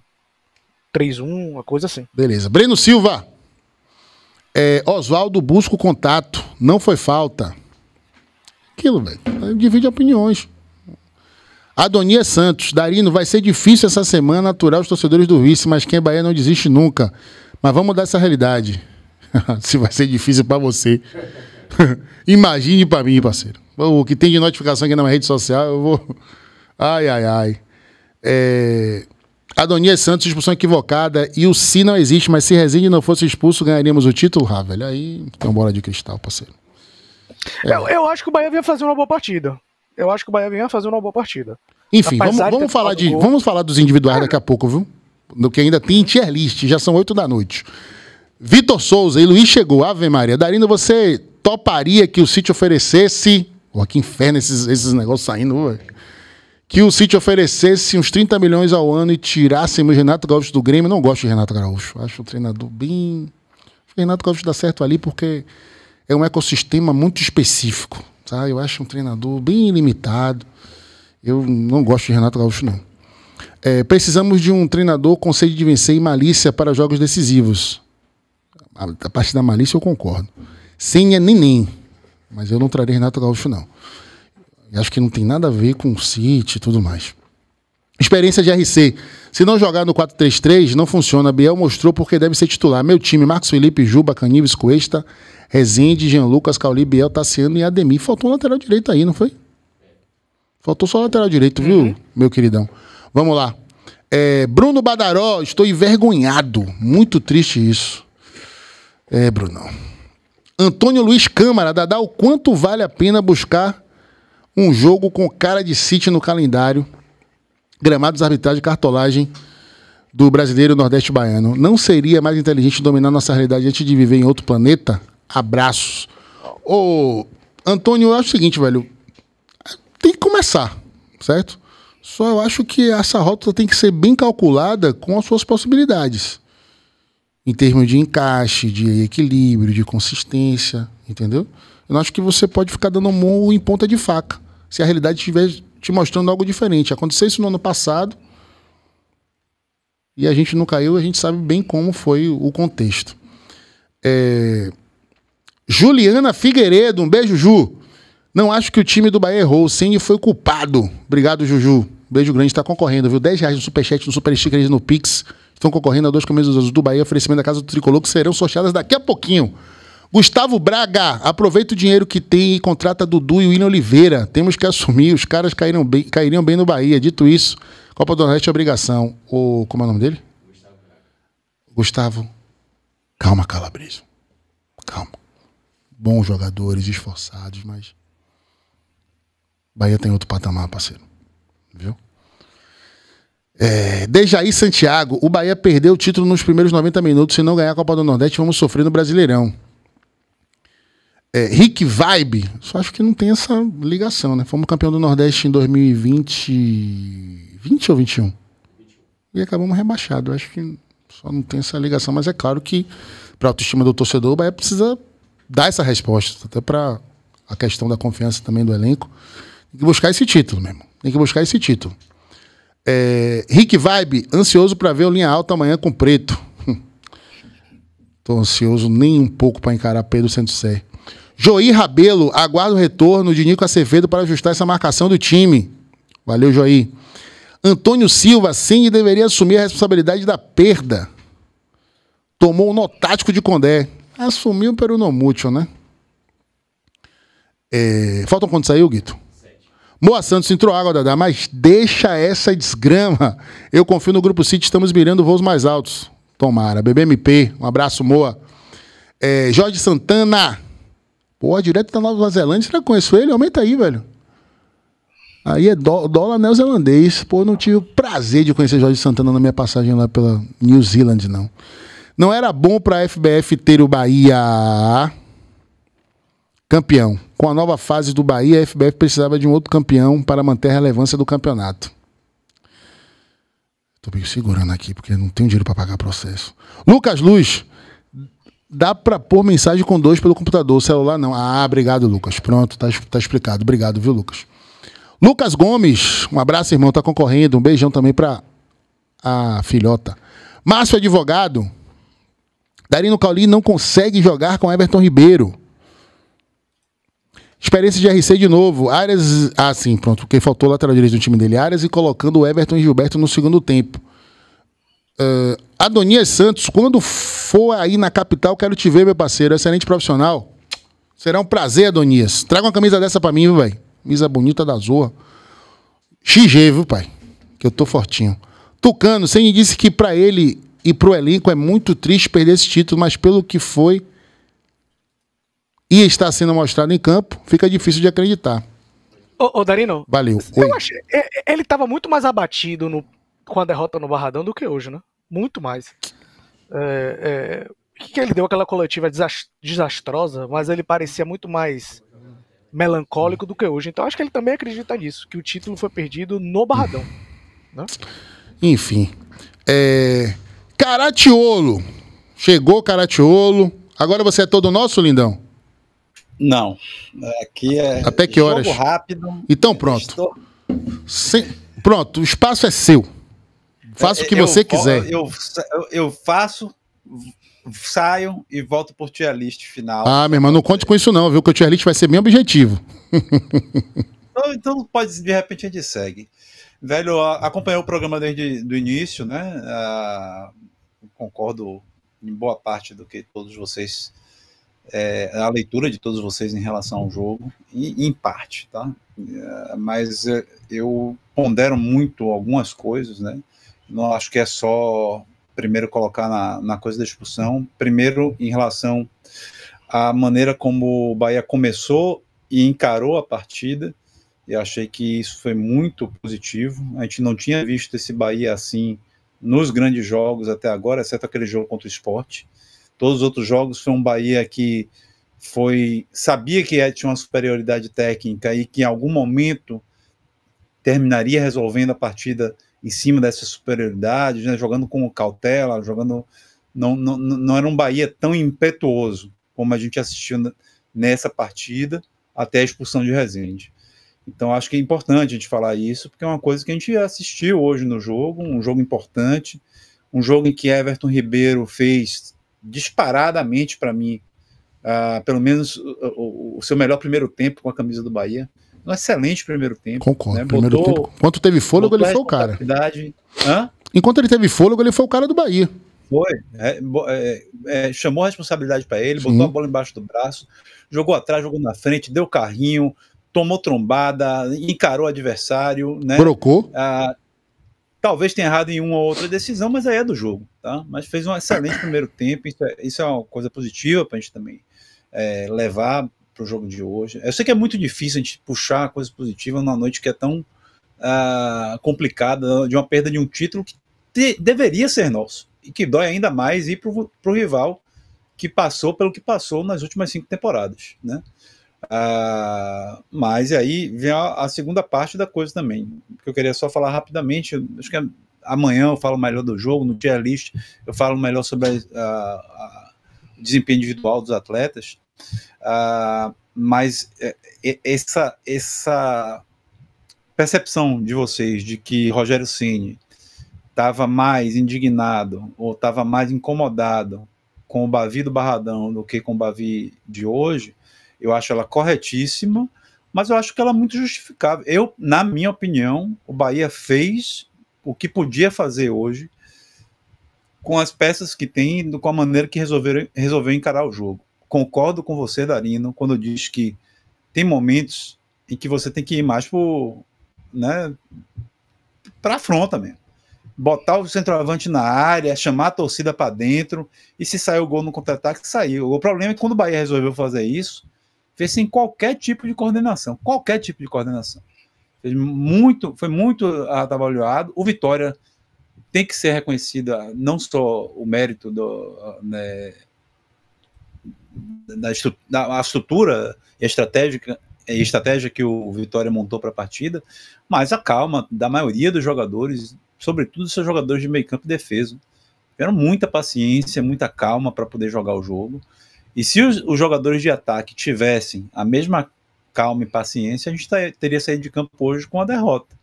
3-1, uma coisa assim. Beleza. Breno Silva. É, Oswaldo busca o contato. Não foi falta. Aquilo, velho. Divide opiniões. Adonia Santos, Darino, vai ser difícil essa semana aturar os torcedores do vice, mas quem é Bahia não desiste nunca. Mas vamos mudar essa realidade. Se vai ser difícil para você, imagine para mim, parceiro. O que tem de notificação aqui na minha rede social, eu vou. Ai, ai, ai. É... Santos, expulsão equivocada. E o Si não existe, mas se Resende não fosse expulso, ganharíamos o título, ah, velho. Aí então, bola de cristal, parceiro. É. Eu, eu acho que o Bahia vinha fazer uma boa partida eu acho que o Bahia a fazer uma boa partida. Enfim, vamos, vamos falar de, vamos falar dos individuais daqui a pouco, viu? No que ainda tem tier list, já são oito da noite. Vitor Souza e Luiz chegou. Ave Maria. Darino, você toparia que o City oferecesse. Pô, que inferno esses, esses negócios saindo, ué. Que o City oferecesse uns 30 milhões ao ano e tirássemos Renato Gaúcho do Grêmio. Não gosto de Renato Gaúcho. Acho o treinador bem. Renato Gaúcho dá certo ali porque é um ecossistema muito específico. Tá? Eu acho um treinador bem limitado. Eu não gosto de Renato Gaúcho, não. É, precisamos de um treinador com sede de vencer e malícia para jogos decisivos. A, a parte da malícia eu concordo. Sem é nem nem. Mas eu não trarei Renato Gaúcho, não. Eu acho que não tem nada a ver com o City e tudo mais. Experiência de RC. Se não jogar no 4-3-3, não funciona. Biel mostrou porque deve ser titular. Meu time, Marcos Felipe, Juba, Canives, Cuesta, Rezende, Jean Lucas, Cauli, Biel, Tassiano e Ademir. Faltou um lateral direito aí, não foi? Faltou só lateral direito, viu, uhum. meu queridão? Vamos lá. É, Bruno Badaró, estou envergonhado. Muito triste isso. É, Brunão. Antônio Luiz Câmara, Dadá, o quanto vale a pena buscar um jogo com cara de City no calendário? Gramados, arbitragem, cartolagem do brasileiro Nordeste Baiano. Não seria mais inteligente dominar nossa realidade antes de viver em outro planeta? Abraços. Ô, Antônio, é o seguinte, velho. Tem que começar, certo? Só eu acho que essa rota tem que ser bem calculada com as suas possibilidades. Em termos de encaixe, de equilíbrio, de consistência, entendeu? Eu não acho que você pode ficar dando mão em ponta de faca. Se a realidade estiver te mostrando algo diferente. Aconteceu isso no ano passado. E a gente não caiu, a gente sabe bem como foi o contexto. É... Juliana Figueiredo, um beijo, Ju. Não acho que o time do Bahia errou. O e foi culpado. Obrigado, Juju. Beijo grande, está concorrendo, viu? 10 reais no Superchat, no Super Sticker no Pix. Estão concorrendo a duas camisas do Bahia, oferecimento da Casa do Tricolor, que serão sorteadas daqui a pouquinho. Gustavo Braga, aproveita o dinheiro que tem e contrata Dudu e William Oliveira. Temos que assumir, os caras caíram bem, cairiam bem no Bahia. Dito isso, Copa do Nordeste é obrigação. O, como é o nome dele? Gustavo. Gustavo. Calma, Calabreso. Calma bons jogadores, esforçados, mas. Bahia tem outro patamar, parceiro. Viu? É, Dejaí Santiago, o Bahia perdeu o título nos primeiros 90 minutos. Se não ganhar a Copa do Nordeste, vamos sofrer no Brasileirão. É, Rick Vibe, só acho que não tem essa ligação, né? Fomos campeão do Nordeste em 2020 20 ou 21? E acabamos rebaixados. Acho que só não tem essa ligação, mas é claro que para a autoestima do torcedor, o Bahia precisa dar essa resposta, até para a questão da confiança também do elenco. Tem que buscar esse título mesmo. Tem que buscar esse título. É, Rick Vibe, ansioso para ver o Linha Alta amanhã com Preto. Hum. Tô ansioso nem um pouco para encarar Pedro Santos Sé. Joí Rabelo, aguardo o retorno de Nico Acevedo para ajustar essa marcação do time. Valeu, Joí. Antônio Silva, sim, deveria assumir a responsabilidade da perda. Tomou um notático de Condé. Assumiu pelo Nomútil, né? É... Faltam quantos aí, Guito? Moa Santos entrou água, Dadá, mas deixa essa desgrama. Eu confio no Grupo City, estamos mirando voos mais altos. Tomara. BBMP, um abraço, Moa. É, Jorge Santana. Pô, direto da Nova Zelândia, será que conheço ele? Aumenta aí, velho. Aí é dólar neozelandês. Pô, não tive o prazer de conhecer Jorge Santana na minha passagem lá pela New Zealand, não. Não era bom para a FBF ter o Bahia campeão. Com a nova fase do Bahia, a FBF precisava de um outro campeão para manter a relevância do campeonato. Tô meio segurando aqui, porque não tenho dinheiro para pagar processo. Lucas Luz, dá para pôr mensagem com dois pelo computador, celular não. Ah, obrigado, Lucas. Pronto, tá, tá explicado. Obrigado, viu, Lucas? Lucas Gomes, um abraço, irmão, tá concorrendo. Um beijão também para a filhota. Márcio Advogado, Darino Cauli não consegue jogar com Everton Ribeiro. Experiência de RC de novo. Áreas. Ah, sim, pronto. Porque faltou lateral direito do time dele. Áreas e colocando o Everton e Gilberto no segundo tempo. Uh, Adonias Santos, quando for aí na capital, quero te ver, meu parceiro. Excelente profissional. Será um prazer, Adonias. Traga uma camisa dessa pra mim, viu, velho? Camisa bonita da Zoa. XG, viu, pai? Que eu tô fortinho. Tucano, você me disse que para ele e para o elenco é muito triste perder esse título, mas pelo que foi e está sendo mostrado em campo, fica difícil de acreditar. Ô, ô Darino, valeu. Achei, é, é, ele estava muito mais abatido no, com a derrota no Barradão do que hoje, né? Muito mais. É, é que ele deu aquela coletiva desastrosa, mas ele parecia muito mais melancólico do que hoje. Então acho que ele também acredita nisso, que o título foi perdido no Barradão. Né? Enfim. É... Caratiolo. Chegou Caratiolo. Agora você é todo nosso, lindão? Não. Aqui é. Até que horas? rápido. Então pronto. Estou... Sem... Pronto, o espaço é seu. Faça o que é, você quiser. Eu, eu, eu, faço, saio e volto por tier list final. Ah, meu irmão, não conte com isso não, viu? Que o tier list vai ser bem objetivo. então, então pode, de repente a gente segue. Velho, acompanhei o programa desde o início, né? concordo em boa parte do que todos vocês. É, a leitura de todos vocês em relação ao jogo, e, em parte, tá? É, mas é, eu pondero muito algumas coisas, né? Não acho que é só primeiro colocar na, na coisa da discussão. Primeiro, em relação à maneira como o Bahia começou e encarou a partida e achei que isso foi muito positivo. A gente não tinha visto esse Bahia assim nos grandes jogos até agora, exceto aquele jogo contra o esporte. Todos os outros jogos foi um Bahia que foi sabia que é, tinha uma superioridade técnica e que em algum momento terminaria resolvendo a partida em cima dessa superioridade, né, jogando com cautela, jogando não, não, não era um Bahia tão impetuoso como a gente assistiu nessa partida até a expulsão de Rezende. Então acho que é importante a gente falar isso, porque é uma coisa que a gente assistiu hoje no jogo, um jogo importante, um jogo em que Everton Ribeiro fez disparadamente para mim, uh, pelo menos o, o, seu melhor primeiro tempo com a camisa do Bahia. Um excelente primeiro tempo. Né? Concordo. Né? Primeiro botou, tempo. Enquanto teve fôlego, ele foi o cara. Hã? Enquanto ele teve fôlego, ele foi o cara do Bahia. Foi. É, é, é, chamou a responsabilidade para ele, Sim. botou a bola embaixo do braço, jogou atrás, jogou na frente, deu carrinho, tomou trombada, encarou o adversário, né? Brocou. Ah, talvez tenha errado em uma ou outra decisão, mas aí é do jogo, tá? Mas fez um excelente primeiro tempo, isso é, isso é uma coisa positiva para a gente também é, levar para o jogo de hoje. Eu sei que é muito difícil a gente puxar coisas positivas numa noite que é tão ah, complicada, de uma perda de um título que te, deveria ser nosso, e que dói ainda mais ir para o rival que passou pelo que passou nas últimas cinco temporadas, né? Ah, mas aí vem a, a, segunda parte da coisa também, que eu queria só falar rapidamente. Acho que é, amanhã eu falo melhor do jogo, no tier list eu falo melhor sobre o desempenho individual dos atletas. Ah, mas é, é, essa, essa percepção de vocês de que Rogério Ceni estava mais indignado ou estava mais incomodado com o Bavi do Barradão do que com o Bavi de hoje, eu acho ela corretíssima, mas eu acho que ela é muito justificável. Eu, na minha opinião, o Bahia fez o que podia fazer hoje com as peças que tem, com a maneira que resolveram, resolveu encarar o jogo. Concordo com você, Darino, quando diz que tem momentos em que você tem que ir mais para né, para afronta mesmo. Botar o centroavante na área, chamar a torcida para dentro e se sair o gol no contra-ataque, saiu. O problema é que quando o Bahia resolveu fazer isso, fez sem qualquer tipo de coordenação, qualquer tipo de coordenação. Fez muito, foi muito atabalhoado. O Vitória tem que ser reconhecida ah, não só o mérito do, ah, né, da, da estrutura estratégica eh, estratégia que o Vitória montou para a partida, mas a calma da maioria dos jogadores, sobretudo seus jogadores de meio campo e defesa, tiveram muita paciência, muita calma para poder jogar o jogo. E se os, os jogadores de ataque tivessem a mesma calma e paciência, a gente tá, teria saído de campo hoje com a derrota.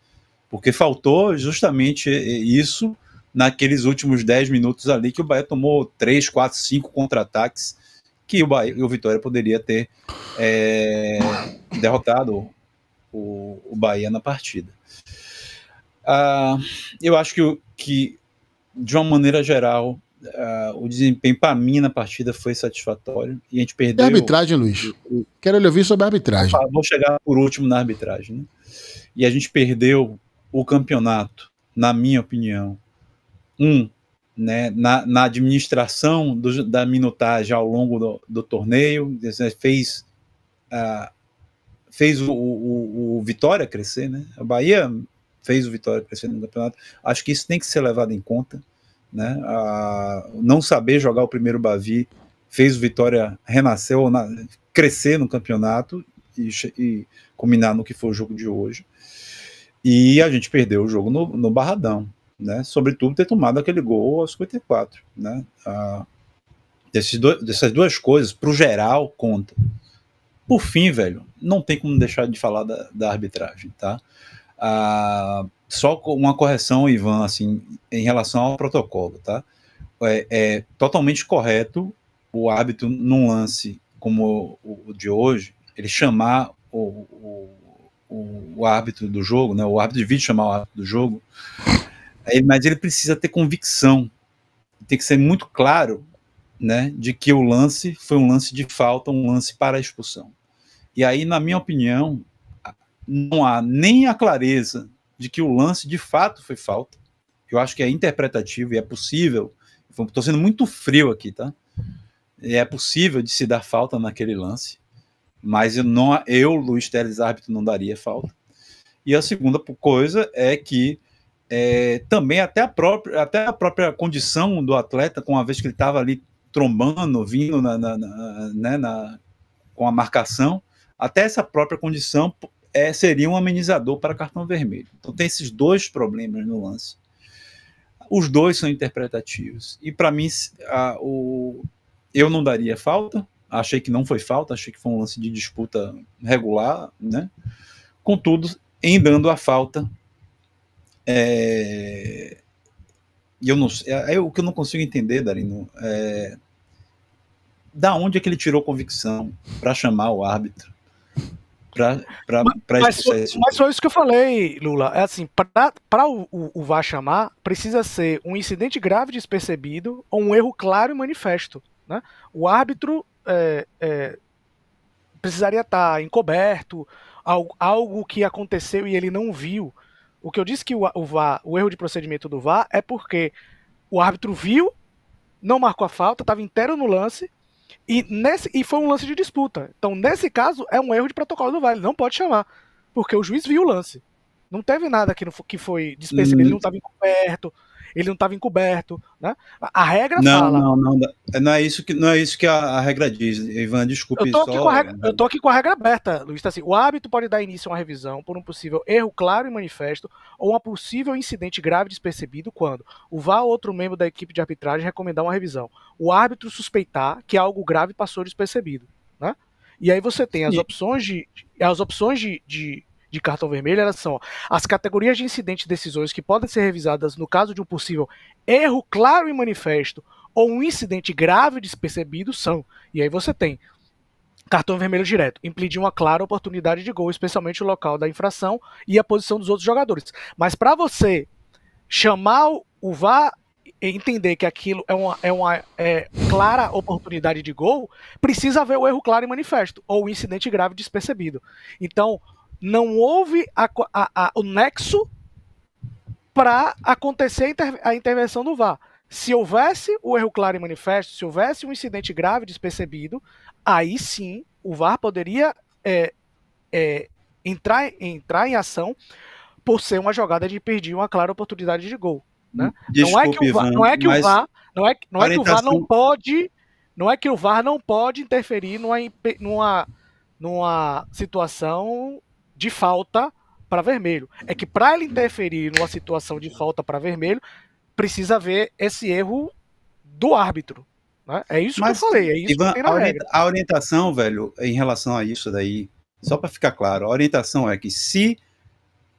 Porque faltou justamente isso naqueles últimos 10 minutos ali que o Bahia tomou 3, 4, 5 contra-ataques que o, Bahia, o Vitória poderia ter é, derrotado o, o Bahia na partida. Ah, eu acho que, que, de uma maneira geral, Uh, o desempenho para mim na partida foi satisfatório e a gente perdeu. E arbitragem, Luiz. Quero lhe ouvir sobre a arbitragem. Ah, vou chegar por último na arbitragem. Né? E a gente perdeu o campeonato, na minha opinião. Um, né, na, na administração do, da minutagem ao longo do, do torneio, né, fez, uh, fez o, o, o Vitória crescer, né? A Bahia fez o Vitória crescer no campeonato. Acho que isso tem que ser levado em conta né? A não saber jogar o primeiro Bavi fez o Vitória renascer ou na, crescer no campeonato e, e culminar no que foi o jogo de hoje. E a gente perdeu o jogo no, no Barradão, né? Sobretudo ter tomado aquele gol aos 54, né? dois, dessas duas coisas, para o geral, conta. Por fim, velho, não tem como deixar de falar da, da arbitragem, tá? só uma correção, Ivan, assim, em relação ao protocolo, tá? É, é totalmente correto o hábito num lance como o, o de hoje, ele chamar o, o, o, árbitro do jogo, né? O árbitro de vídeo chamar o árbitro do jogo, é, mas ele precisa ter convicção, tem que ser muito claro, né, de que o lance foi um lance de falta, um lance para expulsão. E aí, na minha opinião, não há nem a clareza de que o lance de fato foi falta. Eu acho que é interpretativo e é possível. Estou sendo muito frio aqui, tá? É possível de se dar falta naquele lance, mas eu, não, eu Luiz Teles, árbitro, não daria falta. E a segunda coisa é que é, também até a, própria, até a própria condição do atleta, com a vez que ele estava ali trombando, vindo na, na, na, né, na, com a marcação, até essa própria condição é, seria um amenizador para cartão vermelho. Então tem esses dois problemas no lance. Os dois são interpretativos. E para mim, a, o, eu não daria falta. Achei que não foi falta, achei que foi um lance de disputa regular, né? Contudo, em dando a falta, é, eu não, é, é, o que eu não consigo entender, Darino, é da onde é que ele tirou convicção para chamar o árbitro? para mas, foi, isso que eu falei, Lula. É assim, para o, o VAR chamar, precisa ser um incidente grave despercebido ou um erro claro e manifesto. Né? O árbitro é, é, precisaria estar tá encoberto, algo, algo, que aconteceu e ele não viu. O que eu disse que o, o VAR, o erro de procedimento do VAR é porque o árbitro viu, não marcou a falta, estava inteiro no lance, e, nesse, e foi um lance de disputa. Então, nesse caso, é um erro de protocolo do Vale, não pode chamar. Porque o juiz viu o lance. Não teve nada que, não, que foi desperdiciado, ele não estava uhum. encoberto ele não estava encoberto, né? A regra não, fala. Não, não, é, não é isso que não é isso que a, a regra diz, Ivan, desculpe eu tô só. Regra, é, eu tô aqui com a regra aberta, Luiz, tá assim, o hábito pode dar início a uma revisão por um possível erro claro e manifesto ou um possível incidente grave despercebido quando o vá outro membro da equipe de arbitragem recomendar uma revisão, o árbitro suspeitar que algo grave passou despercebido, né? E aí você tem as opções de as opções de, de de cartão vermelho, elas são as categorias de incidentes e decisões que podem ser revisadas no caso de um possível erro claro e manifesto ou um incidente grave despercebido são. E aí você tem cartão vermelho direto, impedir uma clara oportunidade de gol, especialmente o local da infração e a posição dos outros jogadores. Mas para você chamar o VAR entender que aquilo é uma, é uma é, clara oportunidade de gol, precisa haver o erro claro e manifesto, ou o incidente grave despercebido. Então, não houve a, a, a, o nexo para acontecer inter, a, intervenção do VAR. Se houvesse o erro claro e manifesto, se houvesse um incidente grave despercebido, aí sim o VAR poderia é, é, entrar, entrar em ação por ser uma jogada de perder uma clara oportunidade de gol. Né? É Desculpe, não é que o VAR é, não é que o VAR não é que o VAR não pode não é que o VAR não pode interferir numa, numa, numa situação de falta para vermelho. É que para ele interferir numa situação de falta para vermelho, precisa ver esse erro do árbitro. Né? É isso Mas, que eu falei. É isso Ivan, a, orientação, velho, em relação a isso daí, só para ficar claro, a orientação é que se,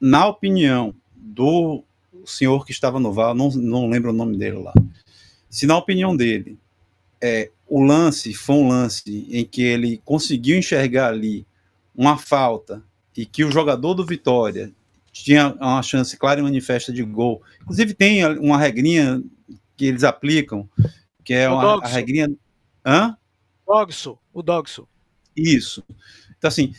na opinião do senhor que estava no VAR, não, não lembro o nome dele lá, se na opinião dele é, o lance foi um lance em que ele conseguiu enxergar ali uma falta e que o jogador do Vitória tinha uma chance clara e manifesta de gol. Inclusive tem uma regrinha que eles aplicam, que é o uma a regrinha... Hã? Dogso, o Dogso. Isso. Então, assim,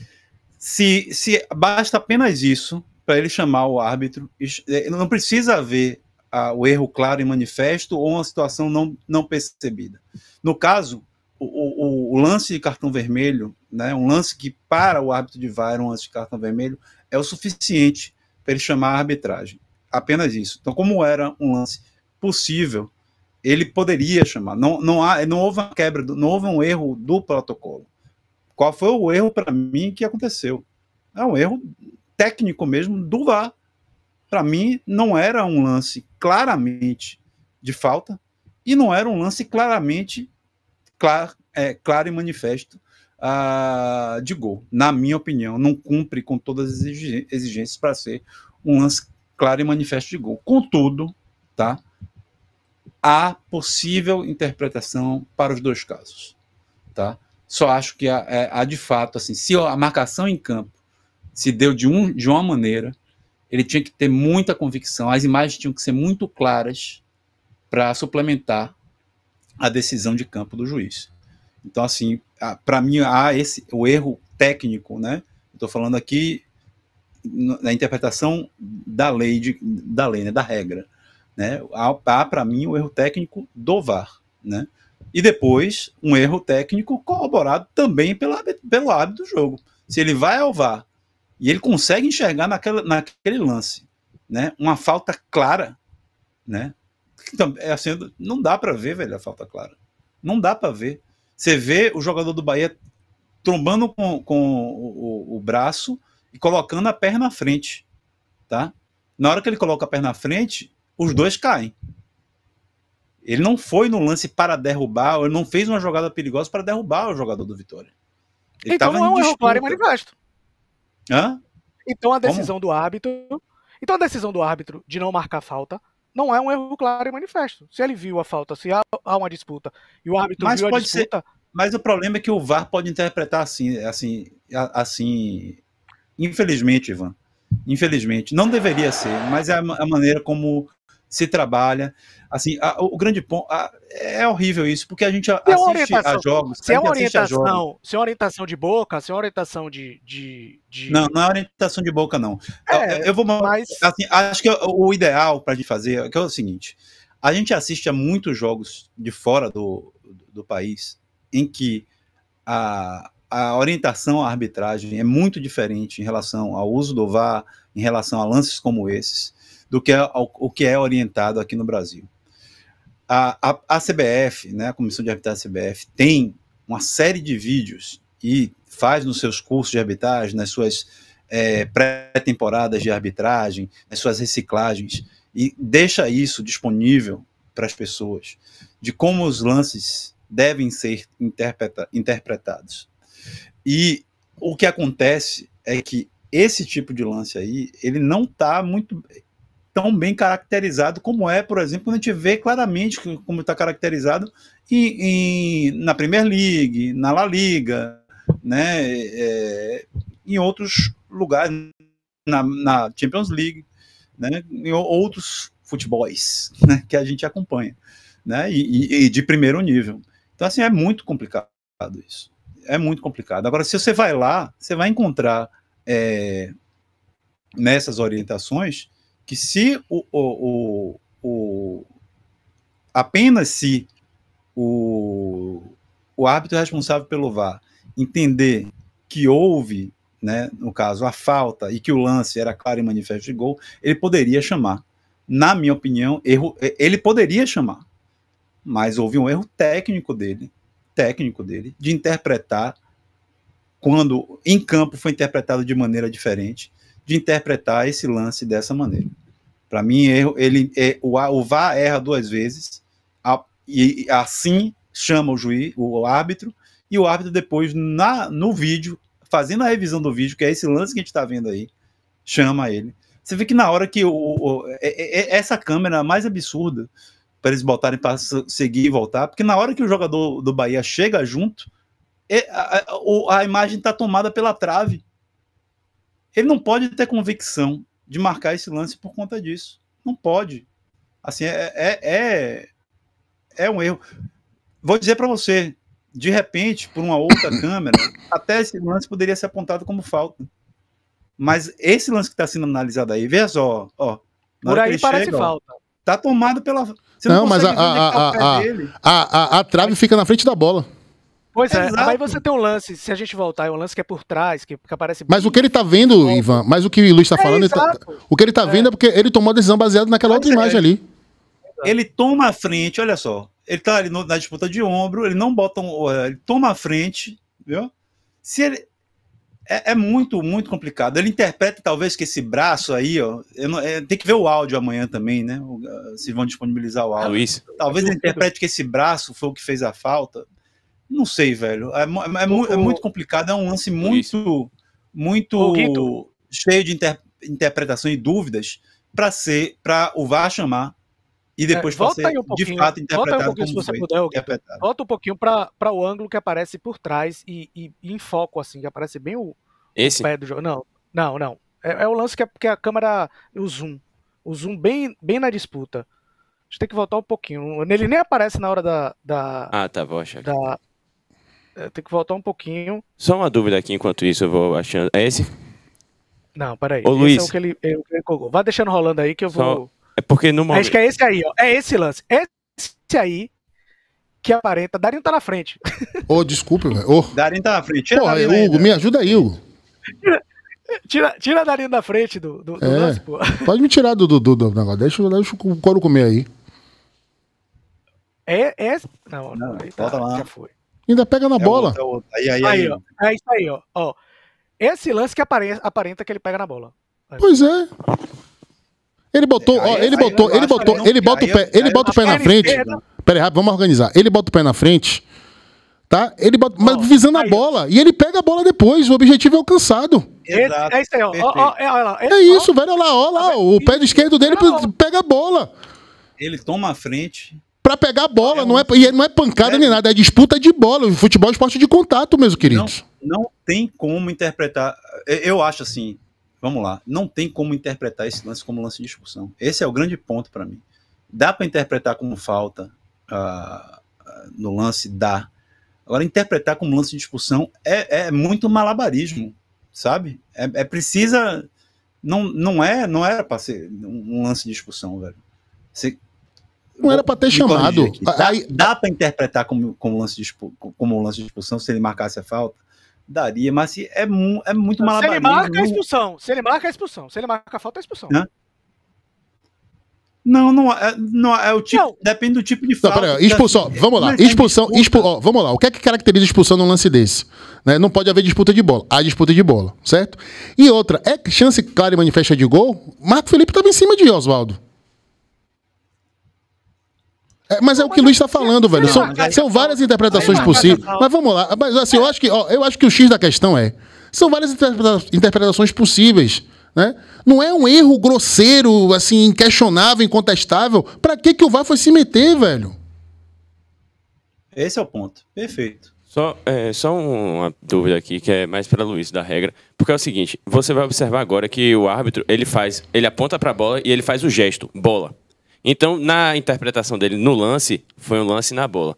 se, se basta apenas isso para ele chamar o árbitro, eh, não precisa haver ah, o erro claro e manifesto ou uma situação não, não percebida. No caso, o, o, o, lance de cartão vermelho, né, um lance que para o árbitro de VAR, é um lance de cartão vermelho, é o suficiente para ele chamar a arbitragem. Apenas isso. Então, como era um lance possível, ele poderia chamar. Não, não, há, não houve uma quebra, não houve um erro do protocolo. Qual foi o erro para mim que aconteceu? É um erro técnico mesmo do VAR. Para mim, não era um lance claramente de falta e não era um lance claramente claro, é, claro e manifesto uh, de gol. Na minha opinião, não cumpre com todas as exigências para ser um lance claro e manifesto de gol. Contudo, tá? Há possível interpretação para os dois casos, tá? Só acho que há, é, há de fato, assim, se a marcação em campo se deu de, um, de uma maneira, ele tinha que ter muita convicção, as imagens tinham que ser muito claras para suplementar a decisão de campo do juiz. Então, assim, para mim, há esse, o erro técnico, né? Estou falando aqui na interpretação da lei, de, da lei, né, da regra. Né? Há, há para mim, o erro técnico do VAR, né? E depois, um erro técnico corroborado também pela, pelo hábito do jogo. Se ele vai ao VAR e ele consegue enxergar naquela, naquele lance né, uma falta clara, né, é assim, não dá para ver, velho, a falta clara. Não dá para ver. Você vê o jogador do Bahia trombando com, com o, o, o, braço e colocando a perna na frente, tá? Na hora que ele coloca a perna na frente, os dois caem. Ele não foi no lance para derrubar, ele não fez uma jogada perigosa para derrubar o jogador do Vitória. Ele então não é um erro claro e manifesto. Hã? Então a decisão Como? do árbitro, então a decisão do árbitro de não marcar falta não é um erro claro e manifesto. Se ele viu a falta, se há, há uma disputa e o árbitro mas viu pode a disputa. Ser, mas o problema é que o VAR pode interpretar assim, assim, assim. Infelizmente, Ivan. Infelizmente. Não deveria ser, mas é a, a maneira como se trabalha. Assim, a, o grande ponto. A, é horrível isso, porque a gente a, assiste a jogos. Se é uma orientação, se é orientação de boca, se é orientação de, de, de, Não, não é orientação de boca, não. É, eu vou. Mas... Assim, acho que o ideal para a gente fazer é, é o seguinte: a gente assiste a muitos jogos de fora do, do, do país em que a, a orientação à arbitragem é muito diferente em relação ao uso do VAR, em relação a lances como esses do que é, o que é orientado aqui no Brasil. A, a, a CBF, né, a Comissão de Arbitragem da CBF, tem uma série de vídeos e faz nos seus cursos de arbitragem, nas suas é, pré-temporadas de arbitragem, nas suas reciclagens, e deixa isso disponível para as pessoas, de como os lances devem ser interpreta interpretados. E o que acontece é que esse tipo de lance aí, ele não está muito tão bem caracterizado como é, por exemplo, quando a gente vê claramente como está caracterizado em, em, na Premier League, na La Liga, né, é, em outros lugares, na, na Champions League, né, em outros futebols né, que a gente acompanha, né, e, e de primeiro nível. Então, assim, é muito complicado isso. É muito complicado. Agora, se você vai lá, você vai encontrar é, nessas orientações que se o, o, o, o apenas se o, o árbitro responsável pelo VAR entender que houve, né, no caso, a falta e que o lance era claro e manifesto de gol, ele poderia chamar. Na minha opinião, erro, ele poderia chamar, mas houve um erro técnico dele, técnico dele, de interpretar quando em campo foi interpretado de maneira diferente de interpretar esse lance dessa maneira. Para mim, erro, ele, é, o, o VAR erra duas vezes, a, e assim chama o juiz, o árbitro, e o árbitro depois, na, no vídeo, fazendo a revisão do vídeo, que é esse lance que a gente está vendo aí, chama ele. Você vê que na hora que o, o, é, é, é essa câmera mais absurda para eles botarem para seguir e voltar, porque na hora que o jogador do Bahia chega junto, é, a, a, a, imagem está tomada pela trave. Ele não pode ter convicção de marcar esse lance por conta disso. Não pode. Assim, é, é, é, é um erro. Vou dizer para você, de repente, por uma outra câmera, até esse lance poderia ser apontado como falta. Mas esse lance que está sendo analisado aí, veja só, ó. Por aí parece chega, falta. Ó, tá tomado pela. Você não, não mas a, a, a, a, a, a, a, a trave fica na frente da bola. Pois é, Exato. aí você tem um lance, se a gente voltar, é um lance que é por trás, que, que aparece. Mas o que ele tá vendo, é. Ivan, mas o que o Luiz tá é, falando, é, tá, o que ele tá vendo é porque ele tomou a decisão baseada naquela outra imagem ali. Ele toma a frente, olha só. Ele tá ali no, na disputa de ombro, ele não bota um, Ele toma a frente, viu? Se ele. É, é, muito, muito complicado. Ele interpreta, talvez, que esse braço aí, ó. Não, é, tem que ver o áudio amanhã também, né? Ah, se vão disponibilizar o áudio. Talvez ele interprete que esse braço foi o que fez a falta não sei, velho. É, é, é, muito complicado, é um lance muito, muito cheio de inter interpretação e dúvidas para ser, para o VAR chamar e depois é, volta ser, um de fato interpretado volta um como se você foi, puder, interpretado. Volta um pouquinho para o ângulo que aparece por trás e, e, e, em foco, assim, que aparece bem o, Esse? O pé do jogo. Não, não, não. É, é o lance que a, que a câmera, o zoom, o zoom bem, bem na disputa. A gente tem que voltar um pouquinho. Ele nem aparece na hora da. da ah, tá, vou achar. Da, é, tem que voltar um pouquinho. Só uma dúvida aqui enquanto isso, eu vou achando. É esse? Não, peraí. Ô, esse é Luiz. é o que ele, é ele colocou. deixando rolando aí que eu vou. Só... É porque no momento. Acho que é esse aí, ó. É esse lance. É esse aí que aparenta. Darinho tá na frente. Ô, oh, desculpa, velho. Oh. Darinho tá na frente. Tira Hugo, me ajuda aí, Hugo. Tira, tira, tira Darinho da frente do, do, do é. lance, pô. Pode me tirar do, do, do, do negócio. Deixa, deixa o couro comer aí. É, é. Não, não, não tá, já foi. Ainda pega na é bola. É aí, aí, aí, ó. É isso aí, ó. ó. Esse lance que aparenta, que ele pega na bola. Pois é. Ele botou, ó, ele botou, ele botou, ele bota o pé, ele bota o pé na frente. Pera aí, rápido, vamos organizar. Ele bota o pé na frente, tá? Ele bota, mas visando a bola e ele pega a bola depois. O objetivo é alcançado. Exato, é isso aí, ó. ó, ó é, é isso, velho. Olha lá, é olha lá. O pé esquerdo dele pega a bola. Ele toma a frente, para pegar a bola. É um... não é, e é, não é pancada é... nem nada, é disputa de bola. O futebol é esporte de contato, meus queridos. Não, não tem como interpretar. É, eu acho assim, vamos lá, não tem como interpretar esse lance como lance de discussão. Esse é o grande ponto para mim. Dá para interpretar como falta uh, no lance? Dá. Agora, interpretar como lance de discussão é, é muito malabarismo, sabe? É, é, precisa. Não, não é não era para ser um lance de discussão, velho. Você não era para ter chamado. Dá, Aí, dá para interpretar como, como, lance de, como um lance de expulsão se ele marcasse a falta? Daria, mas é, é muito malabarismo. Se ele marca a é expulsão, se ele marca a é expulsão, se ele marca a falta, é expulsão. Hã? Não, não é, não é, é o tipo. Não. Depende do tipo de falta. Não, pera, expulsão, vamos lá. Expulsão, expu, ó, vamos lá. O que é que caracteriza expulsão num lance desse? Né? Não pode haver disputa de bola. Há disputa de bola, certo? E outra, é chance clara e manifesta de gol? Marco Felipe estava em cima de Oswaldo. É, mas é o que o Luiz está falando, velho. São, são tá várias interpretações tá possíveis. Mas vamos lá. Mas assim, eu acho que, ó, eu acho que o X da questão é. São várias interpreta interpretações possíveis. Né? Não é um erro grosseiro, assim, inquestionável, incontestável. Para que, que o VAR foi se meter, velho? Esse é o ponto. Perfeito. Só, é, só uma dúvida aqui, que é mais para Luiz da regra. Porque é o seguinte, você vai observar agora que o árbitro, ele faz, ele aponta para a bola e ele faz o gesto, bola. Então, na interpretação dele, no lance, foi um lance na bola.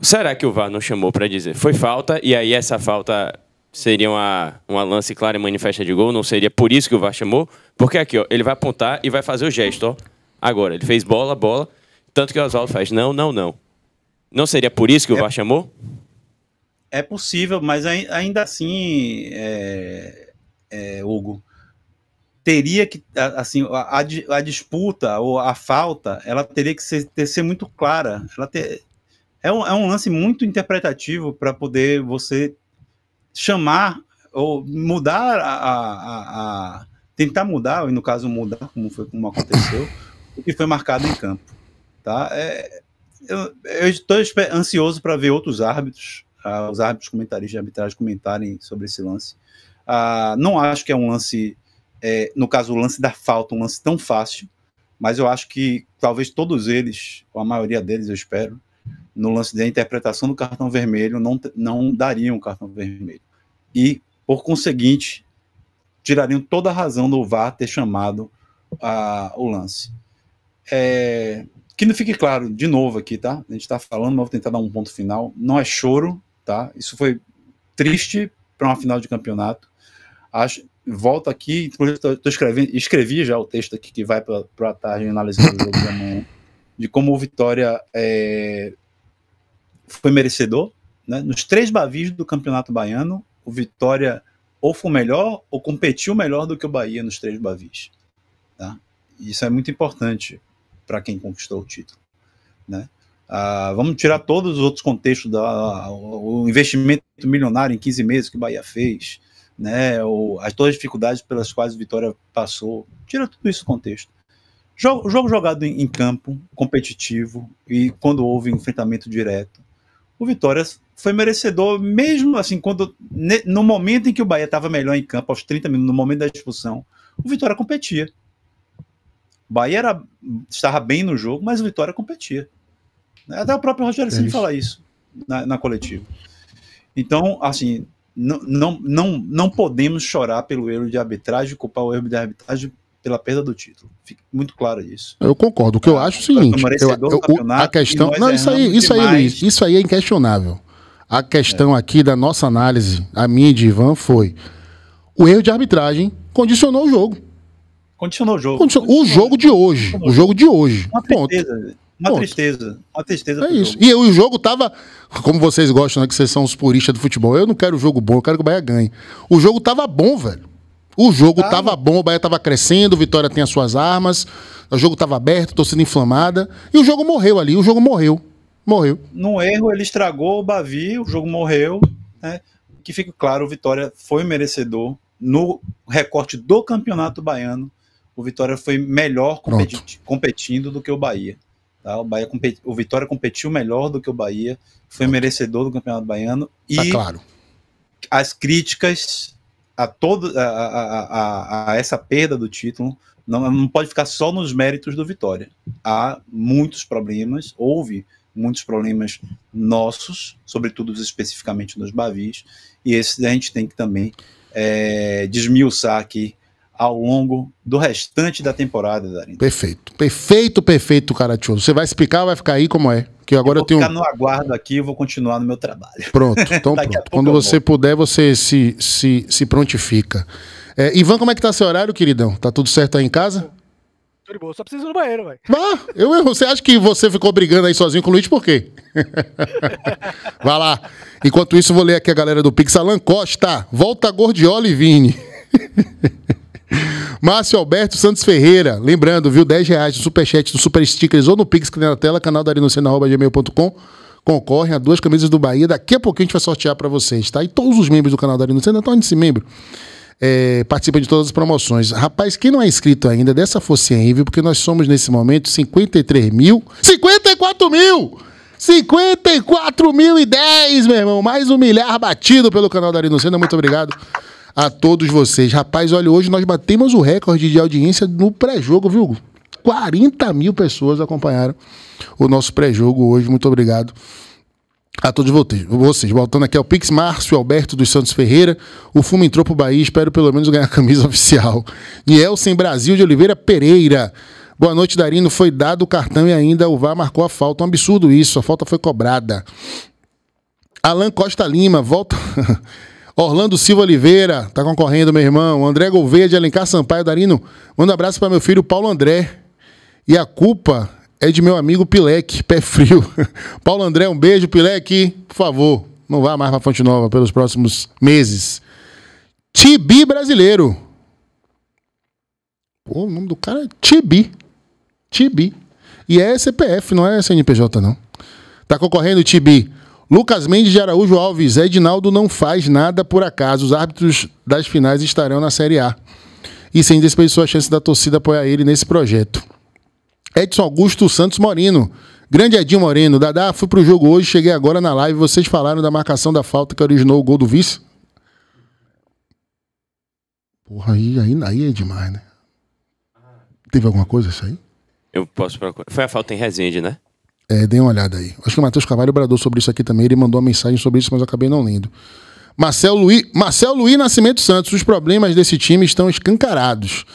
Será que o VAR não chamou para dizer foi falta e aí essa falta seria uma, uma lance clara e manifesta de gol? Não seria por isso que o VAR chamou? Porque aqui, ó, ele vai apontar e vai fazer o gesto, ó. Agora, ele fez bola, bola, tanto que o Oswaldo faz não, não, não. Não seria por isso que o é, VAR chamou? É possível, mas ainda assim, é, é, Hugo, teria que, assim, a, a disputa ou a falta, ela teria que ser, ter, ser muito clara. Ela ter, é, um, é um lance muito interpretativo para poder você chamar ou mudar a, a, a tentar mudar, e no caso mudar, como foi como aconteceu, o que foi marcado em campo. Tá? É, eu estou ansioso para ver outros árbitros, uh, os árbitros comentaristas de arbitragem comentarem sobre esse lance. Uh, não acho que é um lance é, no caso, o lance da falta, um lance tão fácil, mas eu acho que talvez todos eles, ou a maioria deles, eu espero, no lance da interpretação do cartão vermelho, não, não dariam o cartão vermelho. E, por conseguinte, tirariam toda a razão do VAR ter chamado a, o lance. É, que não fique claro, de novo aqui, tá? A gente está falando, mas vou tentar dar um ponto final. Não é choro, tá? Isso foi triste para uma final de campeonato. Acho, volto aqui, inclusive tô, tô escrevendo, escrevi já o texto aqui que vai para a tarde análise jogo de amanhã, de como o Vitória é, foi merecedor. Né? Nos três bavis do Campeonato Baiano, o Vitória ou foi melhor ou competiu melhor do que o Bahia nos três bavis. Tá? Isso é muito importante para quem conquistou o título. Né? Ah, vamos tirar todos os outros contextos, da, o investimento milionário em 15 meses que o Bahia fez, né, ou as todas as dificuldades pelas quais o Vitória passou, tira tudo isso do contexto. Jogo, jogo jogado em, em campo, competitivo, e quando houve enfrentamento direto, o Vitória foi merecedor, mesmo assim, quando no momento em que o Bahia estava melhor em campo, aos 30 minutos, no momento da expulsão, o Vitória competia. O Bahia era, estava bem no jogo, mas o Vitória competia. Até o próprio Rogério é Ceni é fala isso na, na coletiva. Então, assim, não, não, não, não podemos chorar pelo erro de arbitragem, culpar o erro de arbitragem pela perda do título. Fica muito claro isso. Eu concordo. O que eu ah, acho é o seguinte: eu, eu, a questão. Não, isso aí, isso, aí, Luiz, isso aí é inquestionável. A questão é. aqui da nossa análise, a minha e de Ivan, foi: o erro de arbitragem condicionou o jogo. Condicionou o jogo. Condicionou, o jogo de hoje. O jogo de hoje. Uma Ponto. Tristeza. Uma tristeza. Uma tristeza. É isso. Jogo. E o jogo tava. Como vocês gostam, né? Que vocês são os puristas do futebol. Eu não quero jogo bom, eu quero que o Bahia ganhe. O jogo tava bom, velho. O jogo tava, tava bom, o Bahia tava crescendo, o Vitória tem as suas armas, o jogo tava aberto, torcida inflamada. E o jogo morreu ali, o jogo morreu. Morreu. Num erro, ele estragou o Bavi, o jogo morreu. Né? Que fica claro, o Vitória foi merecedor. No recorte do campeonato baiano, o Vitória foi melhor competindo do que o Bahia. Tá? O, Bahia o Vitória competiu melhor do que o Bahia, foi okay. merecedor do Campeonato Baiano. Tá e claro. as críticas a, todo, a, a, a, essa perda do título não, não pode ficar só nos méritos do Vitória. Há muitos problemas, houve muitos problemas nossos, sobretudo especificamente nos Bavis, e esse a gente tem que também é, desmiuçar aqui ao longo do restante da temporada, Darinho. Perfeito, perfeito, perfeito, Caratioso. Você vai explicar, vai ficar aí como é? Que agora eu, vou eu tenho. Ficar no aguardo aqui, e vou continuar no meu trabalho. Pronto, então pronto. Quando você puder, você se, se, se prontifica. É, Ivan, como é que tá seu horário, queridão? Tá tudo certo aí em casa? Tudo de boa, só preciso ir no banheiro, velho. Ah, eu, eu, você acha que você ficou brigando aí sozinho com o Luiz, por quê? vai lá. Enquanto isso, vou ler aqui a galera do Pix. Alan Costa, volta Gordiola e Vini. Márcio Alberto Santos Ferreira, lembrando, viu? 10 reais no Superchat, do Super Stickers ou no Pix que tem na tela, canal da gmail.com concorrem a duas camisas do Bahia. Daqui a pouquinho a gente vai sortear para vocês, tá? E todos os membros do canal da Arena Sena, torne esse membro. É, participa de todas as promoções. Rapaz, quem não é inscrito ainda, dessa força aí, viu? Porque nós somos nesse momento 53 mil. 54 mil! 54 mil e 10, meu irmão. Mais um milhar batido pelo canal da Sena. Muito obrigado a todos vocês. Rapaz, olha, hoje nós batemos o recorde de audiência no pré-jogo, viu? 40 mil pessoas acompanharam o nosso pré-jogo hoje. Muito obrigado a todos vocês. Voltando aqui ao Pix, Márcio Alberto dos Santos Ferreira. O Fumo entrou pro Bahia, espero pelo menos ganhar a camisa oficial. Nielsen Brasil de Oliveira Pereira. Boa noite, Darino. Foi dado o cartão e ainda o VAR marcou a falta. Um absurdo isso, a falta foi cobrada. Alan Costa Lima, volta. Orlando Silva Oliveira, tá concorrendo, meu irmão. André Gouveia de Alencar Sampaio Darino. Manda um abraço para meu filho Paulo André. E a culpa é de meu amigo Pilek, pé frio. Paulo André, um beijo, Pilek, por favor. Não vá mais para Fonte Nova pelos próximos meses. Tibi brasileiro. Pô, o nome do cara é Tibi. Tibi. E é CPF, não é CNPJ, não. Tá concorrendo, Tibi. Lucas Mendes de Araújo Alves, Edinaldo não faz nada por acaso. Os árbitros das finais estarão na Série A. E sem desperdiçou a chance da torcida apoiar ele nesse projeto. Edson Augusto Santos Morino. Grande Edinho Moreno. Dadá, fui pro jogo hoje, cheguei agora na live. Vocês falaram da marcação da falta que originou o gol do vice? Porra, aí, aí, aí é demais, né? Teve alguma coisa isso aí? Eu posso procurar. Foi a falta em Resende, né? É, dê uma olhada aí. Acho que o Matheus Carvalho bradou sobre isso aqui também. Ele mandou uma mensagem sobre isso, mas eu acabei não lendo. Marcelo Luiz, Marcelo Luiz Nascimento Santos. Os problemas desse time estão escancarados.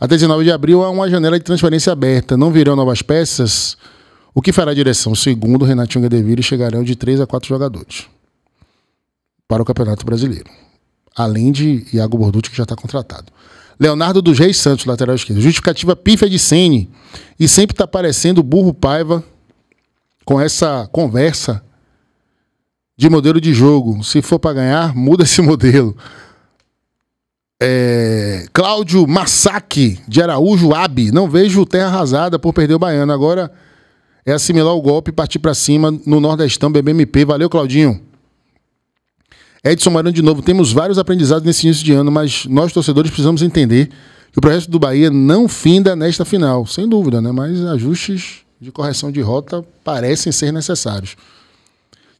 Até 19 de abril há uma janela de transferência aberta. Não virão novas peças? O que fará a direção? Segundo Renatinho Gadeville, chegarão de 3 a 4 jogadores para o Campeonato Brasileiro. Além de Iago Borducci, que já está contratado. Leonardo dos Reis Santos, lateral esquerdo. Justificativa pífia de Sene. E sempre está parecendo burro Paiva com essa conversa de modelo de jogo. Se for para ganhar, muda esse modelo. É, Cláudio Massac, de Araújo Abi. Não vejo terra arrasada por perder o baiano. Agora é assimilar o golpe e partir para cima no Nordestão BBMP. Valeu, Claudinho. Edson Marano de novo. Temos vários aprendizados nesse início de ano, mas nós torcedores precisamos entender que o projeto do Bahia não finda nesta final. Sem dúvida, né? Mas ajustes de correção de rota parecem ser necessários.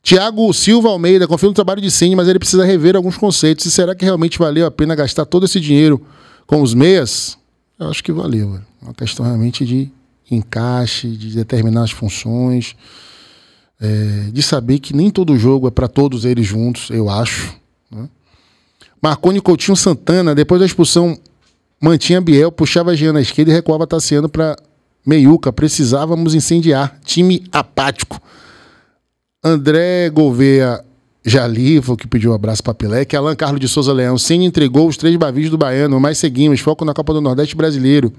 Tiago Silva Almeida, confio no trabalho de Cine, mas ele precisa rever alguns conceitos. E será que realmente valeu a pena gastar todo esse dinheiro com os meias? Eu acho que valeu. É Uma questão realmente de encaixe, de determinar as funções, é, de saber que nem todo jogo é para todos eles juntos, eu acho. Né? Marconi Coutinho Santana, depois da expulsão, mantinha Biel, puxava a Jean na esquerda e recuava Tassiano para Meiuca, precisávamos incendiar. Time apático. André Gouveia Jali, foi o que pediu um abraço para Pelé, que Alan Carlos de Souza Leão. Senna entregou os três bavis do Baiano, mas seguimos. Foco na Copa do Nordeste Brasileiro.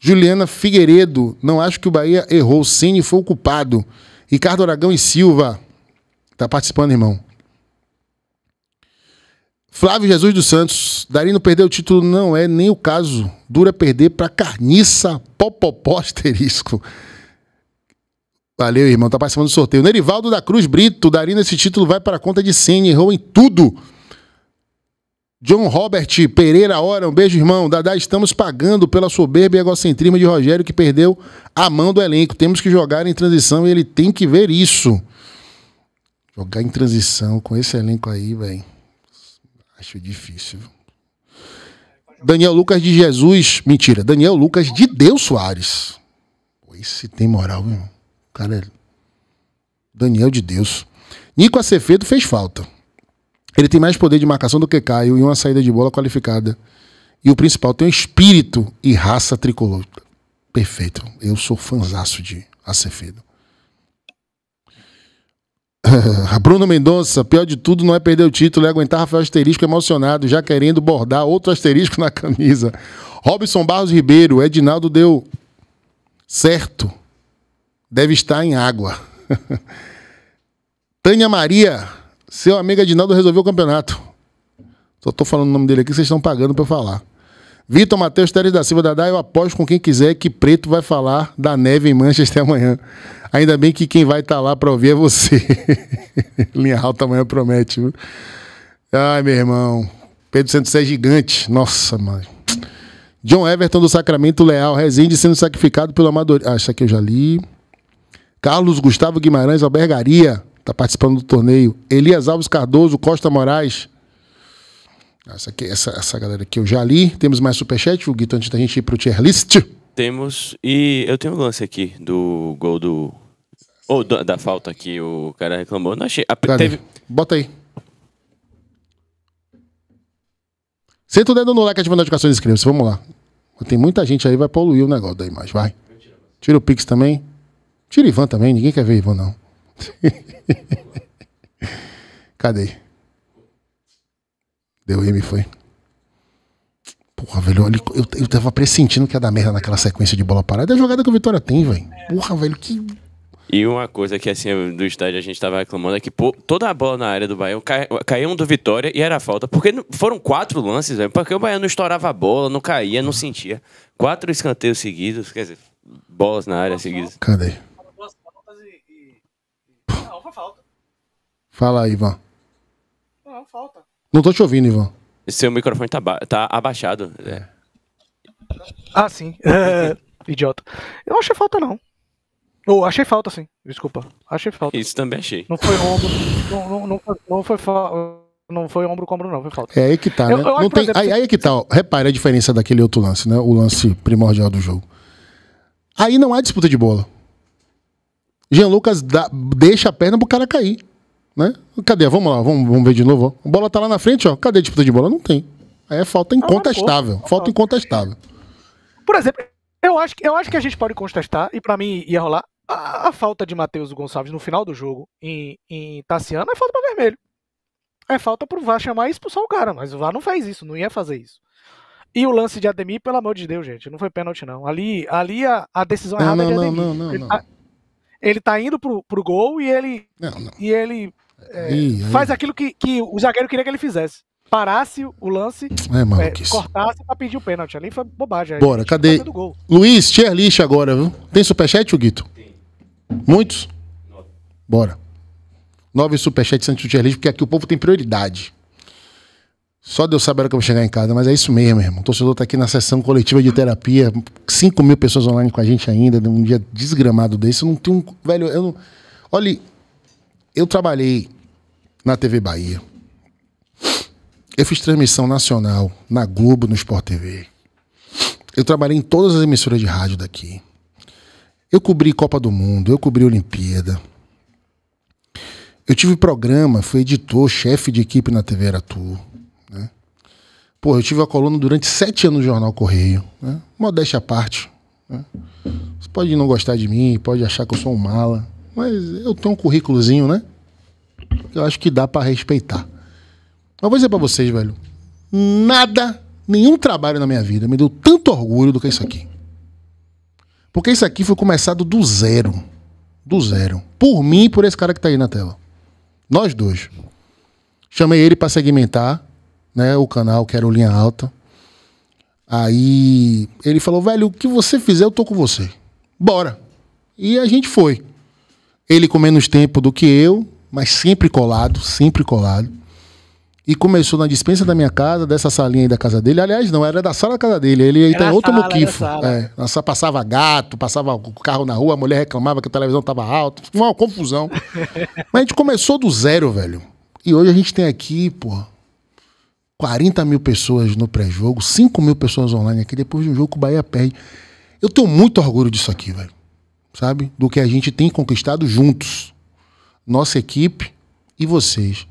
Juliana Figueiredo, não acho que o Bahia errou. Cine foi o culpado. Ricardo Aragão e Silva, tá participando, irmão. Flávio Jesus dos Santos, Darino perder o título não é nem o caso. Dura perder para carniça, popopó, asterisco. Valeu, irmão. Tá participando do sorteio. Nerivaldo da Cruz Brito, Darino, esse título vai para conta de Senna, errou em tudo. John Robert Pereira Hora, um beijo, irmão. Dadá, estamos pagando pela soberba e egocentrismo de Rogério, que perdeu a mão do elenco. Temos que jogar em transição e ele tem que ver isso. Jogar em transição com esse elenco aí, velho. Acho difícil. Daniel Lucas de Jesus. Mentira, Daniel Lucas de Deus Soares. Esse tem moral, viu? O cara é. Daniel de Deus. Nico Acefedo fez falta. Ele tem mais poder de marcação do que Caio e uma saída de bola qualificada. E o principal tem um espírito e raça tricolor. Perfeito. Eu sou fanzaço de Acefedo. Bruno Mendonça, pior de tudo não é perder o título, é aguentar Rafael Asterisco emocionado, já querendo bordar outro asterisco na camisa. Robson Barros Ribeiro, Edinaldo deu certo. Deve estar em água. Tânia Maria, seu amigo Edinaldo resolveu o campeonato. Só estou falando o nome dele aqui, vocês estão pagando para falar. Vitor Matheus Teres da Silva Dadá, eu aposto com quem quiser que Preto vai falar da neve em Manchester amanhã. Ainda bem que quem vai estar tá lá para ouvir é você. Linha alta amanhã promete, viu? Ai, meu irmão. Pedro Santos é gigante. Nossa, mano. John Everton do Sacramento Leal, Rezende sendo sacrificado pelo Amador. Ah, isso aqui eu já li. Carlos Gustavo Guimarães Albergaria, está participando do torneio. Elias Alves Cardoso, Costa Moraes. Essa, aqui, essa, essa galera que eu já li. Temos mais superchat, o Guito, então, antes da gente ir pro tier list? Temos. E eu tenho um lance aqui do gol do. Ou oh, da falta que o cara reclamou. Não achei. A, teve... Bota aí. Senta o dedo no like ativando notificações e inscreva-se. Vamos lá. Tem muita gente aí, vai poluir o negócio da imagem. Vai. Tira o Pix também. Tira Ivan também. Ninguém quer ver Ivan, não. Cadê? Deu e me foi. Porra, velho, eu, eu tava pressentindo que ia dar merda naquela sequência de bola parada. É a jogada que o Vitória tem, velho. Porra, velho, que. E uma coisa que, assim, do estádio a gente tava reclamando é que pô, toda a bola na área do Bahia caiu um do Vitória e era falta. Porque foram quatro lances, velho. Porque o Bahia não estourava a bola, não caía, não sentia. Quatro escanteios seguidos, quer dizer, bolas na área seguidas. Cadê? Fala, Ivan. Não tô te ouvindo, Ivan. Seu microfone tá, tá abaixado. É. Ah, sim. É, idiota. Eu achei falta, não. Ou oh, achei falta, sim. Desculpa. Achei falta. Isso também achei. Não foi ombro. Não, não, não, foi, não foi Não foi ombro com ombro, não, foi falta. É aí que tá, né? Eu, eu não tem, exemplo, aí, aí que tá, ó. Repare a diferença daquele outro lance, né? O lance primordial do jogo. Aí não há disputa de bola. Jean Lucas dá, deixa a perna pro cara cair. Né? Cadê? Vamos lá, vamos, vamos ver de novo. A bola tá lá na frente, ó. Cadê a disputa de bola? Não tem. Aí é falta incontestável. Ah, falta incontestável. Por exemplo, eu acho, eu acho que a gente pode contestar, e para mim ia rolar, a, a, falta de Matheus Gonçalves no final do jogo em, em Tassiano é falta para vermelho. É falta pro VAR chamar e expulsar o cara, mas o VAR não fez isso, não ia fazer isso. E o lance de Ademir, pelo amor de Deus, gente, não foi pênalti, não. Ali, ali a, a decisão errada é não, é de Ademir. Não, não, não, não. A, ele tá indo pro, pro gol e ele. Não, não. E ele é, faz aquilo que, que o zagueiro queria que ele fizesse. Parasse o lance, é, mano, é, cortasse pra pedir o pênalti. Ali foi bobagem. Bora, cadê? Tá Luiz, tier list agora, viu? Tem superchat, Guito? Tem. Muitos? Nove. Bora. Nove superchats antes do tier list, porque aqui o povo tem prioridade. Só Deus sabe a hora que eu vou chegar em casa, mas é isso mesmo, irmão. O torcedor está aqui na sessão coletiva de terapia, 5 mil pessoas online com a gente ainda, num dia desgramado desse. Eu não tenho. Velho, eu não. Olha, eu trabalhei na TV Bahia. Eu fiz transmissão nacional na Globo, no Sport TV. Eu trabalhei em todas as emissoras de rádio daqui. Eu cobri Copa do Mundo, eu cobri Olimpíada. Eu tive programa, fui editor, chefe de equipe na TV Tour. Pô, eu tive a coluna durante sete anos no Jornal Correio. Né? Modéstia à parte. Né? Você pode não gostar de mim, pode achar que eu sou um mala, mas eu tenho um currículozinho, né? Eu acho que dá para respeitar. Mas vou dizer pra vocês, velho. Nada, nenhum trabalho na minha vida me deu tanto orgulho do que isso aqui. Porque isso aqui foi começado do zero. Do zero. Por mim e por esse cara que tá aí na tela. Nós dois. Chamei ele para segmentar né, o canal que era o Linha Alta. Aí ele falou, velho, o que você fizer eu tô com você. Bora. E a gente foi. Ele com menos tempo do que eu, mas sempre colado, sempre colado. E começou na dispensa da minha casa, dessa salinha aí da casa dele. Aliás, não, era da sala da casa dele. Ele aí tem tá outro moquifo. É, passava gato, passava o carro na rua, a mulher reclamava que a televisão tava alta. Foi uma confusão. mas a gente começou do zero, velho. E hoje a gente tem aqui, porra, 40 mil pessoas no pré-jogo, 5 mil pessoas online aqui, depois de um jogo que o Bahia perde. Eu tenho muito orgulho disso aqui, velho. Sabe? Do que a gente tem conquistado juntos. Nossa equipe e vocês.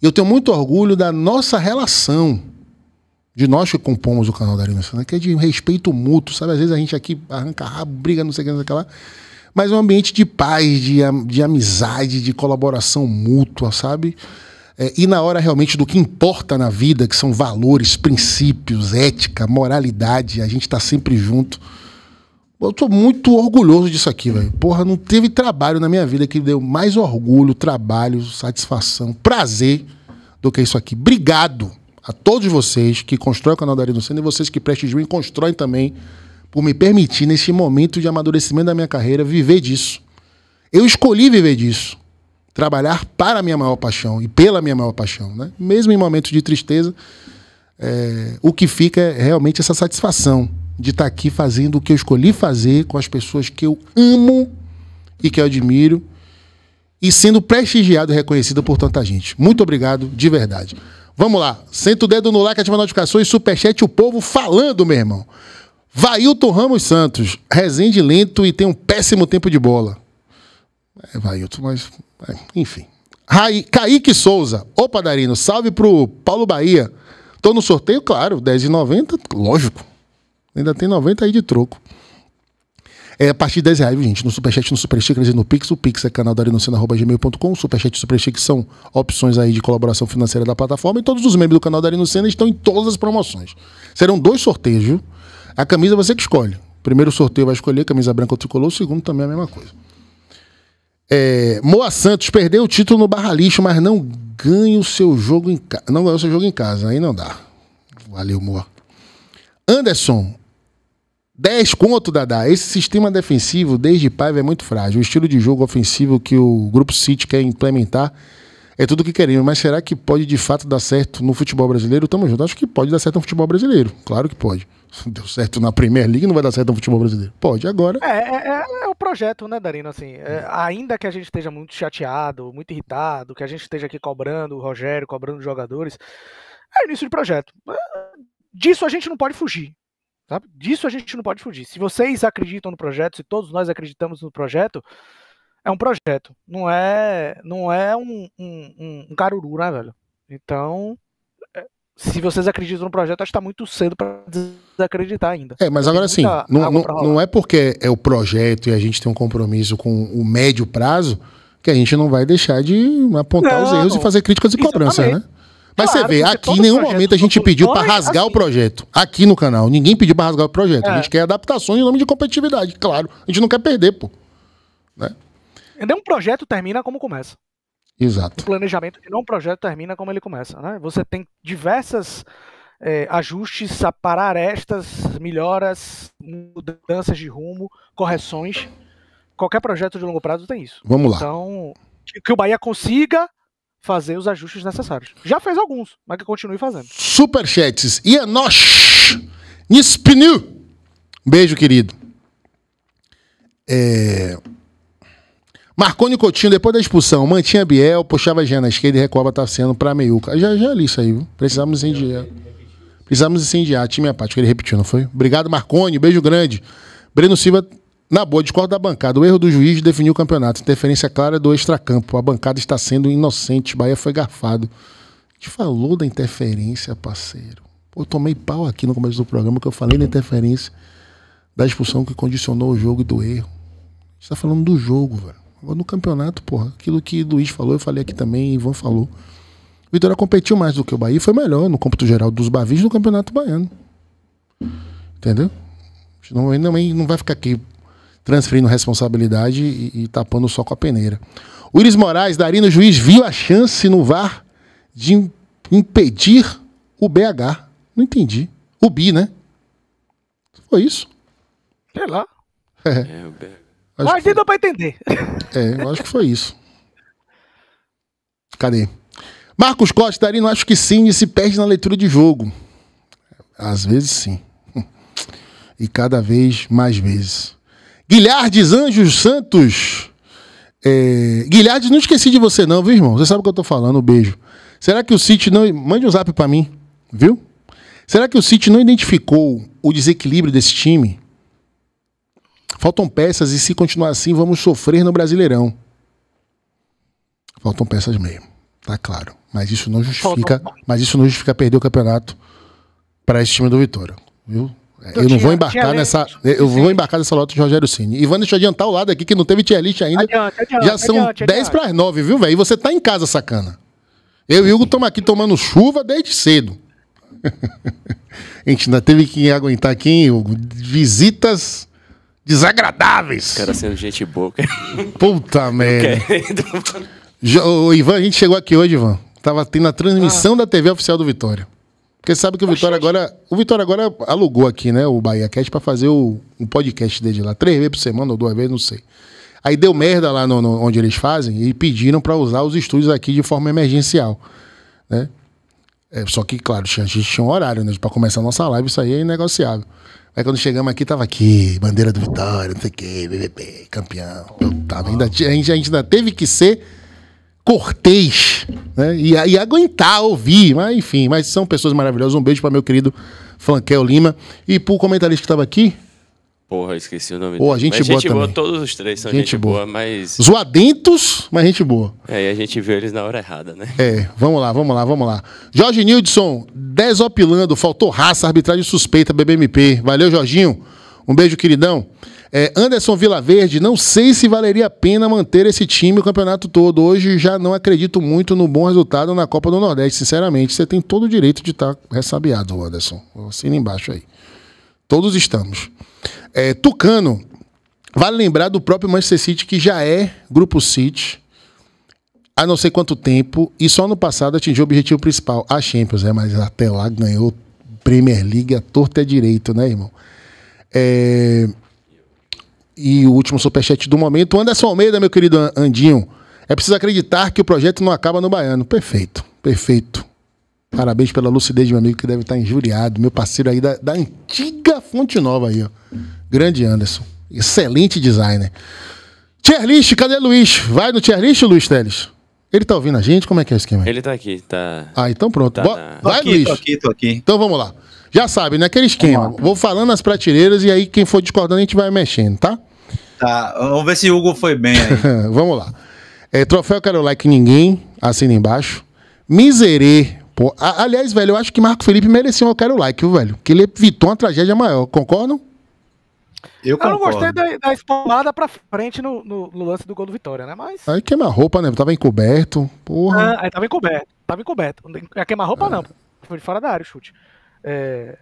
Eu tenho muito orgulho da nossa relação de nós que compomos o canal da Arena Santa, que é de respeito mútuo, sabe? Às vezes a gente aqui arranca rabo, briga, não sei o que, não sei o que lá. Mas é um ambiente de paz, de, de amizade, de colaboração mútua, sabe? É, e na hora realmente do que importa na vida, que são valores, princípios, ética, moralidade, a gente está sempre junto. Eu tô muito orgulhoso disso aqui, velho. Porra, não teve trabalho na minha vida que deu mais orgulho, trabalho, satisfação, prazer do que isso aqui. Obrigado a todos vocês que constroem o canal da Arena sendo e vocês que prestigiam e constroem também por me permitir, nesse momento de amadurecimento da minha carreira, viver disso. Eu escolhi viver disso trabalhar para a minha maior paixão e pela minha maior paixão. Né? Mesmo em momentos de tristeza, é, o que fica é realmente essa satisfação de estar tá aqui fazendo o que eu escolhi fazer com as pessoas que eu amo e que eu admiro e sendo prestigiado e reconhecido por tanta gente. Muito obrigado, de verdade. Vamos lá, senta o dedo no like, ativa notificações, superchat, o povo falando, meu irmão. Vailton Ramos Santos, Resende lento e tem um péssimo tempo de bola. É, vai tô mas. É, enfim. Raí, Kaique Souza. Ô, Padarino, salve pro Paulo Bahia. Tô no sorteio, claro, R$10,90, lógico. Ainda tem 90 aí de troco. É a partir de 10 reais, gente. No Superchat, no Superchat, no Pix. O Pix é canal da gmail.com. Superchat e Superchat são opções aí de colaboração financeira da plataforma. E todos os membros do canal Darino Arinucena estão em todas as promoções. Serão dois sorteios, viu? A camisa você que escolhe. Primeiro sorteio vai escolher camisa branca ou tricolor. O segundo também é a mesma coisa. É, Moa Santos perdeu o título no Barra Lixo, mas não ganha o seu jogo em casa. Não ganhou seu jogo em casa, aí não dá. Valeu, Moa. Anderson, 10 conto, Dadá. Esse sistema defensivo, desde Paiva, é muito frágil. O estilo de jogo ofensivo que o Grupo City quer implementar é tudo o que queremos. Mas será que pode de fato dar certo no futebol brasileiro? Tamo junto. Acho que pode dar certo no futebol brasileiro. Claro que pode. deu certo na Premier League, não vai dar certo no futebol brasileiro. Pode agora. É, é, é, é o projeto, né, Darino? Assim, é, ainda que a gente esteja muito chateado, muito irritado, que a gente esteja aqui cobrando o Rogério, cobrando os jogadores, é início de projeto. É, disso a gente não pode fugir. Sabe? Disso a gente não pode fugir. Se vocês acreditam no projeto, se todos nós acreditamos no projeto, é um projeto. Não é, não é um, um, um caruru, né, velho? Então, se vocês acreditam no projeto, acho que está muito cedo para desacreditar ainda. É, mas agora sim, não, não, é porque é o projeto e a gente tem um compromisso com o médio prazo que a gente não vai deixar de apontar não, os erros e fazer críticas e cobrança, né? Mas claro, você vê, aqui em nenhum projeto, momento a gente pediu para rasgar assim. o projeto. Aqui no canal, ninguém pediu para rasgar o projeto. É. A gente quer adaptações em nome de competitividade, claro. A gente não quer perder, pô. Né? Nenhum projeto termina como começa. Exato. O planejamento de um projeto termina como ele começa, né? Você tem diversas é, ajustes, aparar estas melhoras, mudanças de rumo, correções. Qualquer projeto de longo prazo tem isso. Vamos lá. Então, que o Bahia consiga fazer os ajustes necessários. Já fez alguns, mas que continue fazendo. Superchats. E é nós. Nispinu. Beijo, querido. É... Marconi Coutinho, depois da expulsão, mantinha Biel, puxava Jean na esquerda e recuava Tassiano tá para Meiuca. Já, já li isso aí, viu? Precisamos incendiar. Precisamos incendiar. Time apático, ele repetiu, não foi? Obrigado, Marconi. Beijo grande. Breno Silva, na boa, discorda da bancada. O erro do juiz definiu o campeonato. Interferência clara do extracampo. A bancada está sendo inocente. Bahia foi garfado. Te falou da interferência, parceiro. Eu tomei pau aqui no começo do programa que eu falei da interferência da expulsão que condicionou o jogo e do erro. gente tá falando do jogo, velho. Vou no campeonato, porra. Aquilo que Luiz falou, eu falei aqui também, Ivan falou. O Vitória competiu mais do que o Bahia foi melhor no cômputo geral dos Bavis no Campeonato Baiano. Entendeu? Não, não, não vai ficar aqui transferindo responsabilidade e, e tapando só com a peneira. O Iris Moraes, Darino Juiz, viu a chance no VAR de impedir o BH. Não entendi. O BI, né? Foi isso? Sei lá. É. é o BH. Mas que... pra entender. É, eu acho que foi isso. Cadê? Marcos Costa, Darino, acho que sim, e se perde na leitura de jogo. Às vezes sim. E cada vez mais vezes. Guilhardes Anjos Santos. É... Guilhardes, não esqueci de você não, viu, irmão? Você sabe o que eu tô falando, beijo. Será que o City não... Mande um zap para mim, viu? Será que o City não identificou o desequilíbrio desse time? Faltam peças e se continuar assim, vamos sofrer no Brasileirão. Faltam peças mesmo, tá claro. Mas isso não justifica, Faltam. mas isso não justifica perder o campeonato para esse time do Vitória, viu? Então eu, não vou embarcar nessa. Eu vou embarcar nessa lota de Rogério Ceni. Ivan, deixa eu adiantar o lado aqui que não teve tier list ainda. Adiante, adiante, Já são adiante, 10 para 9, viu, velho? E você tá em casa, sacana. Eu e Hugo estamos aqui tomando chuva desde cedo. a gente ainda teve que aguentar aqui, Hugo, visitas desagradáveis. O cara sendo gente boa, Puta merda. O Ivan, a gente chegou aqui hoje, Ivan. Tava tendo a transmissão ah. da TV oficial do Vitória. Porque sabe que o Vitória agora. O Vitória agora alugou aqui, né? O Bahia Cast pra fazer o, um podcast desde lá. Três vezes por semana ou duas vezes, não sei. Aí deu merda lá no, no, onde eles fazem e pediram para usar os estúdios aqui de forma emergencial. Né? É, só que, claro, a gente tinha um horário, né? Pra começar a nossa live, isso aí é inegociável. Aí quando chegamos aqui, tava aqui, bandeira do Vitória, não sei o quê, BBB, campeão. Eu tava, ainda, a, gente, a gente ainda teve que ser cortês, né? E, e aguentar ouvir, mas enfim, mas são pessoas maravilhosas. Um beijo para meu querido Flanquel Lima e pro comentarista que tava aqui, Porra, esqueci o nome Ou a gente mas boa. Gente também. boa, todos os três são gente, gente boa. boa. mas. Zoadentos, mas gente boa. É, e a gente viu eles na hora errada, né? É, vamos lá, vamos lá, vamos lá. Jorge Nildson, desopilando, faltou raça, arbitragem suspeita, BBMP. Valeu, Jorginho. Um beijo, queridão. É, Anderson Vilaverde, não sei se valeria a pena manter esse time o campeonato todo. Hoje já não acredito muito no bom resultado na Copa do Nordeste, sinceramente. Você tem todo o direito de estar tá ressabiado, Anderson. Assina embaixo aí. Todos estamos. É, Tucano, vale lembrar do próprio Manchester City, que já é Grupo City há não sei quanto tempo, e só no passado atingiu o objetivo principal, a Champions, é mas até lá ganhou Premier League a torta é direito, né, irmão? É... E o último superchat do momento, Anderson Almeida, meu querido Andinho. É preciso acreditar que o projeto não acaba no Baiano. Perfeito, perfeito. Parabéns pela lucidez, meu amigo, que deve estar injuriado. Meu parceiro aí da, da antiga Fonte Nova aí, ó. Grande Anderson. Excelente designer. Tier list, cadê Luiz? Vai no tier list, Luiz Teles? Ele tá ouvindo a gente? Como é que é o esquema? Aí? Ele tá aqui, tá. Ah, então pronto. Tá Bo... Tá. Vai, aqui, Luiz. Tô aqui, tô aqui. Então vamos lá. Já sabe, né? Aquele esquema. Vou falando as prateleiras e aí quem for discordando a gente vai mexendo, tá? Tá. Vamos ver se o Hugo foi bem aí. vamos lá. É, troféu Quero Like Ninguém, assina embaixo. Miserê Pô, a, aliás, velho, eu acho que Marco Felipe merecia um Eu Quero Like, velho? Que ele evitou uma tragédia maior, concordam? Eu, eu não gostei da, da espumada pra frente no, no, no, lance do gol do Vitória, né? Mas. Aí queima roupa, né? tava encoberto. Porra. Ah, aí tava encoberto. Tava encoberto. Queima roupa, é. não. Foi de fora da área o chute. É,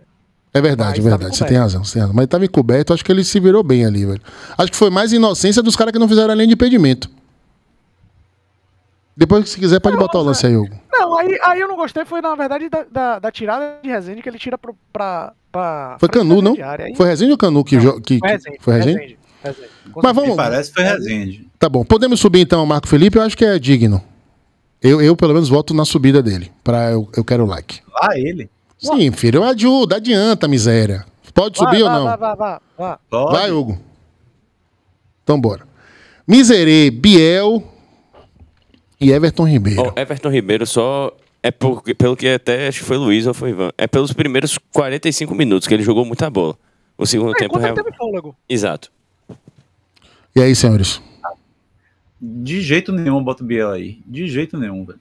é verdade, é verdade. Você tem razão, você tem razão. Mas tava encoberto, acho que ele se virou bem ali, velho. Acho que foi mais inocência dos caras que não fizeram a linha de impedimento. Depois que se quiser, pode botar o lance aí, é- Hugo. Não, aí, aí eu não gostei, foi na verdade da, da, da tirada de Resende que ele tira pro, pra, pra. Foi Canu, não? Aí... Foi Resende ou Canu que. Não, que, foi Resende. Foi Mas vamos. Me parece foi Resende. Tá bom. Podemos subir então, Marco Felipe? Eu acho que é digno. Eu, eu pelo menos, voto na subida dele. Pra eu, eu quero o like. Lá ele? Sim, filho. É eu ajudo, adianta, miséria. Pode vai, subir vai, ou não? Vai, vai, vai. Vai, vai Hugo. Então bora. Miserê, Biel, e Everton Ribeiro. Oh, Everton Ribeiro só. É por, pelo que até acho que foi Luiz ou foi Ivan. É pelos primeiros 45 minutos que ele jogou muita bola. O segundo é, tempo. Real... Teve fôlego. Exato. E aí, senhores? De jeito nenhum bota o Biel aí. De jeito nenhum, velho.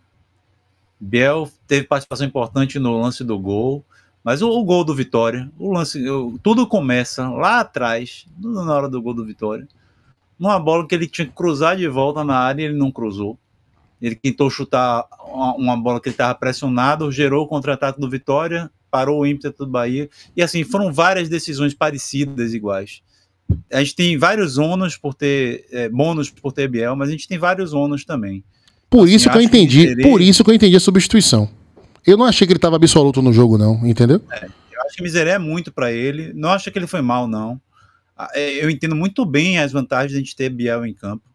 Biel teve participação importante no lance do gol. Mas o, o gol do Vitória, o lance, o, tudo começa lá atrás, na hora do gol do Vitória. Numa bola que ele tinha que cruzar de volta na área e ele não cruzou. Ele tentou chutar uma, uma bola que ele estava pressionado, gerou o contra-ataque do Vitória, parou o ímpeto do Bahia. E assim, foram várias decisões parecidas, iguais. A gente tem vários ônus por ter. É, bônus por ter Biel, mas a gente tem vários ônus também. Por assim, isso que eu entendi. Que Por isso que eu entendi a substituição. Eu não achei que ele estava absoluto no jogo, não, entendeu? É, eu acho que Miseré é muito para ele. Não acho que ele foi mal, não. Ah, é, eu entendo muito bem as vantagens de a gente ter Biel em campo.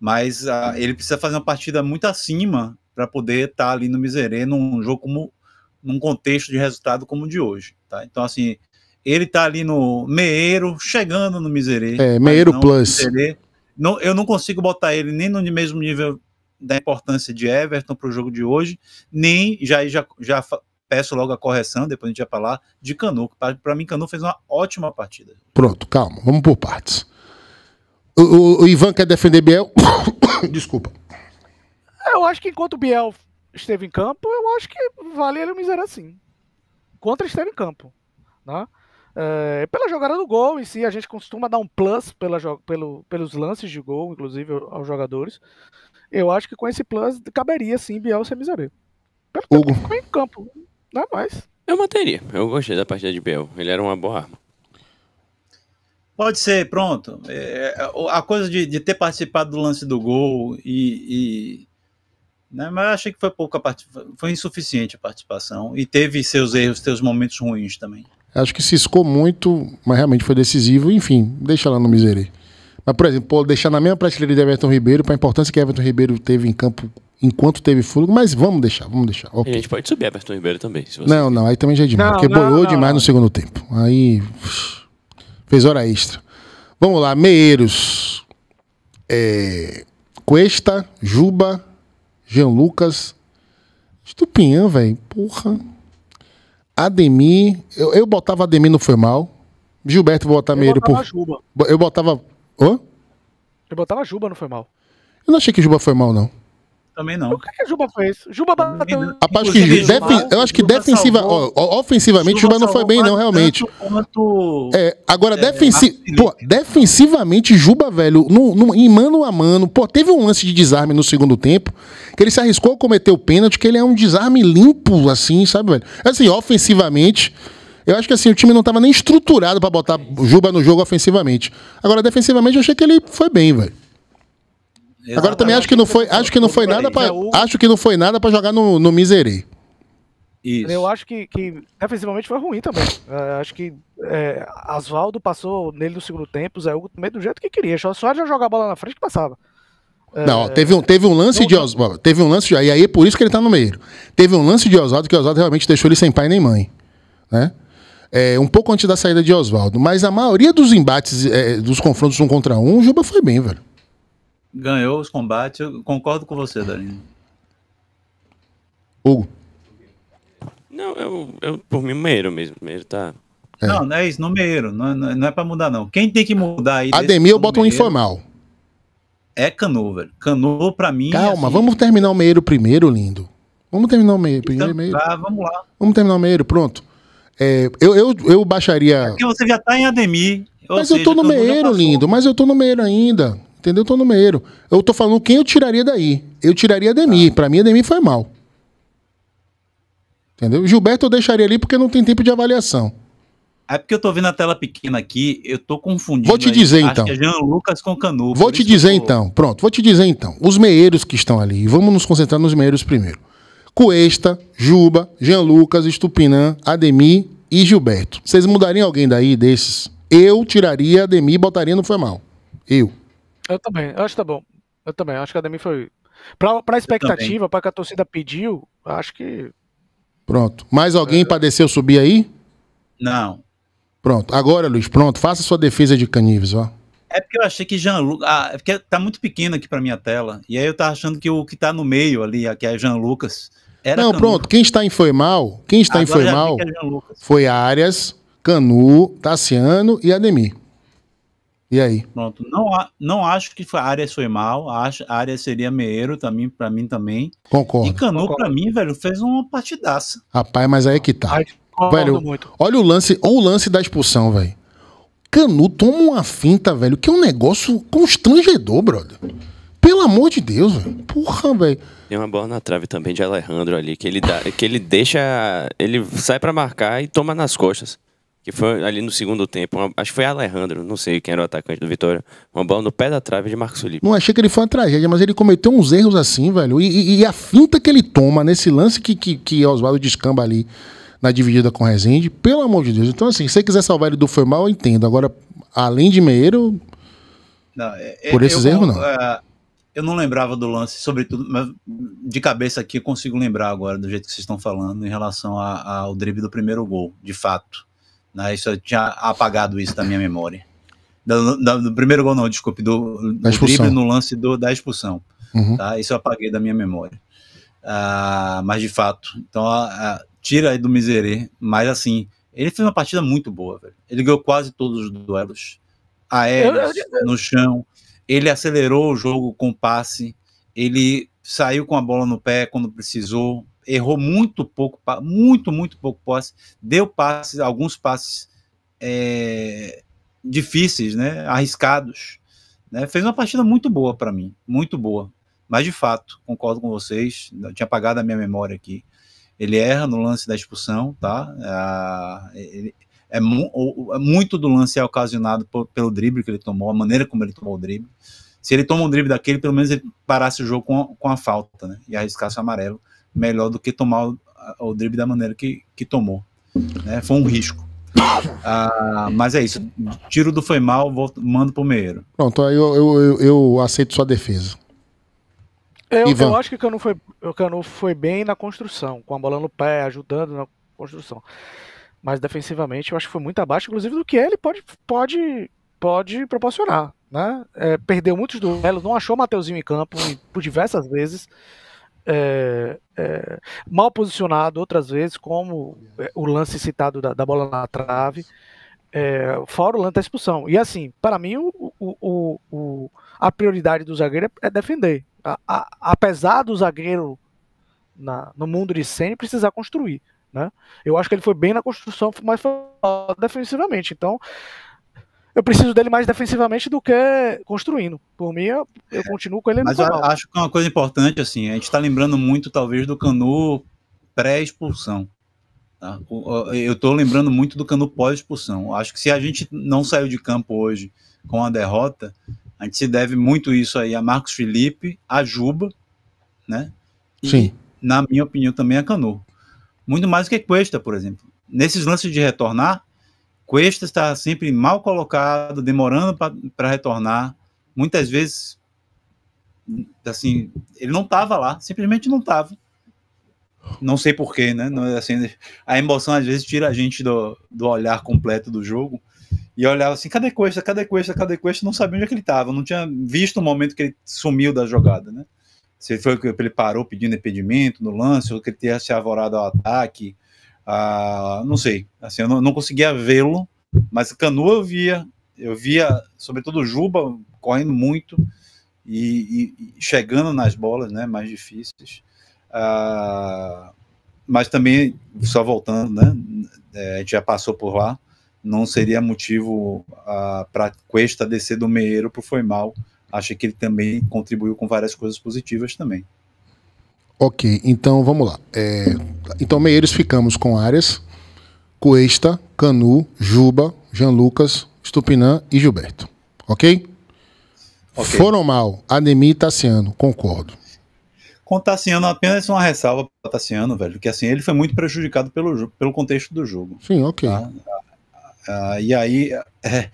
Mas ah, ele precisa fazer uma partida muito acima para poder estar tá ali no Miserê num jogo como num contexto de resultado como o de hoje, tá? Então assim, ele está ali no meeiro, chegando no Miserê. É, meeiro plus. Miserê. Não, eu não consigo botar ele nem no mesmo nível da importância de Everton para o jogo de hoje, nem já já, já peço logo a correção, depois a gente vai falar de Canu. Para mim, Canu fez uma ótima partida. Pronto, calma, vamos por partes. O, o, Ivan quer defender Biel? Desculpa. Eu acho que enquanto o Biel esteve em campo, eu acho que vale ele miserar sim. Contra esteve em campo. Né? É, pela jogada do gol em si, a gente costuma dar um plus pela, pelo, pelos lances de gol, inclusive aos jogadores. Eu acho que com esse plus caberia sim Biel ser miserável. Pelo Hugo. tempo em campo, não é mais. Eu manteria. Eu gostei da partida de Biel. Ele era uma boa arma. Pode ser, pronto. É, é a coisa de, de, ter participado do lance do gol e. e né, mas eu achei que foi pouca foi insuficiente a participação. E teve seus erros, seus momentos ruins também. Acho que ciscou muito, mas realmente foi decisivo. Enfim, deixa lá no miserê. Mas, por exemplo, pode deixar na mesma prateleira de Everton Ribeiro, para a importância que Everton Ribeiro teve em campo enquanto teve fôlego, mas vamos deixar, vamos deixar. Okay. A gente pode subir Everton Ribeiro também. Não, quer. não, aí também já é demais, não, porque não, boiou não, demais no segundo tempo. Aí. Uff. Fez hora extra. Vamos lá, Meeiros. É, Cuesta, Juba, Jean Lucas. Estupinhã, velho. Porra. Ademir. Eu, eu botava Ademir, não foi mal. Gilberto botar Meiro por. Juba. Eu botava. Hã? Eu botava Juba, não foi mal. Eu não achei que Juba foi mal, não. Também não. O que, que Juba fez? Juba bateu. Rapaz, que eu acho que defensiva, salvou. ofensivamente, Juba, Juba não foi bem, não, realmente. Quanto... É, agora, é, defensi... Assim, né? Pô, defensivamente, Juba, velho, no, no, em mano a mano, pô, teve um lance de desarme no segundo tempo, que ele se arriscou a cometer o pênalti, que ele é um desarme limpo, assim, sabe, velho? Assim, ofensivamente. Eu acho que assim, o time não estava nem estruturado para botar Juba no jogo ofensivamente. Agora, defensivamente, eu achei que ele foi bem, velho. Exatamente. Agora também acho que não foi, acho que não foi nada para, acho que não foi nada para jogar no, no Isso. Eu acho que, que defensivamente foi ruim também. Uh, acho que é, Asvaldo passou nele no segundo tempo, Zé Hugo também do jeito que queria. Só, já jogar a bola na frente que passava. É, não, é, teve um, teve um lance não, de Oswaldo. Teve um lance de. E aí é por isso que ele tá no meio. Teve um lance de Oswaldo que Oswaldo realmente deixou ele sem pai nem mãe. Né? É, um pouco antes da saída de Oswaldo. Mas a maioria dos embates, é, dos confrontos um contra um, o Juba foi bem, velho ganhou os combates. Eu concordo com você, Darino. Hugo. Não, eu, eu por mim, Meiro mesmo. Meiro tá. É. Não, não é isso, no Não, é, não, é, não é pra mudar, não. Quem tem que mudar aí. Ademir, eu boto um informal. É Canu, velho. Canu, pra mim. Calma, assim... vamos terminar o Meiro primeiro, lindo. Vamos terminar o Meiro primeiro. Então, meiro. Tá, vamos lá. Vamos terminar o Meiro, pronto. É, eu, eu, eu baixaria. É porque você já tá em Ademir. Mas seja, eu tô no Meiro, lindo. Mas eu tô no Meiro ainda entendeu? Eu tô no meio. Eu tô falando quem eu tiraria daí. Eu tiraria Ademir. Ah. Tá. Para mim, Ademir foi mal. Entendeu? Gilberto eu deixaria ali porque não tem tempo de avaliação. É porque eu tô vendo a tela pequena aqui, eu tô confundindo. Vou te dizer aí. então. Acho que é então. Jean Lucas com Canu. Vou te dizer então. Pronto, vou te dizer então. Os meeiros que estão ali. Vamos nos concentrar nos meeiros primeiro. Cuesta, Juba, Jean Lucas, Estupinã, Ademir e Gilberto. Vocês mudariam alguém daí desses? Eu tiraria Ademir e botaria no Foi Mal. Eu. Eu também, eu acho que tá bom. Eu também, acho que a Demi foi. Pra, pra expectativa, pra que a torcida pediu, acho que. Pronto. Mais alguém é... pra descer ou subir aí? Não. Pronto. Agora, Luiz, pronto. Faça sua defesa de Canives, ó. É porque eu achei que Jean-Lucas. Ah, é porque tá muito pequeno aqui pra minha tela. E aí eu tava achando que o que tá no meio ali, que é Jean-Lucas. Era Não, Canu. pronto. Quem está em foi mal, quem está Agora em foi mal, é foi Arias, Canu, Tassiano e Ademir. E aí? Pronto. Não, não acho que a área foi mal. Acho, a área seria meiro também, pra mim também. Concordo. E Canu, pra mim, velho, fez uma partidaça. Rapaz, mas aí é que tá. velho, olha o lance, olha o lance da expulsão, velho. Canu toma uma finta, velho, que é um negócio constrangedor, brother. Pelo amor de Deus, velho. Porra, velho. Tem uma bola na trave também de Alejandro ali, que ele, dá, que ele deixa. Ele sai para marcar e toma nas costas que foi ali no segundo tempo. Uma, acho que foi Alejandro, não sei quem era o atacante do Vitória. Uma bola no pé da trave de Marcos Felipe. Não achei que ele foi uma tragédia, mas ele cometeu uns erros assim, velho. E, e a finta que ele toma nesse lance que, que, que Oswaldo descamba ali na dividida com Rezende, pelo amor de Deus. Então, assim, se você quiser salvar ele do foi mal, eu entendo. Agora, além de Meiro, não, é, é por esses eu, erros, não. É, eu não lembrava do lance, sobretudo, mas de cabeça aqui eu consigo lembrar agora do jeito que vocês estão falando em relação ao drible do primeiro gol, de fato. Né? Isso, eu tinha apagado isso da minha memória. Do, do, do primeiro gol, não, desculpe, do, do drible no lance do, da expulsão. Uhum. Tá? Isso eu apaguei da minha memória. Ah, mas de fato, então tira aí do Miserê, mas assim, ele fez uma partida muito boa, velho. Ele ganhou quase todos os duelos aéreos, no chão. Ele acelerou o jogo com passe. Ele saiu com a bola no pé quando precisou errou muito pouco, muito, muito pouco posse, deu passes, alguns passes é, difíceis, né, arriscados. Né, fez uma partida muito boa para mim, muito boa. Mas de fato, concordo com vocês, tinha apagado a minha memória aqui. Ele erra no lance da expulsão, tá? Ah, ele, é, mu é muito do lance é ocasionado pelo drible que ele tomou, a maneira como ele tomou o drible. Se ele toma um drible daquele, pelo menos ele parasse o jogo com, a, com a falta, né? E arriscasse o amarelo melhor do que tomar o, o drible da maneira que, que tomou. Né? Foi um risco. Ah, mas é isso. Tiro do foi mal, volto, mando pro Meiro. Pronto, aí eu, eu, eu, eu, aceito sua defesa. Eu, eu acho que o Canu, foi, o Cano foi bem na construção, com a bola no pé, ajudando na construção. Mas defensivamente eu acho que foi muito abaixo, inclusive, do que ele pode, pode, pode proporcionar. Né? É, perdeu muitos duelos, não achou o Mateuzinho em campo por diversas vezes é, é, mal posicionado outras vezes, como é, o lance citado da, da bola na trave, é, fora o lance da expulsão. E assim, para mim, o, o, o, a prioridade do zagueiro é, é defender. A, a, apesar do zagueiro na, no mundo de Senna precisar construir. Né? Eu acho que ele foi bem na construção, mas foi defensivamente. Então, eu preciso dele mais defensivamente do que construindo. Por mim, eu, eu continuo com ele Mas no acho que é uma coisa importante, assim, a gente está lembrando muito, talvez, do Canu pré-expulsão. Tá? Eu estou lembrando muito do Canu pós-expulsão. Acho que se a gente não saiu de campo hoje com a derrota, a gente se deve muito isso aí a Marcos Felipe, a Juba, né? E, Sim. na minha opinião, também a Canu. Muito mais do que Cuesta, por exemplo. Nesses lances de retornar, Cuesta está sempre mal colocado, demorando para retornar. Muitas vezes, assim, ele não estava lá, simplesmente não estava. Não sei porquê, né? Não, é assim, a emoção às vezes tira a gente do, do olhar completo do jogo. E olhava assim, cadê Cuesta, cadê Cuesta, cadê Cuesta? Não sabia onde é que ele estava, não tinha visto o momento que ele sumiu da jogada, né? Se foi que ele parou pedindo impedimento no lance, ou que ele tinha se avorado ao ataque, ah, não sei, assim, eu não, não conseguia vê-lo, mas canoa eu via, eu via, sobretudo Juba correndo muito e, e, e chegando nas bolas, né, mais difíceis. Ah, mas também, só voltando, né, é, a gente já passou por lá, não seria motivo ah, para Cuesta descer do meieiro para foi mal. Acho que ele também contribuiu com várias coisas positivas também. Ok, então vamos lá. É, então, Meieiros ficamos com Arias, Cuesta, Canu, Juba, Jean Lucas, Stupinan e Gilberto. Ok? okay. Foram mal, Ademir e Tassiano, concordo. Com Tassiano, apenas uma ressalva para Tassiano, velho, que assim, ele foi muito prejudicado pelo, pelo contexto do jogo. Sim, ok. Tá? Ah, e aí, é,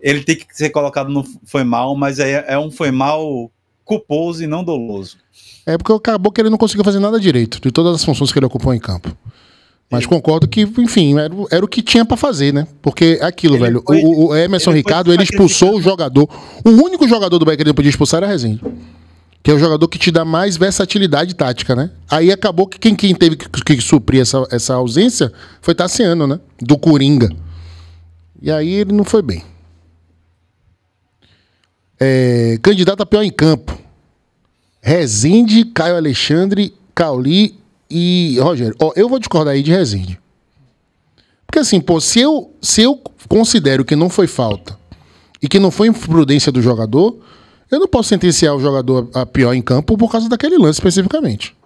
ele tem que ser colocado no foi mal, mas é, é um foi mal culposo e não doloso. É porque acabou que ele não conseguiu fazer nada direito de todas as funções que ele ocupou em campo. Mas concordo que, enfim, era, era o que tinha para fazer, né? Porque é aquilo, ele velho, foi... o, o, Emerson ele Ricardo, ele expulsou o jogador. O único jogador do Bahia que ele podia expulsar era Rezende. Que é o jogador que te dá mais versatilidade tática, né? Aí acabou que quem, quem teve que, que, suprir essa, essa ausência foi Tassiano, né? Do Coringa. E aí ele não foi bem. É, candidato a pior em campo. Rezende, Caio Alexandre, Cauli e Rogério. Ó, eu vou discordar aí de Rezende. Porque assim, pô, se eu, se eu considero que não foi falta e que não foi imprudência do jogador, eu não posso sentenciar o jogador a pior em campo por causa daquele lance especificamente.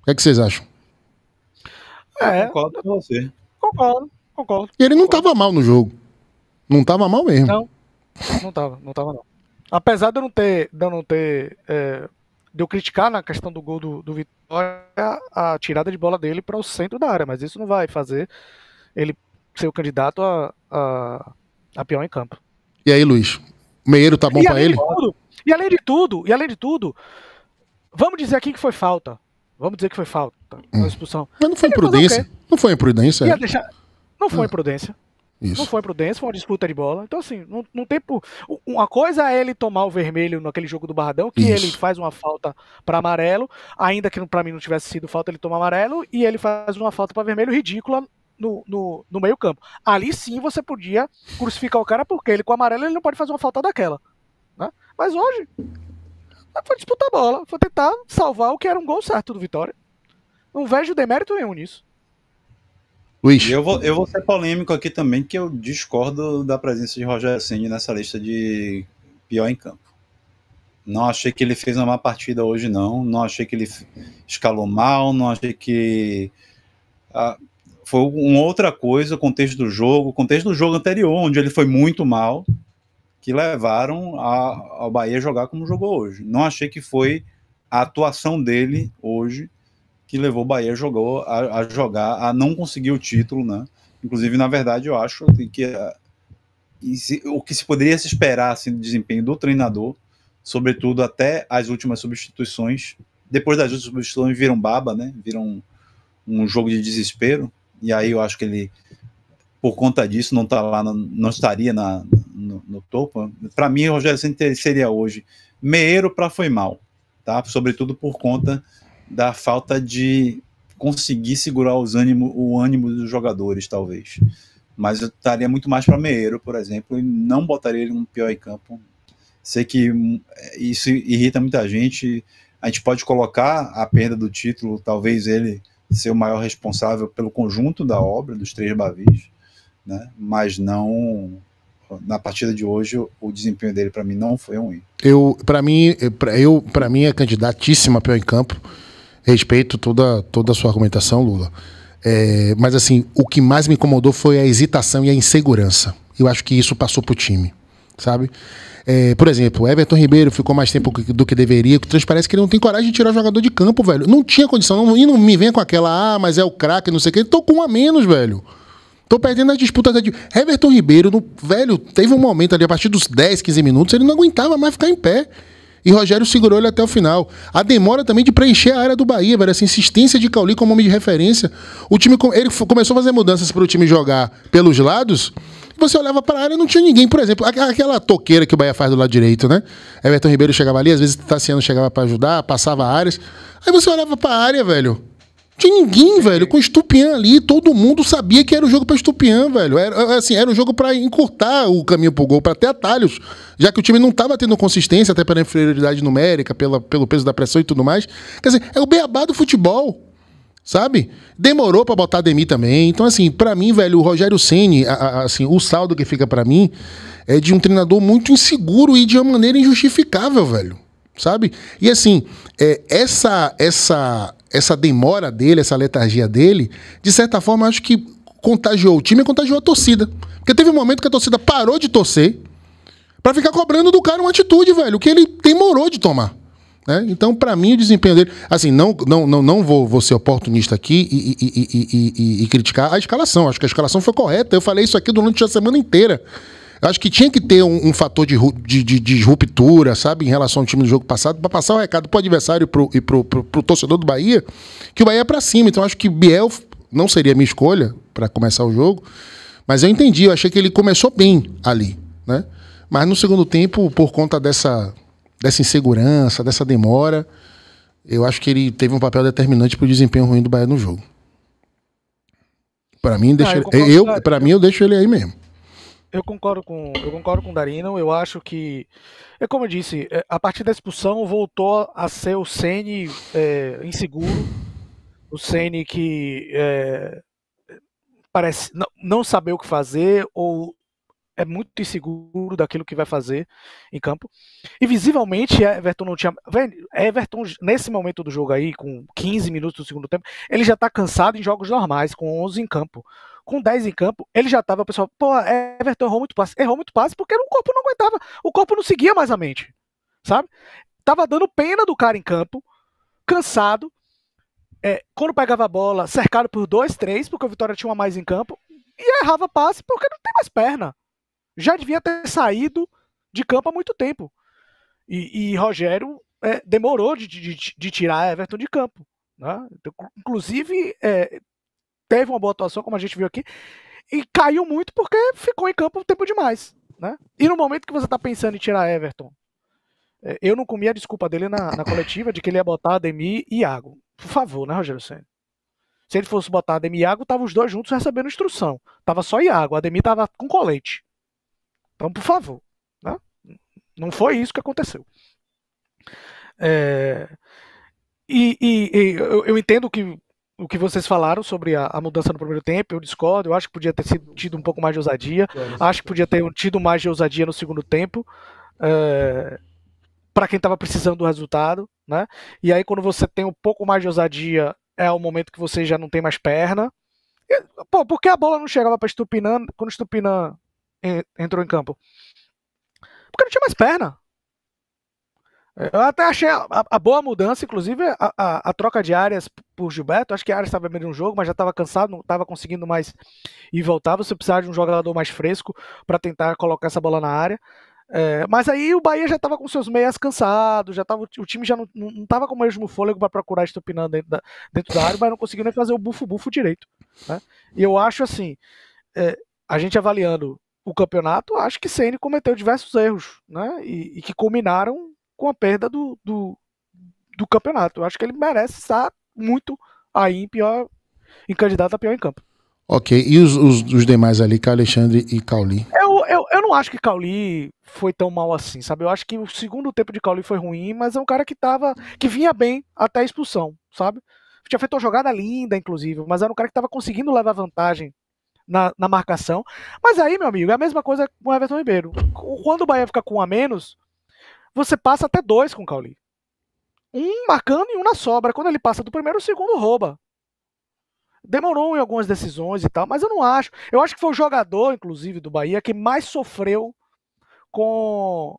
O que, é que vocês acham? É, concordo com você. Concordo, concordo. E ele não estava mal no jogo. Não estava mal mesmo. Não, não estava, não estava não. Apesar de eu não ter, de eu não ter é, de eu criticar na questão do gol do, do Vitória a, tirada de bola dele para o centro da área, mas isso não vai fazer ele ser o candidato a, a, a em campo. E aí, Luiz? O Meieiro tá bom para ele? Tudo, e além de tudo, e além de tudo, vamos dizer aqui que foi falta. Vamos dizer que foi falta. Hum. expulsão. Mas não foi ele imprudência. Não foi imprudência. É. Deixar... Não foi hum. imprudência. Isso. Não foi prudência, foi uma disputa de bola. Então, assim, não, não tem por... Uma coisa é ele tomar o vermelho naquele jogo do Barradão, que Isso. ele faz uma falta para amarelo, ainda que para mim não tivesse sido falta, ele toma amarelo, e ele faz uma falta para vermelho ridícula no, no, no meio-campo. Ali sim você podia crucificar o cara, porque ele com amarelo ele não pode fazer uma falta daquela. Né? Mas hoje, foi é disputar a bola, foi tentar salvar o que era um gol certo do Vitória. Não vejo demérito nenhum nisso. Luiz. Eu vou, eu vou ser polêmico aqui também, que eu discordo da presença de Rogério Ceni nessa lista de pior em campo. Não achei que ele fez uma má partida hoje, não. Não achei que ele escalou mal, não achei que. Ah, foi uma outra coisa, o contexto do jogo, o contexto do jogo anterior, onde ele foi muito mal, que levaram a, ao Bahia jogar como jogou hoje. Não achei que foi a atuação dele hoje que levou o Bahia jogou a, a, jogar, a não conseguir o título, né? Inclusive, na verdade, eu acho que ah, o que se poderia se esperar assim, do desempenho do treinador, sobretudo até as últimas substituições, depois das últimas substituições viram baba, né? Viram um, jogo de desespero, e aí eu acho que ele, por conta disso, não tá lá, no, não estaria na, no, no topo. Para mim, o Rogério Ceni seria hoje meiro para foi mal, tá? Sobretudo por conta da falta de conseguir segurar os ânimo, o ânimo dos jogadores, talvez. Mas eu estaria muito mais para Meiro, por exemplo, e não botaria ele um pior em campo. Sei que hum, é, isso irrita muita gente. A gente pode colocar a perda do título, talvez ele ser o maior responsável pelo conjunto da obra dos três Bavis, né? mas não na partida de hoje o desempenho dele para mim não foi ruim. Eu para mim eu para mim é candidatíssima a pior em campo. Respeito toda, toda a sua argumentação, Lula. É, mas assim, o que mais me incomodou foi a hesitação e a insegurança. Eu acho que isso passou pro time, sabe? É, por exemplo, Everton Ribeiro ficou mais tempo do que deveria, que transparece que ele não tem coragem de tirar jogador de campo, velho. Não tinha condição. Não, e não me venha com aquela, ah, mas é o craque, não sei o quê. tô com um a menos, velho. Tô perdendo as disputas. De... Everton Ribeiro, no, velho, teve um momento ali, a partir dos 10, 15 minutos, ele não aguentava mais ficar em pé. E Rogério segurou ele até o final. A demora também de preencher a área do Bahia, velho. Essa insistência de Cauli como homem de referência. O time ele começou a fazer mudanças para o time jogar pelos lados. Você olhava para a área e não tinha ninguém. Por exemplo, aquela toqueira que o Bahia faz do lado direito, né? Everton Ribeiro chegava ali, às vezes Tassiano chegava para ajudar, passava áreas. Aí você olhava para a área, velho. Tinha ninguém, velho, com estupiã ali. Todo mundo sabia que era o jogo pra estupiã, velho. Era, é, assim, era o jogo para encurtar o caminho pro gol, para ter atalhos. Já que o time não tava tendo consistência, até pela inferioridade numérica, pela, pelo peso da pressão e tudo mais. Quer dizer, é o beabá do futebol. Sabe? Demorou para botar Demi também. Então, assim, para mim, velho, o Rogério Ceni, assim, o saldo que fica para mim é de um treinador muito inseguro e de uma maneira injustificável, velho. Sabe? E assim, é, essa, essa, essa demora dele, essa letargia dele, de certa forma, acho que contagiou o time e contagiou a torcida. Porque teve um momento que a torcida parou de torcer para ficar cobrando do cara uma atitude, velho, que ele demorou de tomar. Né? Então, para mim, o desempenho dele. Assim, não não, não, não vou, vou ser oportunista aqui e, e, e, e, criticar a escalação. Acho que a escalação foi correta. Eu falei isso aqui durante a semana inteira. Eu acho que tinha que ter um, um fator de, de, de, de, ruptura, sabe, em relação ao time do jogo passado, para passar o um recado para o adversário pro, e para o torcedor do Bahia, que o Bahia é para cima. Então acho que Biel não seria a minha escolha para começar o jogo, mas eu entendi, eu achei que ele começou bem ali, né? Mas no segundo tempo, por conta dessa, dessa insegurança, dessa demora, eu acho que ele teve um papel determinante para o desempenho ruim do Bahia no jogo. Para mim, deixa ah, eu, ele, eu para mim eu deixo ele aí mesmo. Eu concordo com eu concordo com o Darino. Eu acho que é como eu disse, é, a partir da expulsão voltou a ser o Ceni é, inseguro, o Ceni que é, parece não, não saber o que fazer ou é muito inseguro daquilo que vai fazer em campo. E visivelmente Everton não tinha. Everton, nesse momento do jogo aí, com 15 minutos do segundo tempo, ele já está cansado em jogos normais, com 11 em campo com 10 em campo, ele já tava, o pessoal, pô, Everton errou muito passe. Errou muito passe porque o corpo não aguentava, o corpo não seguia mais a mente, sabe? Tava dando pena do cara em campo, cansado, é, quando pegava a bola, cercado por dois, três, porque o Vitória tinha uma mais em campo, e errava passe porque não tem mais perna. Já devia ter saído de campo há muito tempo. E, e Rogério é, demorou de, de, de, tirar Everton de campo. Né? Então, inclusive, é, teve uma boa atuação, como a gente viu aqui, e caiu muito porque ficou em campo tempo demais. Né? E no momento que você está pensando em tirar Everton, é, eu não comi a desculpa dele na, na coletiva de que ele ia botar Ademir e Iago. Por favor, né, Rogério Senna? Se ele fosse botar Ademir e Iago, estavam os dois juntos recebendo instrução. Tava só Iago, Ademir tava com colete. Então, por favor. Né? Não foi isso que aconteceu. É... E, e, e eu, eu, entendo que o que vocês falaram sobre a, a, mudança no primeiro tempo, eu discordo. Eu acho que podia ter sido, tido um pouco mais de ousadia. Acho que podia ter tido mais de ousadia no segundo tempo. É, eh, para quem estava precisando do resultado, né? E aí quando você tem um pouco mais de ousadia, é o momento que você já não tem mais perna. E, pô, por que a bola não chegava para Estupinã quando Estupinã entrou em campo? Porque não tinha mais perna. Eu até achei a, a boa mudança, inclusive a, a, a, troca de áreas por Gilberto. Acho que a área estava perdendo um jogo, mas já estava cansado, não estava conseguindo mais e voltar. Você precisava de um jogador mais fresco para tentar colocar essa bola na área. É, mas aí o Bahia já estava com seus meias cansados, já tava, o time já não estava com o mesmo fôlego para procurar estupinando dentro da, dentro da área, mas não conseguiu nem fazer o bufo-bufo direito. Né? E eu acho assim, é, a gente avaliando o campeonato, acho que Ceni cometeu diversos erros, né? E, e que culminaram com a perda do, do, do campeonato. Eu acho que ele merece estar muito aí em pior em candidato a pior em campo. Ok, e os, os, os demais ali, Alexandre e Cauli? Eu, eu, eu não acho que Cauli foi tão mal assim, sabe? Eu acho que o segundo tempo de Cauli foi ruim, mas é um cara que tava. que vinha bem até a expulsão, sabe? Tinha feito uma jogada linda, inclusive, mas era um cara que tava conseguindo levar vantagem na, na marcação. Mas aí, meu amigo, é a mesma coisa com o Everton Ribeiro. Quando o Bahia fica com um a menos, você passa até dois com o Cauli. Um marcando e um na sobra. Quando ele passa do primeiro, o segundo rouba. Demorou em algumas decisões e tal, mas eu não acho. Eu acho que foi o jogador, inclusive, do Bahia, que mais sofreu com,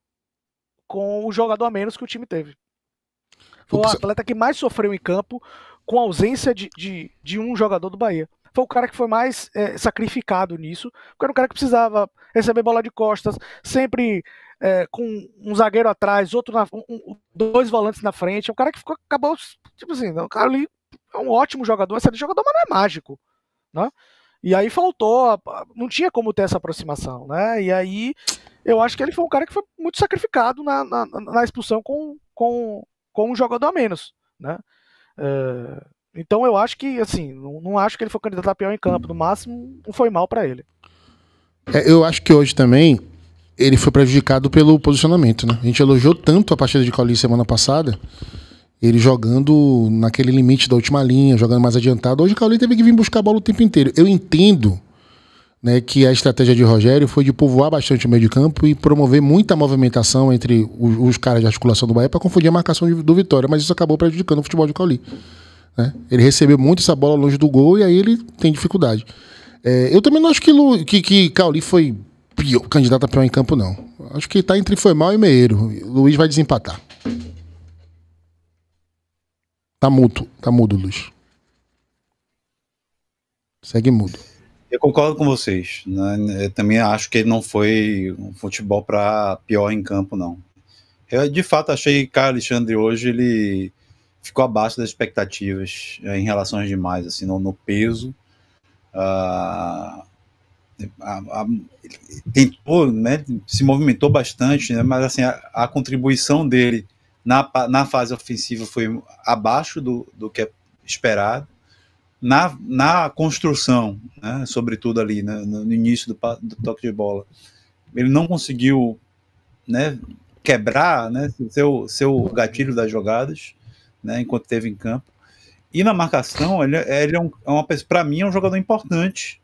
com o jogador a menos que o time teve. Foi o atleta que mais sofreu em campo com a ausência de, de, de um jogador do Bahia foi o cara que foi mais é, sacrificado nisso, porque era um cara que precisava receber bola de costas, sempre é, com um zagueiro atrás, outro na, um, dois volantes na frente. É um cara que ficou, acabou, tipo assim, o é cara ali é um ótimo jogador, esse jogador, mas não é mágico, né? E aí faltou, não tinha como ter essa aproximação, né? E aí eu acho que ele foi um cara que foi muito sacrificado na, na, na expulsão com, com, com um jogador a menos, né? É, então eu acho que, assim, não, não, acho que ele foi candidato a pior em campo, no máximo não foi mal para ele. É, eu acho que hoje também ele foi prejudicado pelo posicionamento, né? A gente elogiou tanto a partida de Collins semana passada, ele jogando naquele limite da última linha, jogando mais adiantado. Hoje o Collins teve que vir buscar a bola o tempo inteiro. Eu entendo né, que a estratégia de Rogério foi de povoar bastante o meio de campo e promover muita movimentação entre os, os caras de articulação do Bahia para confundir a marcação de, do Vitória, mas isso acabou prejudicando o futebol de Collins. Né? Ele recebeu muito essa bola longe do gol e aí ele tem dificuldade. É, eu também não acho que, que, que Cauli foi pior, candidato a pior em campo, não. Acho que tá entre foi mal e meieiro. Luiz vai desempatar. Tá mudo, tá mudo, Luiz. Segue mudo. Eu concordo com vocês. Né? Eu também acho que não foi um futebol para pior em campo, não. Eu, de fato, achei que Caio Alexandre hoje ele ficou abaixo das expectativas eh, em relação às demais, assim, no, no peso. Uh, a, a, tentou, né, se movimentou bastante, né, mas assim, a, a, contribuição dele na, na fase ofensiva foi abaixo do, do que é esperado. Na, na construção, né, sobretudo ali né, no, no início do, do, toque de bola, ele não conseguiu né, quebrar né, seu, seu gatilho das jogadas né, enquanto esteve em campo. E na marcação, ele, é, ele é, um, é uma para mim, é um jogador importante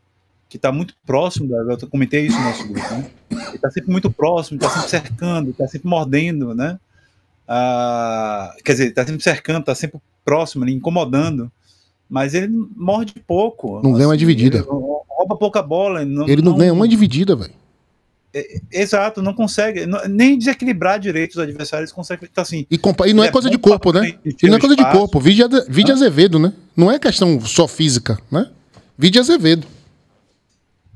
que está muito próximo, da, eu comentei isso no nosso grupo, né? ele está sempre muito próximo, está sempre cercando, está sempre mordendo, né? Ah, quer dizer, está sempre cercando, está sempre próximo, ali, né? incomodando, mas ele morde pouco. Não assim, ganha uma assim, dividida. Rouba pouca bola. Não, ele não, não, ganha uma dividida, velho. É, exato, não consegue não, nem desequilibrar direito os adversários, consegue ficar então, assim. E, compa e não é, é coisa de corpo, né? E não é coisa espaço. de corpo. Vide, vide Azevedo, né? Não é questão só física, né? Vide Azevedo.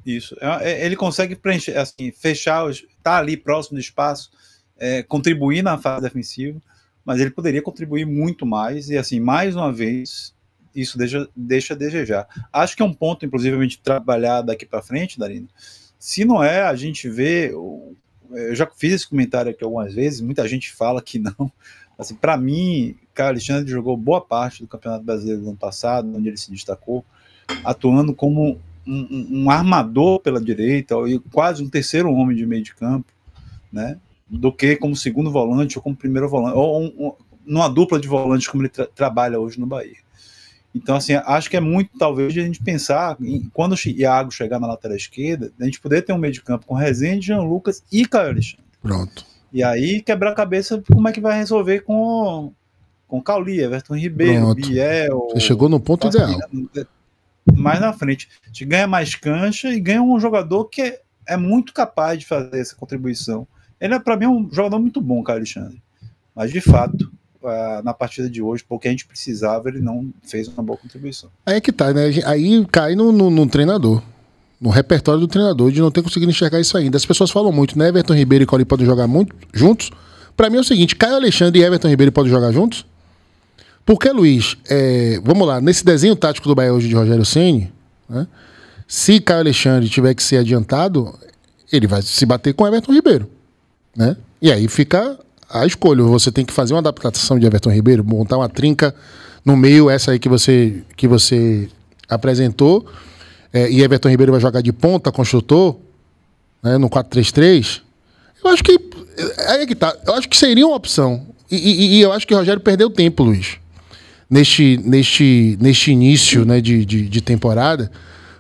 Isso. É, é, ele consegue preencher, é assim, fechar, tá ali próximo do espaço, é, contribuir na fase defensiva, mas ele poderia contribuir muito mais. E, assim, mais uma vez, isso deixa, deixa a desejar. Acho que é um ponto, inclusive, a gente trabalhar daqui para frente, Darino. Se não é, a gente vê. Eu já fiz esse comentário aqui algumas vezes, muita gente fala que não. Assim, para mim, Caio Alexandre jogou boa parte do Campeonato Brasileiro do ano passado, onde ele se destacou, atuando como um, um, armador pela direita, ou quase um terceiro homem de meio de campo, né? Do que como segundo volante ou como primeiro volante, ou um, um, numa dupla de volantes como ele tra trabalha hoje no Bahia. Então, assim, acho que é muito, talvez, a gente pensar, em, quando o Iago chegar na lateral esquerda, a gente poder ter um meio de campo com Rezende, Jean Lucas e Caio Alexandre. Pronto. E aí quebrar a cabeça como é que vai resolver com com Cauli, Everton Ribeiro, Pronto. Biel. Você chegou no ponto ideal. Né? mais na frente. A gente ganha mais cancha e ganha um jogador que é, é muito capaz de fazer essa contribuição. Ele é, para mim, um jogador muito bom, cara, Alexandre. Mas, de fato, eh, na partida de hoje, porque a gente precisava, ele não fez uma boa contribuição. Aí é que tá, né? Aí cai no, no, no treinador no repertório do treinador de não ter conseguido enxergar isso ainda. As pessoas falam muito, né? Everton Ribeiro e Cauli podem jogar muito juntos. Para mim é o seguinte: Caio Alexandre e Everton Ribeiro podem jogar juntos? Porque, Luiz, é, vamos lá, nesse desenho tático do Bahia hoje de Rogério Ceni, né, se Caio Alexandre tiver que ser adiantado, ele vai se bater com Everton Ribeiro. Né? E aí fica a escolha. Você tem que fazer uma adaptação de Everton Ribeiro, montar uma trinca no meio, essa aí que você, que você apresentou. É, e Everton Ribeiro vai jogar de ponta, construtor, né, no 4-3-3. Eu acho que. É, é aí é que tá. Eu acho que seria uma opção. E, e, e eu acho que o Rogério perdeu tempo, Luiz neste, neste, neste início né, de, de, de temporada.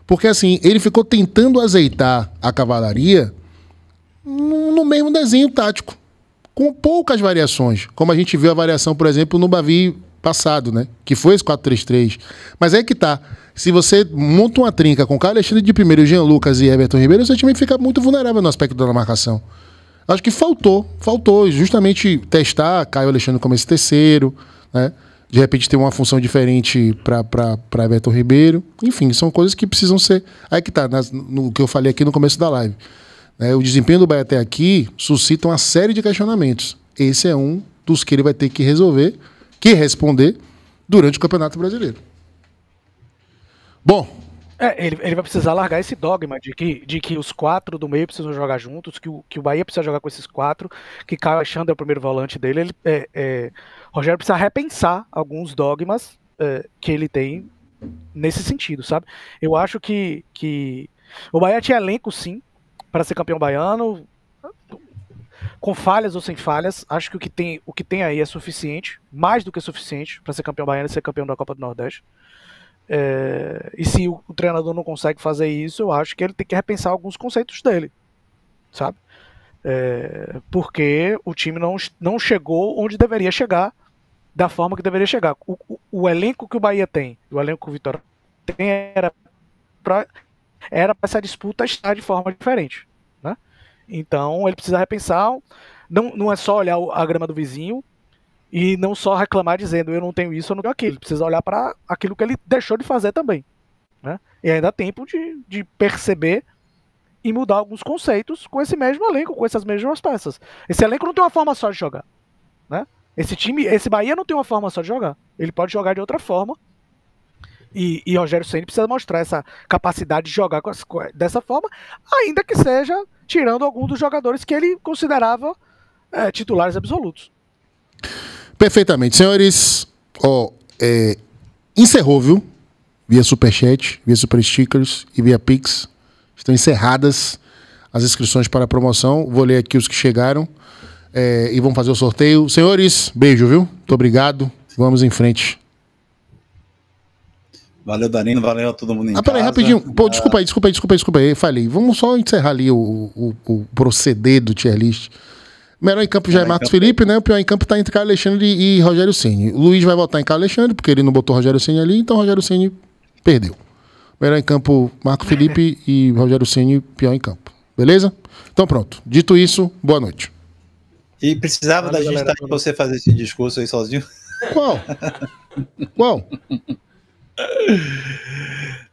Porque assim, ele ficou tentando azeitar a cavalaria no mesmo desenho tático, com poucas variações, como a gente viu a variação, por exemplo, no Bavi passado, né? Que foi esse 4-3-3. Mas é que tá. Se você monta uma trinca com o Carlos Alexandre de primeiro, Jean Lucas e Everton Ribeiro, você também fica muito vulnerável no aspecto da marcação. Acho que faltou, faltou justamente testar Caio Alexandre como esse terceiro, né? de repente ter uma função diferente para Everton Ribeiro. Enfim, são coisas que precisam ser. Aí que está no que eu falei aqui no começo da live. É, o desempenho do Bahia até aqui suscita uma série de questionamentos. Esse é um dos que ele vai ter que resolver, que responder durante o Campeonato Brasileiro. Bom. É, ele, ele vai precisar largar esse dogma de que, de que os quatro do meio precisam jogar juntos, que o, que o Bahia precisa jogar com esses quatro, que Caio Alexandre é o primeiro volante dele. Ele, é, é Rogério precisa repensar alguns dogmas é, que ele tem nesse sentido, sabe? Eu acho que, que o Bahia tinha elenco, sim, para ser campeão baiano, com falhas ou sem falhas, acho que o que tem, o que tem aí é suficiente, mais do que suficiente, para ser campeão baiano e ser campeão da Copa do Nordeste. É, e se o, o, treinador não consegue fazer isso, eu acho que ele tem que repensar alguns conceitos dele, sabe? É, porque o time não, não chegou onde deveria chegar da forma que deveria chegar. O, o, o elenco que o Bahia tem, o elenco que o Vitória tem, era para era essa disputa estar de forma diferente. Né? Então ele precisa repensar. Não, não é só olhar a grama do vizinho e não só reclamar dizendo eu não tenho isso, eu não tenho aquilo. Ele precisa olhar para aquilo que ele deixou de fazer também. Né? E ainda há tempo de, de perceber e mudar alguns conceitos com esse mesmo elenco, com essas mesmas peças. Esse elenco não tem uma forma só de jogar. Né? Esse time, esse Bahia não tem uma forma só de jogar. Ele pode jogar de outra forma. E, e Rogério Ceni precisa mostrar essa capacidade de jogar as, dessa forma, ainda que seja tirando algum dos jogadores que ele considerava é, titulares absolutos. Perfeitamente, senhores. oh, é, encerrou, viu? Via Superchat, via Super Stickers e via Pix. Estão encerradas as inscrições para a promoção. Vou ler aqui os que chegaram. É, e vamos fazer o sorteio. Senhores, beijo, viu? Muito obrigado. Vamos em frente. Valeu, Danilo. Valeu a todo mundo em ah, peraí, rapidinho. Pô, ah. desculpa aí, desculpa aí, desculpa aí, desculpa aí. Falei. Vamos só encerrar ali o, o, o proceder do tier list. Melhor em campo já é Marcos é Felipe, né? O pior em campo tá entre Carlos Alexandre e Rogério Ceni. O Luiz vai votar em Carlos Alexandre, porque ele não botou Rogério Ceni ali, então Rogério Ceni perdeu. Melhor em campo, Marco Felipe e Rogério Ceni, pior em campo. Beleza? Então pronto. Dito isso, boa noite. E precisava da gente estar tá você fazer esse discurso aí sozinho? Qual? Qual?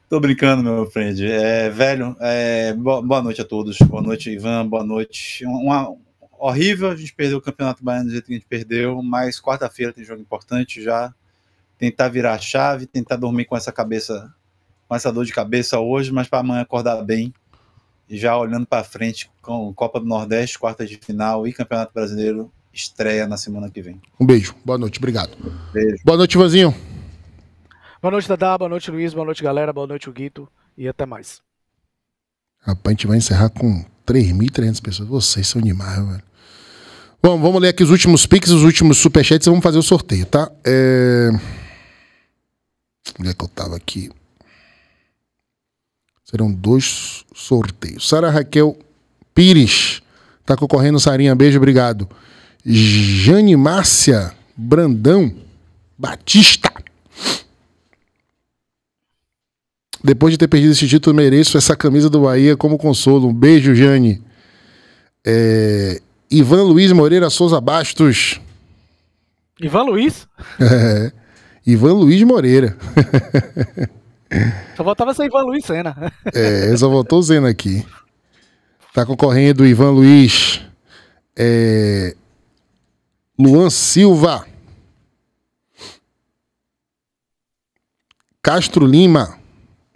Tô brincando, meu friend. É, velho, é, boa noite a todos. Boa noite, Ivan. Boa noite. Uma, horrível, a gente perdeu o Campeonato Baiano do jeito que a gente perdeu, mas quarta-feira tem jogo importante já. Tentar virar a chave, tentar dormir com essa cabeça, com essa dor de cabeça hoje, mas para amanhã acordar bem já olhando para frente com Copa do Nordeste, quarta de final e Campeonato Brasileiro estreia na semana que vem. Um beijo, boa noite, obrigado. Beijo. Boa noite, Vanzinho. Boa noite, Dadá, boa noite, Luiz, boa noite, galera, boa noite, Guito e até mais. Rapaz, a gente vai encerrar com 3.300 pessoas. Vocês são demais, velho. Bom, vamos ler aqui os últimos piques, os últimos superchats e vamos fazer o sorteio, tá? É... Onde é que eu tava aqui? Serão dois sorteios. Sara Raquel Pires está concorrendo. Sarinha, beijo, obrigado. Jane Márcia Brandão Batista. Depois de ter perdido esse título, mereço essa camisa do Bahia como consolo. Um beijo, Jane. É... Ivan Luiz Moreira Souza Bastos. Ivan Luiz? É. Ivan Luiz Moreira. Só voltava ser Ivan Luiz Senna. É, só voltou o Senna aqui. Tá concorrendo Ivan Luiz. É... Luan Silva. Castro Lima.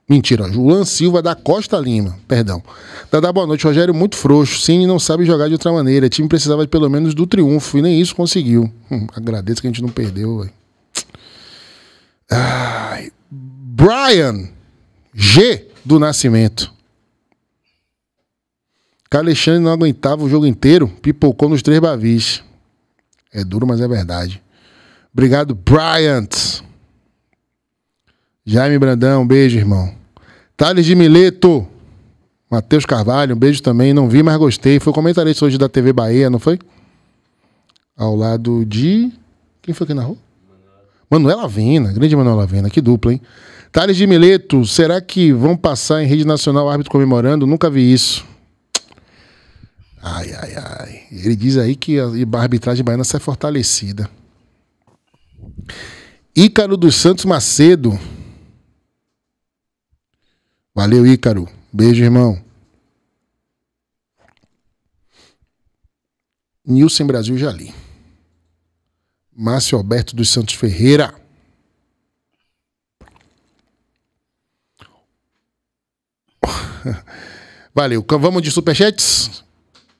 Mentira, Luan Silva da Costa Lima, perdão. Dada boa noite, Rogério, muito frouxo. sim não sabe jogar de outra maneira. O time precisava pelo menos do triunfo e nem isso conseguiu. Hum, agradeço que a gente não perdeu, Ai, Brian G. do Nascimento. Que Alexandre não aguentava o jogo inteiro, pipocou nos três bavis. É duro, mas é verdade. Obrigado, Bryant. Jaime Brandão, um beijo, irmão. Thales de Mileto. Matheus Carvalho, um beijo também. Não vi, mas gostei. Foi comentarista hoje da TV Bahia, não foi? Ao lado de. Quem foi na rua? Manuela Vina, grande Manuela Vina, que dupla, hein? Tales de Mileto, será que vão passar em rede nacional árbitro comemorando? Nunca vi isso. Ai, ai, ai. Ele diz aí que a arbitragem baiana sai é fortalecida. Ícaro dos Santos Macedo. Valeu, Ícaro. Beijo, irmão. Nilson Brasil Jali. Márcio Alberto dos Santos Ferreira. Valeu. Vamos de superchats?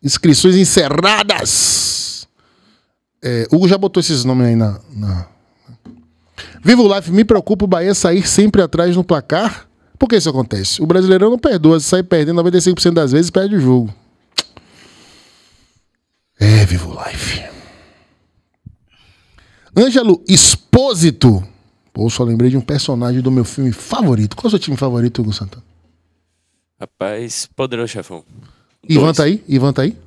Inscrições encerradas. É, Hugo já botou esses nomes aí na, na... Vivo Life, me preocupa o Bahia sair sempre atrás no placar. Por que isso acontece? O brasileirão não perdoa, sai perdendo 95% das vezes perde o jogo. É, Vivo Life. Ângelo Espósito. Pô, só lembrei de um personagem do meu filme favorito. Qual é o seu time favorito, Hugo Santana? Rapaz, poderoso chefão. Dois. Ivan tá aí? Ivan tá aí?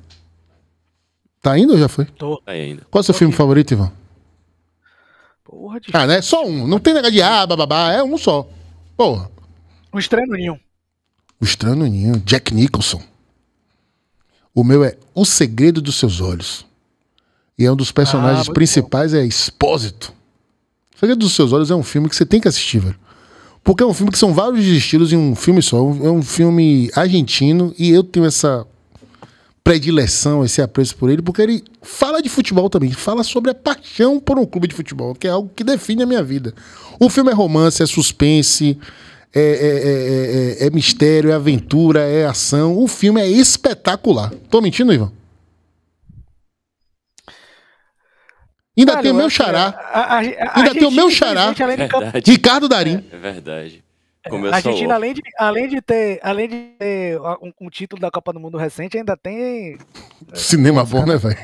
Tá indo ou já foi? Tô. Tá ainda. Qual é o seu Tô filme aqui. favorito, Ivan? Porra de... Ah, né? Só um. Não tem negócio de ah, bababá. É um só. Porra. O Estranho Ninho. O Estranho Ninho. Jack Nicholson. O meu é O Segredo dos Seus Olhos. E é um dos personagens ah, principais, bom. é Expósito. O Segredo dos Seus Olhos é um filme que você tem que assistir, velho. Porque é um filme que são vários estilos em um filme só. É um filme argentino e eu tenho essa predileção, esse apreço por ele, porque ele fala de futebol também, fala sobre a paixão por um clube de futebol, que é algo que define a minha vida. O filme é romance, é suspense, é, é, é, é mistério, é aventura, é ação. O filme é espetacular. Tô mentindo, Ivan? Ainda Cara, tem o meu xará. A, a, ainda tem o meu xará. De... Ricardo Darim. É, é verdade. É, Começou a Argentina, além de, além de ter, além de ter um, um, título da Copa do Mundo recente, ainda tem. É, cinema bom, né, velho?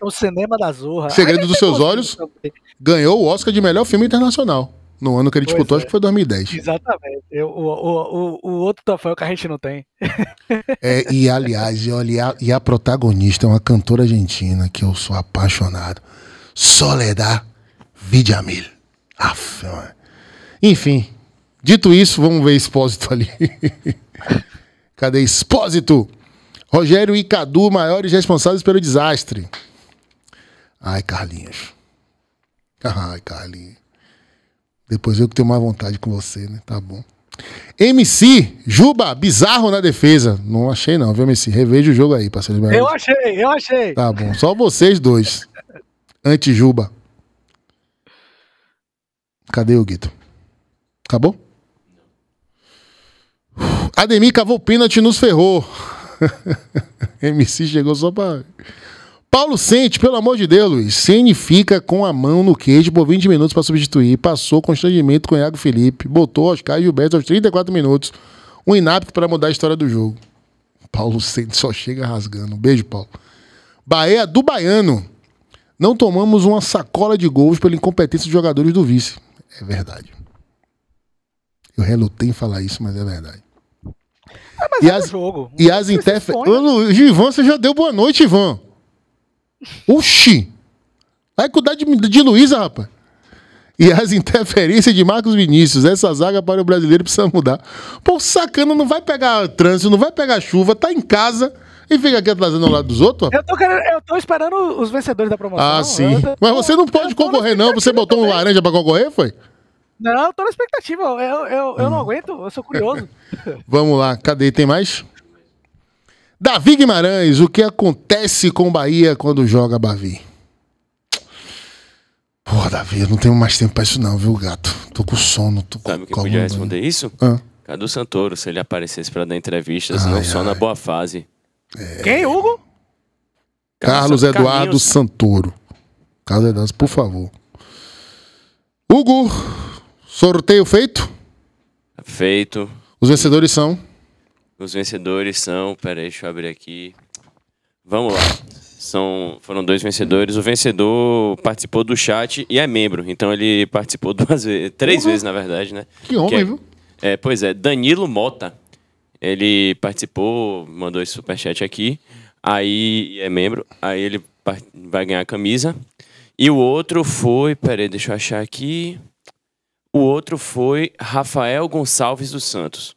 O cinema da Zorra. Segredo dos Seus Olhos também. ganhou o Oscar de melhor filme internacional. No ano que ele pois disputou, é. acho que foi 2010. Exatamente. Eu, o, o, o, o outro troféu que a gente não tem. É, e aliás, e, olha, e a protagonista é uma cantora argentina que eu sou apaixonado. Soledad Vidamil. Aff, Enfim, dito isso, vamos ver Expósito ali. Cadê Expósito? Rogério e Cadu, maiores responsáveis pelo desastre. Ai, Carlinhos. Ai, Carlinhos. Depois eu que tenho mais vontade com você, né? Tá bom. MC, Juba, bizarro na defesa. Não achei não, viu, MC? Reveja o jogo aí, parceiro. Eu achei, eu achei. Tá bom, só vocês dois. Antijuba. Cadê o Guito? Acabou? Ademir cavou pênalti nos ferrou. MC chegou só pra. Paulo Sente, pelo amor de Deus, Luiz. Ceni fica com a mão no queijo por 20 minutos para substituir. Passou constrangimento com o Iago Felipe. Botou Oscar e Gilberto aos 34 minutos. Um inapto para mudar a história do jogo. Paulo Sente só chega rasgando. Um beijo, Paulo. Bahia do Baiano. Não tomamos uma sacola de gols pela incompetência dos jogadores do vice. É verdade. Eu relutei em falar isso, mas é verdade. Ah, mas e é as, jogo. E as interferências. Né? Ivan, você já deu boa noite, Ivan. Oxi! Vai cuidar de, de Luísa, rapaz. E as interferências de Marcos Vinícius. Essa zaga para o brasileiro precisa mudar. Pô, sacana, não vai pegar trânsito, não vai pegar chuva, tá em casa e fica aqui atrasando ao lado dos outros? Eu tô, querendo, eu tô esperando os vencedores da promoção. Ah, sim. Tô, Mas você não pode concorrer, não. Você botou também. um laranja pra concorrer, foi? Não, eu tô na expectativa. Eu, eu, eu não hum. aguento, eu sou curioso. Vamos lá, cadê? Tem mais? Davi Guimarães, o que acontece com o Bahia quando joga Bavi? Pô, Davi, eu não tenho mais tempo pra isso não, viu, gato? Tô com sono, tô Sabe com Sabe quem podia responder isso? Hã? Cadu Santoro, se ele aparecesse para dar entrevistas, ai, não só é ai. na boa fase, é... Quem, Hugo? Carlos, Eduardo Santoro. Carlos Eduardo, por favor. Hugo, sorteio feito? Feito. Os vencedores são? Os vencedores são. Peraí, deixa eu abrir aqui. Vamos lá. São, foram dois vencedores. O vencedor participou do chat e é membro. Então ele participou duas vezes, três uhum. vezes, na verdade, né? Que homem, que é, viu? É, pois é, Danilo Mota. Ele participou, mandou esse superchat aqui. Aí é membro. Aí ele vai ganhar a camisa. E o outro foi. Peraí, deixa eu achar aqui. O outro foi Rafael Gonçalves dos Santos.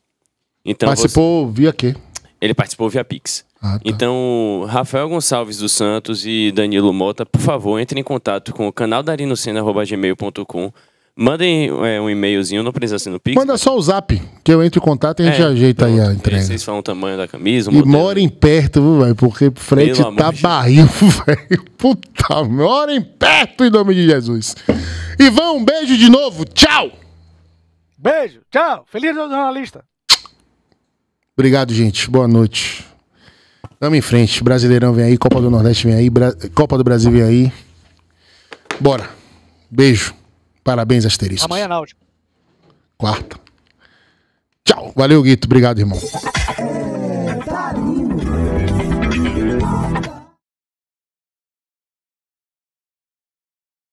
Então, participou você... via quê? Ele participou via Pix. Ah, tá. Então, Rafael Gonçalves dos Santos e Danilo Mota, por favor, entrem em contato com o canal darinocena.gmail.com Mandem é, um e-mailzinho, não precisa ser no Pix. Manda né? só o zap, que eu entro em contato e a gente é, ajeita pronto, aí a entrega. Vocês falam o tamanho da camisa. e morem perto, velho, porque frente Pelo tá barril, velho. Puta, morem perto em nome de Jesus. Ivan, um beijo de novo. Tchau! Beijo, tchau. Feliz jornalista. Obrigado, gente. Boa noite. Tamo em frente. Brasileirão vem aí, Copa do Nordeste vem aí, Bra... Copa do Brasil vem aí. Bora. Beijo. Parabéns, asterisco. Amanhã, Náutico. Quarta. Tchau. Valeu, Guito. Obrigado, irmão.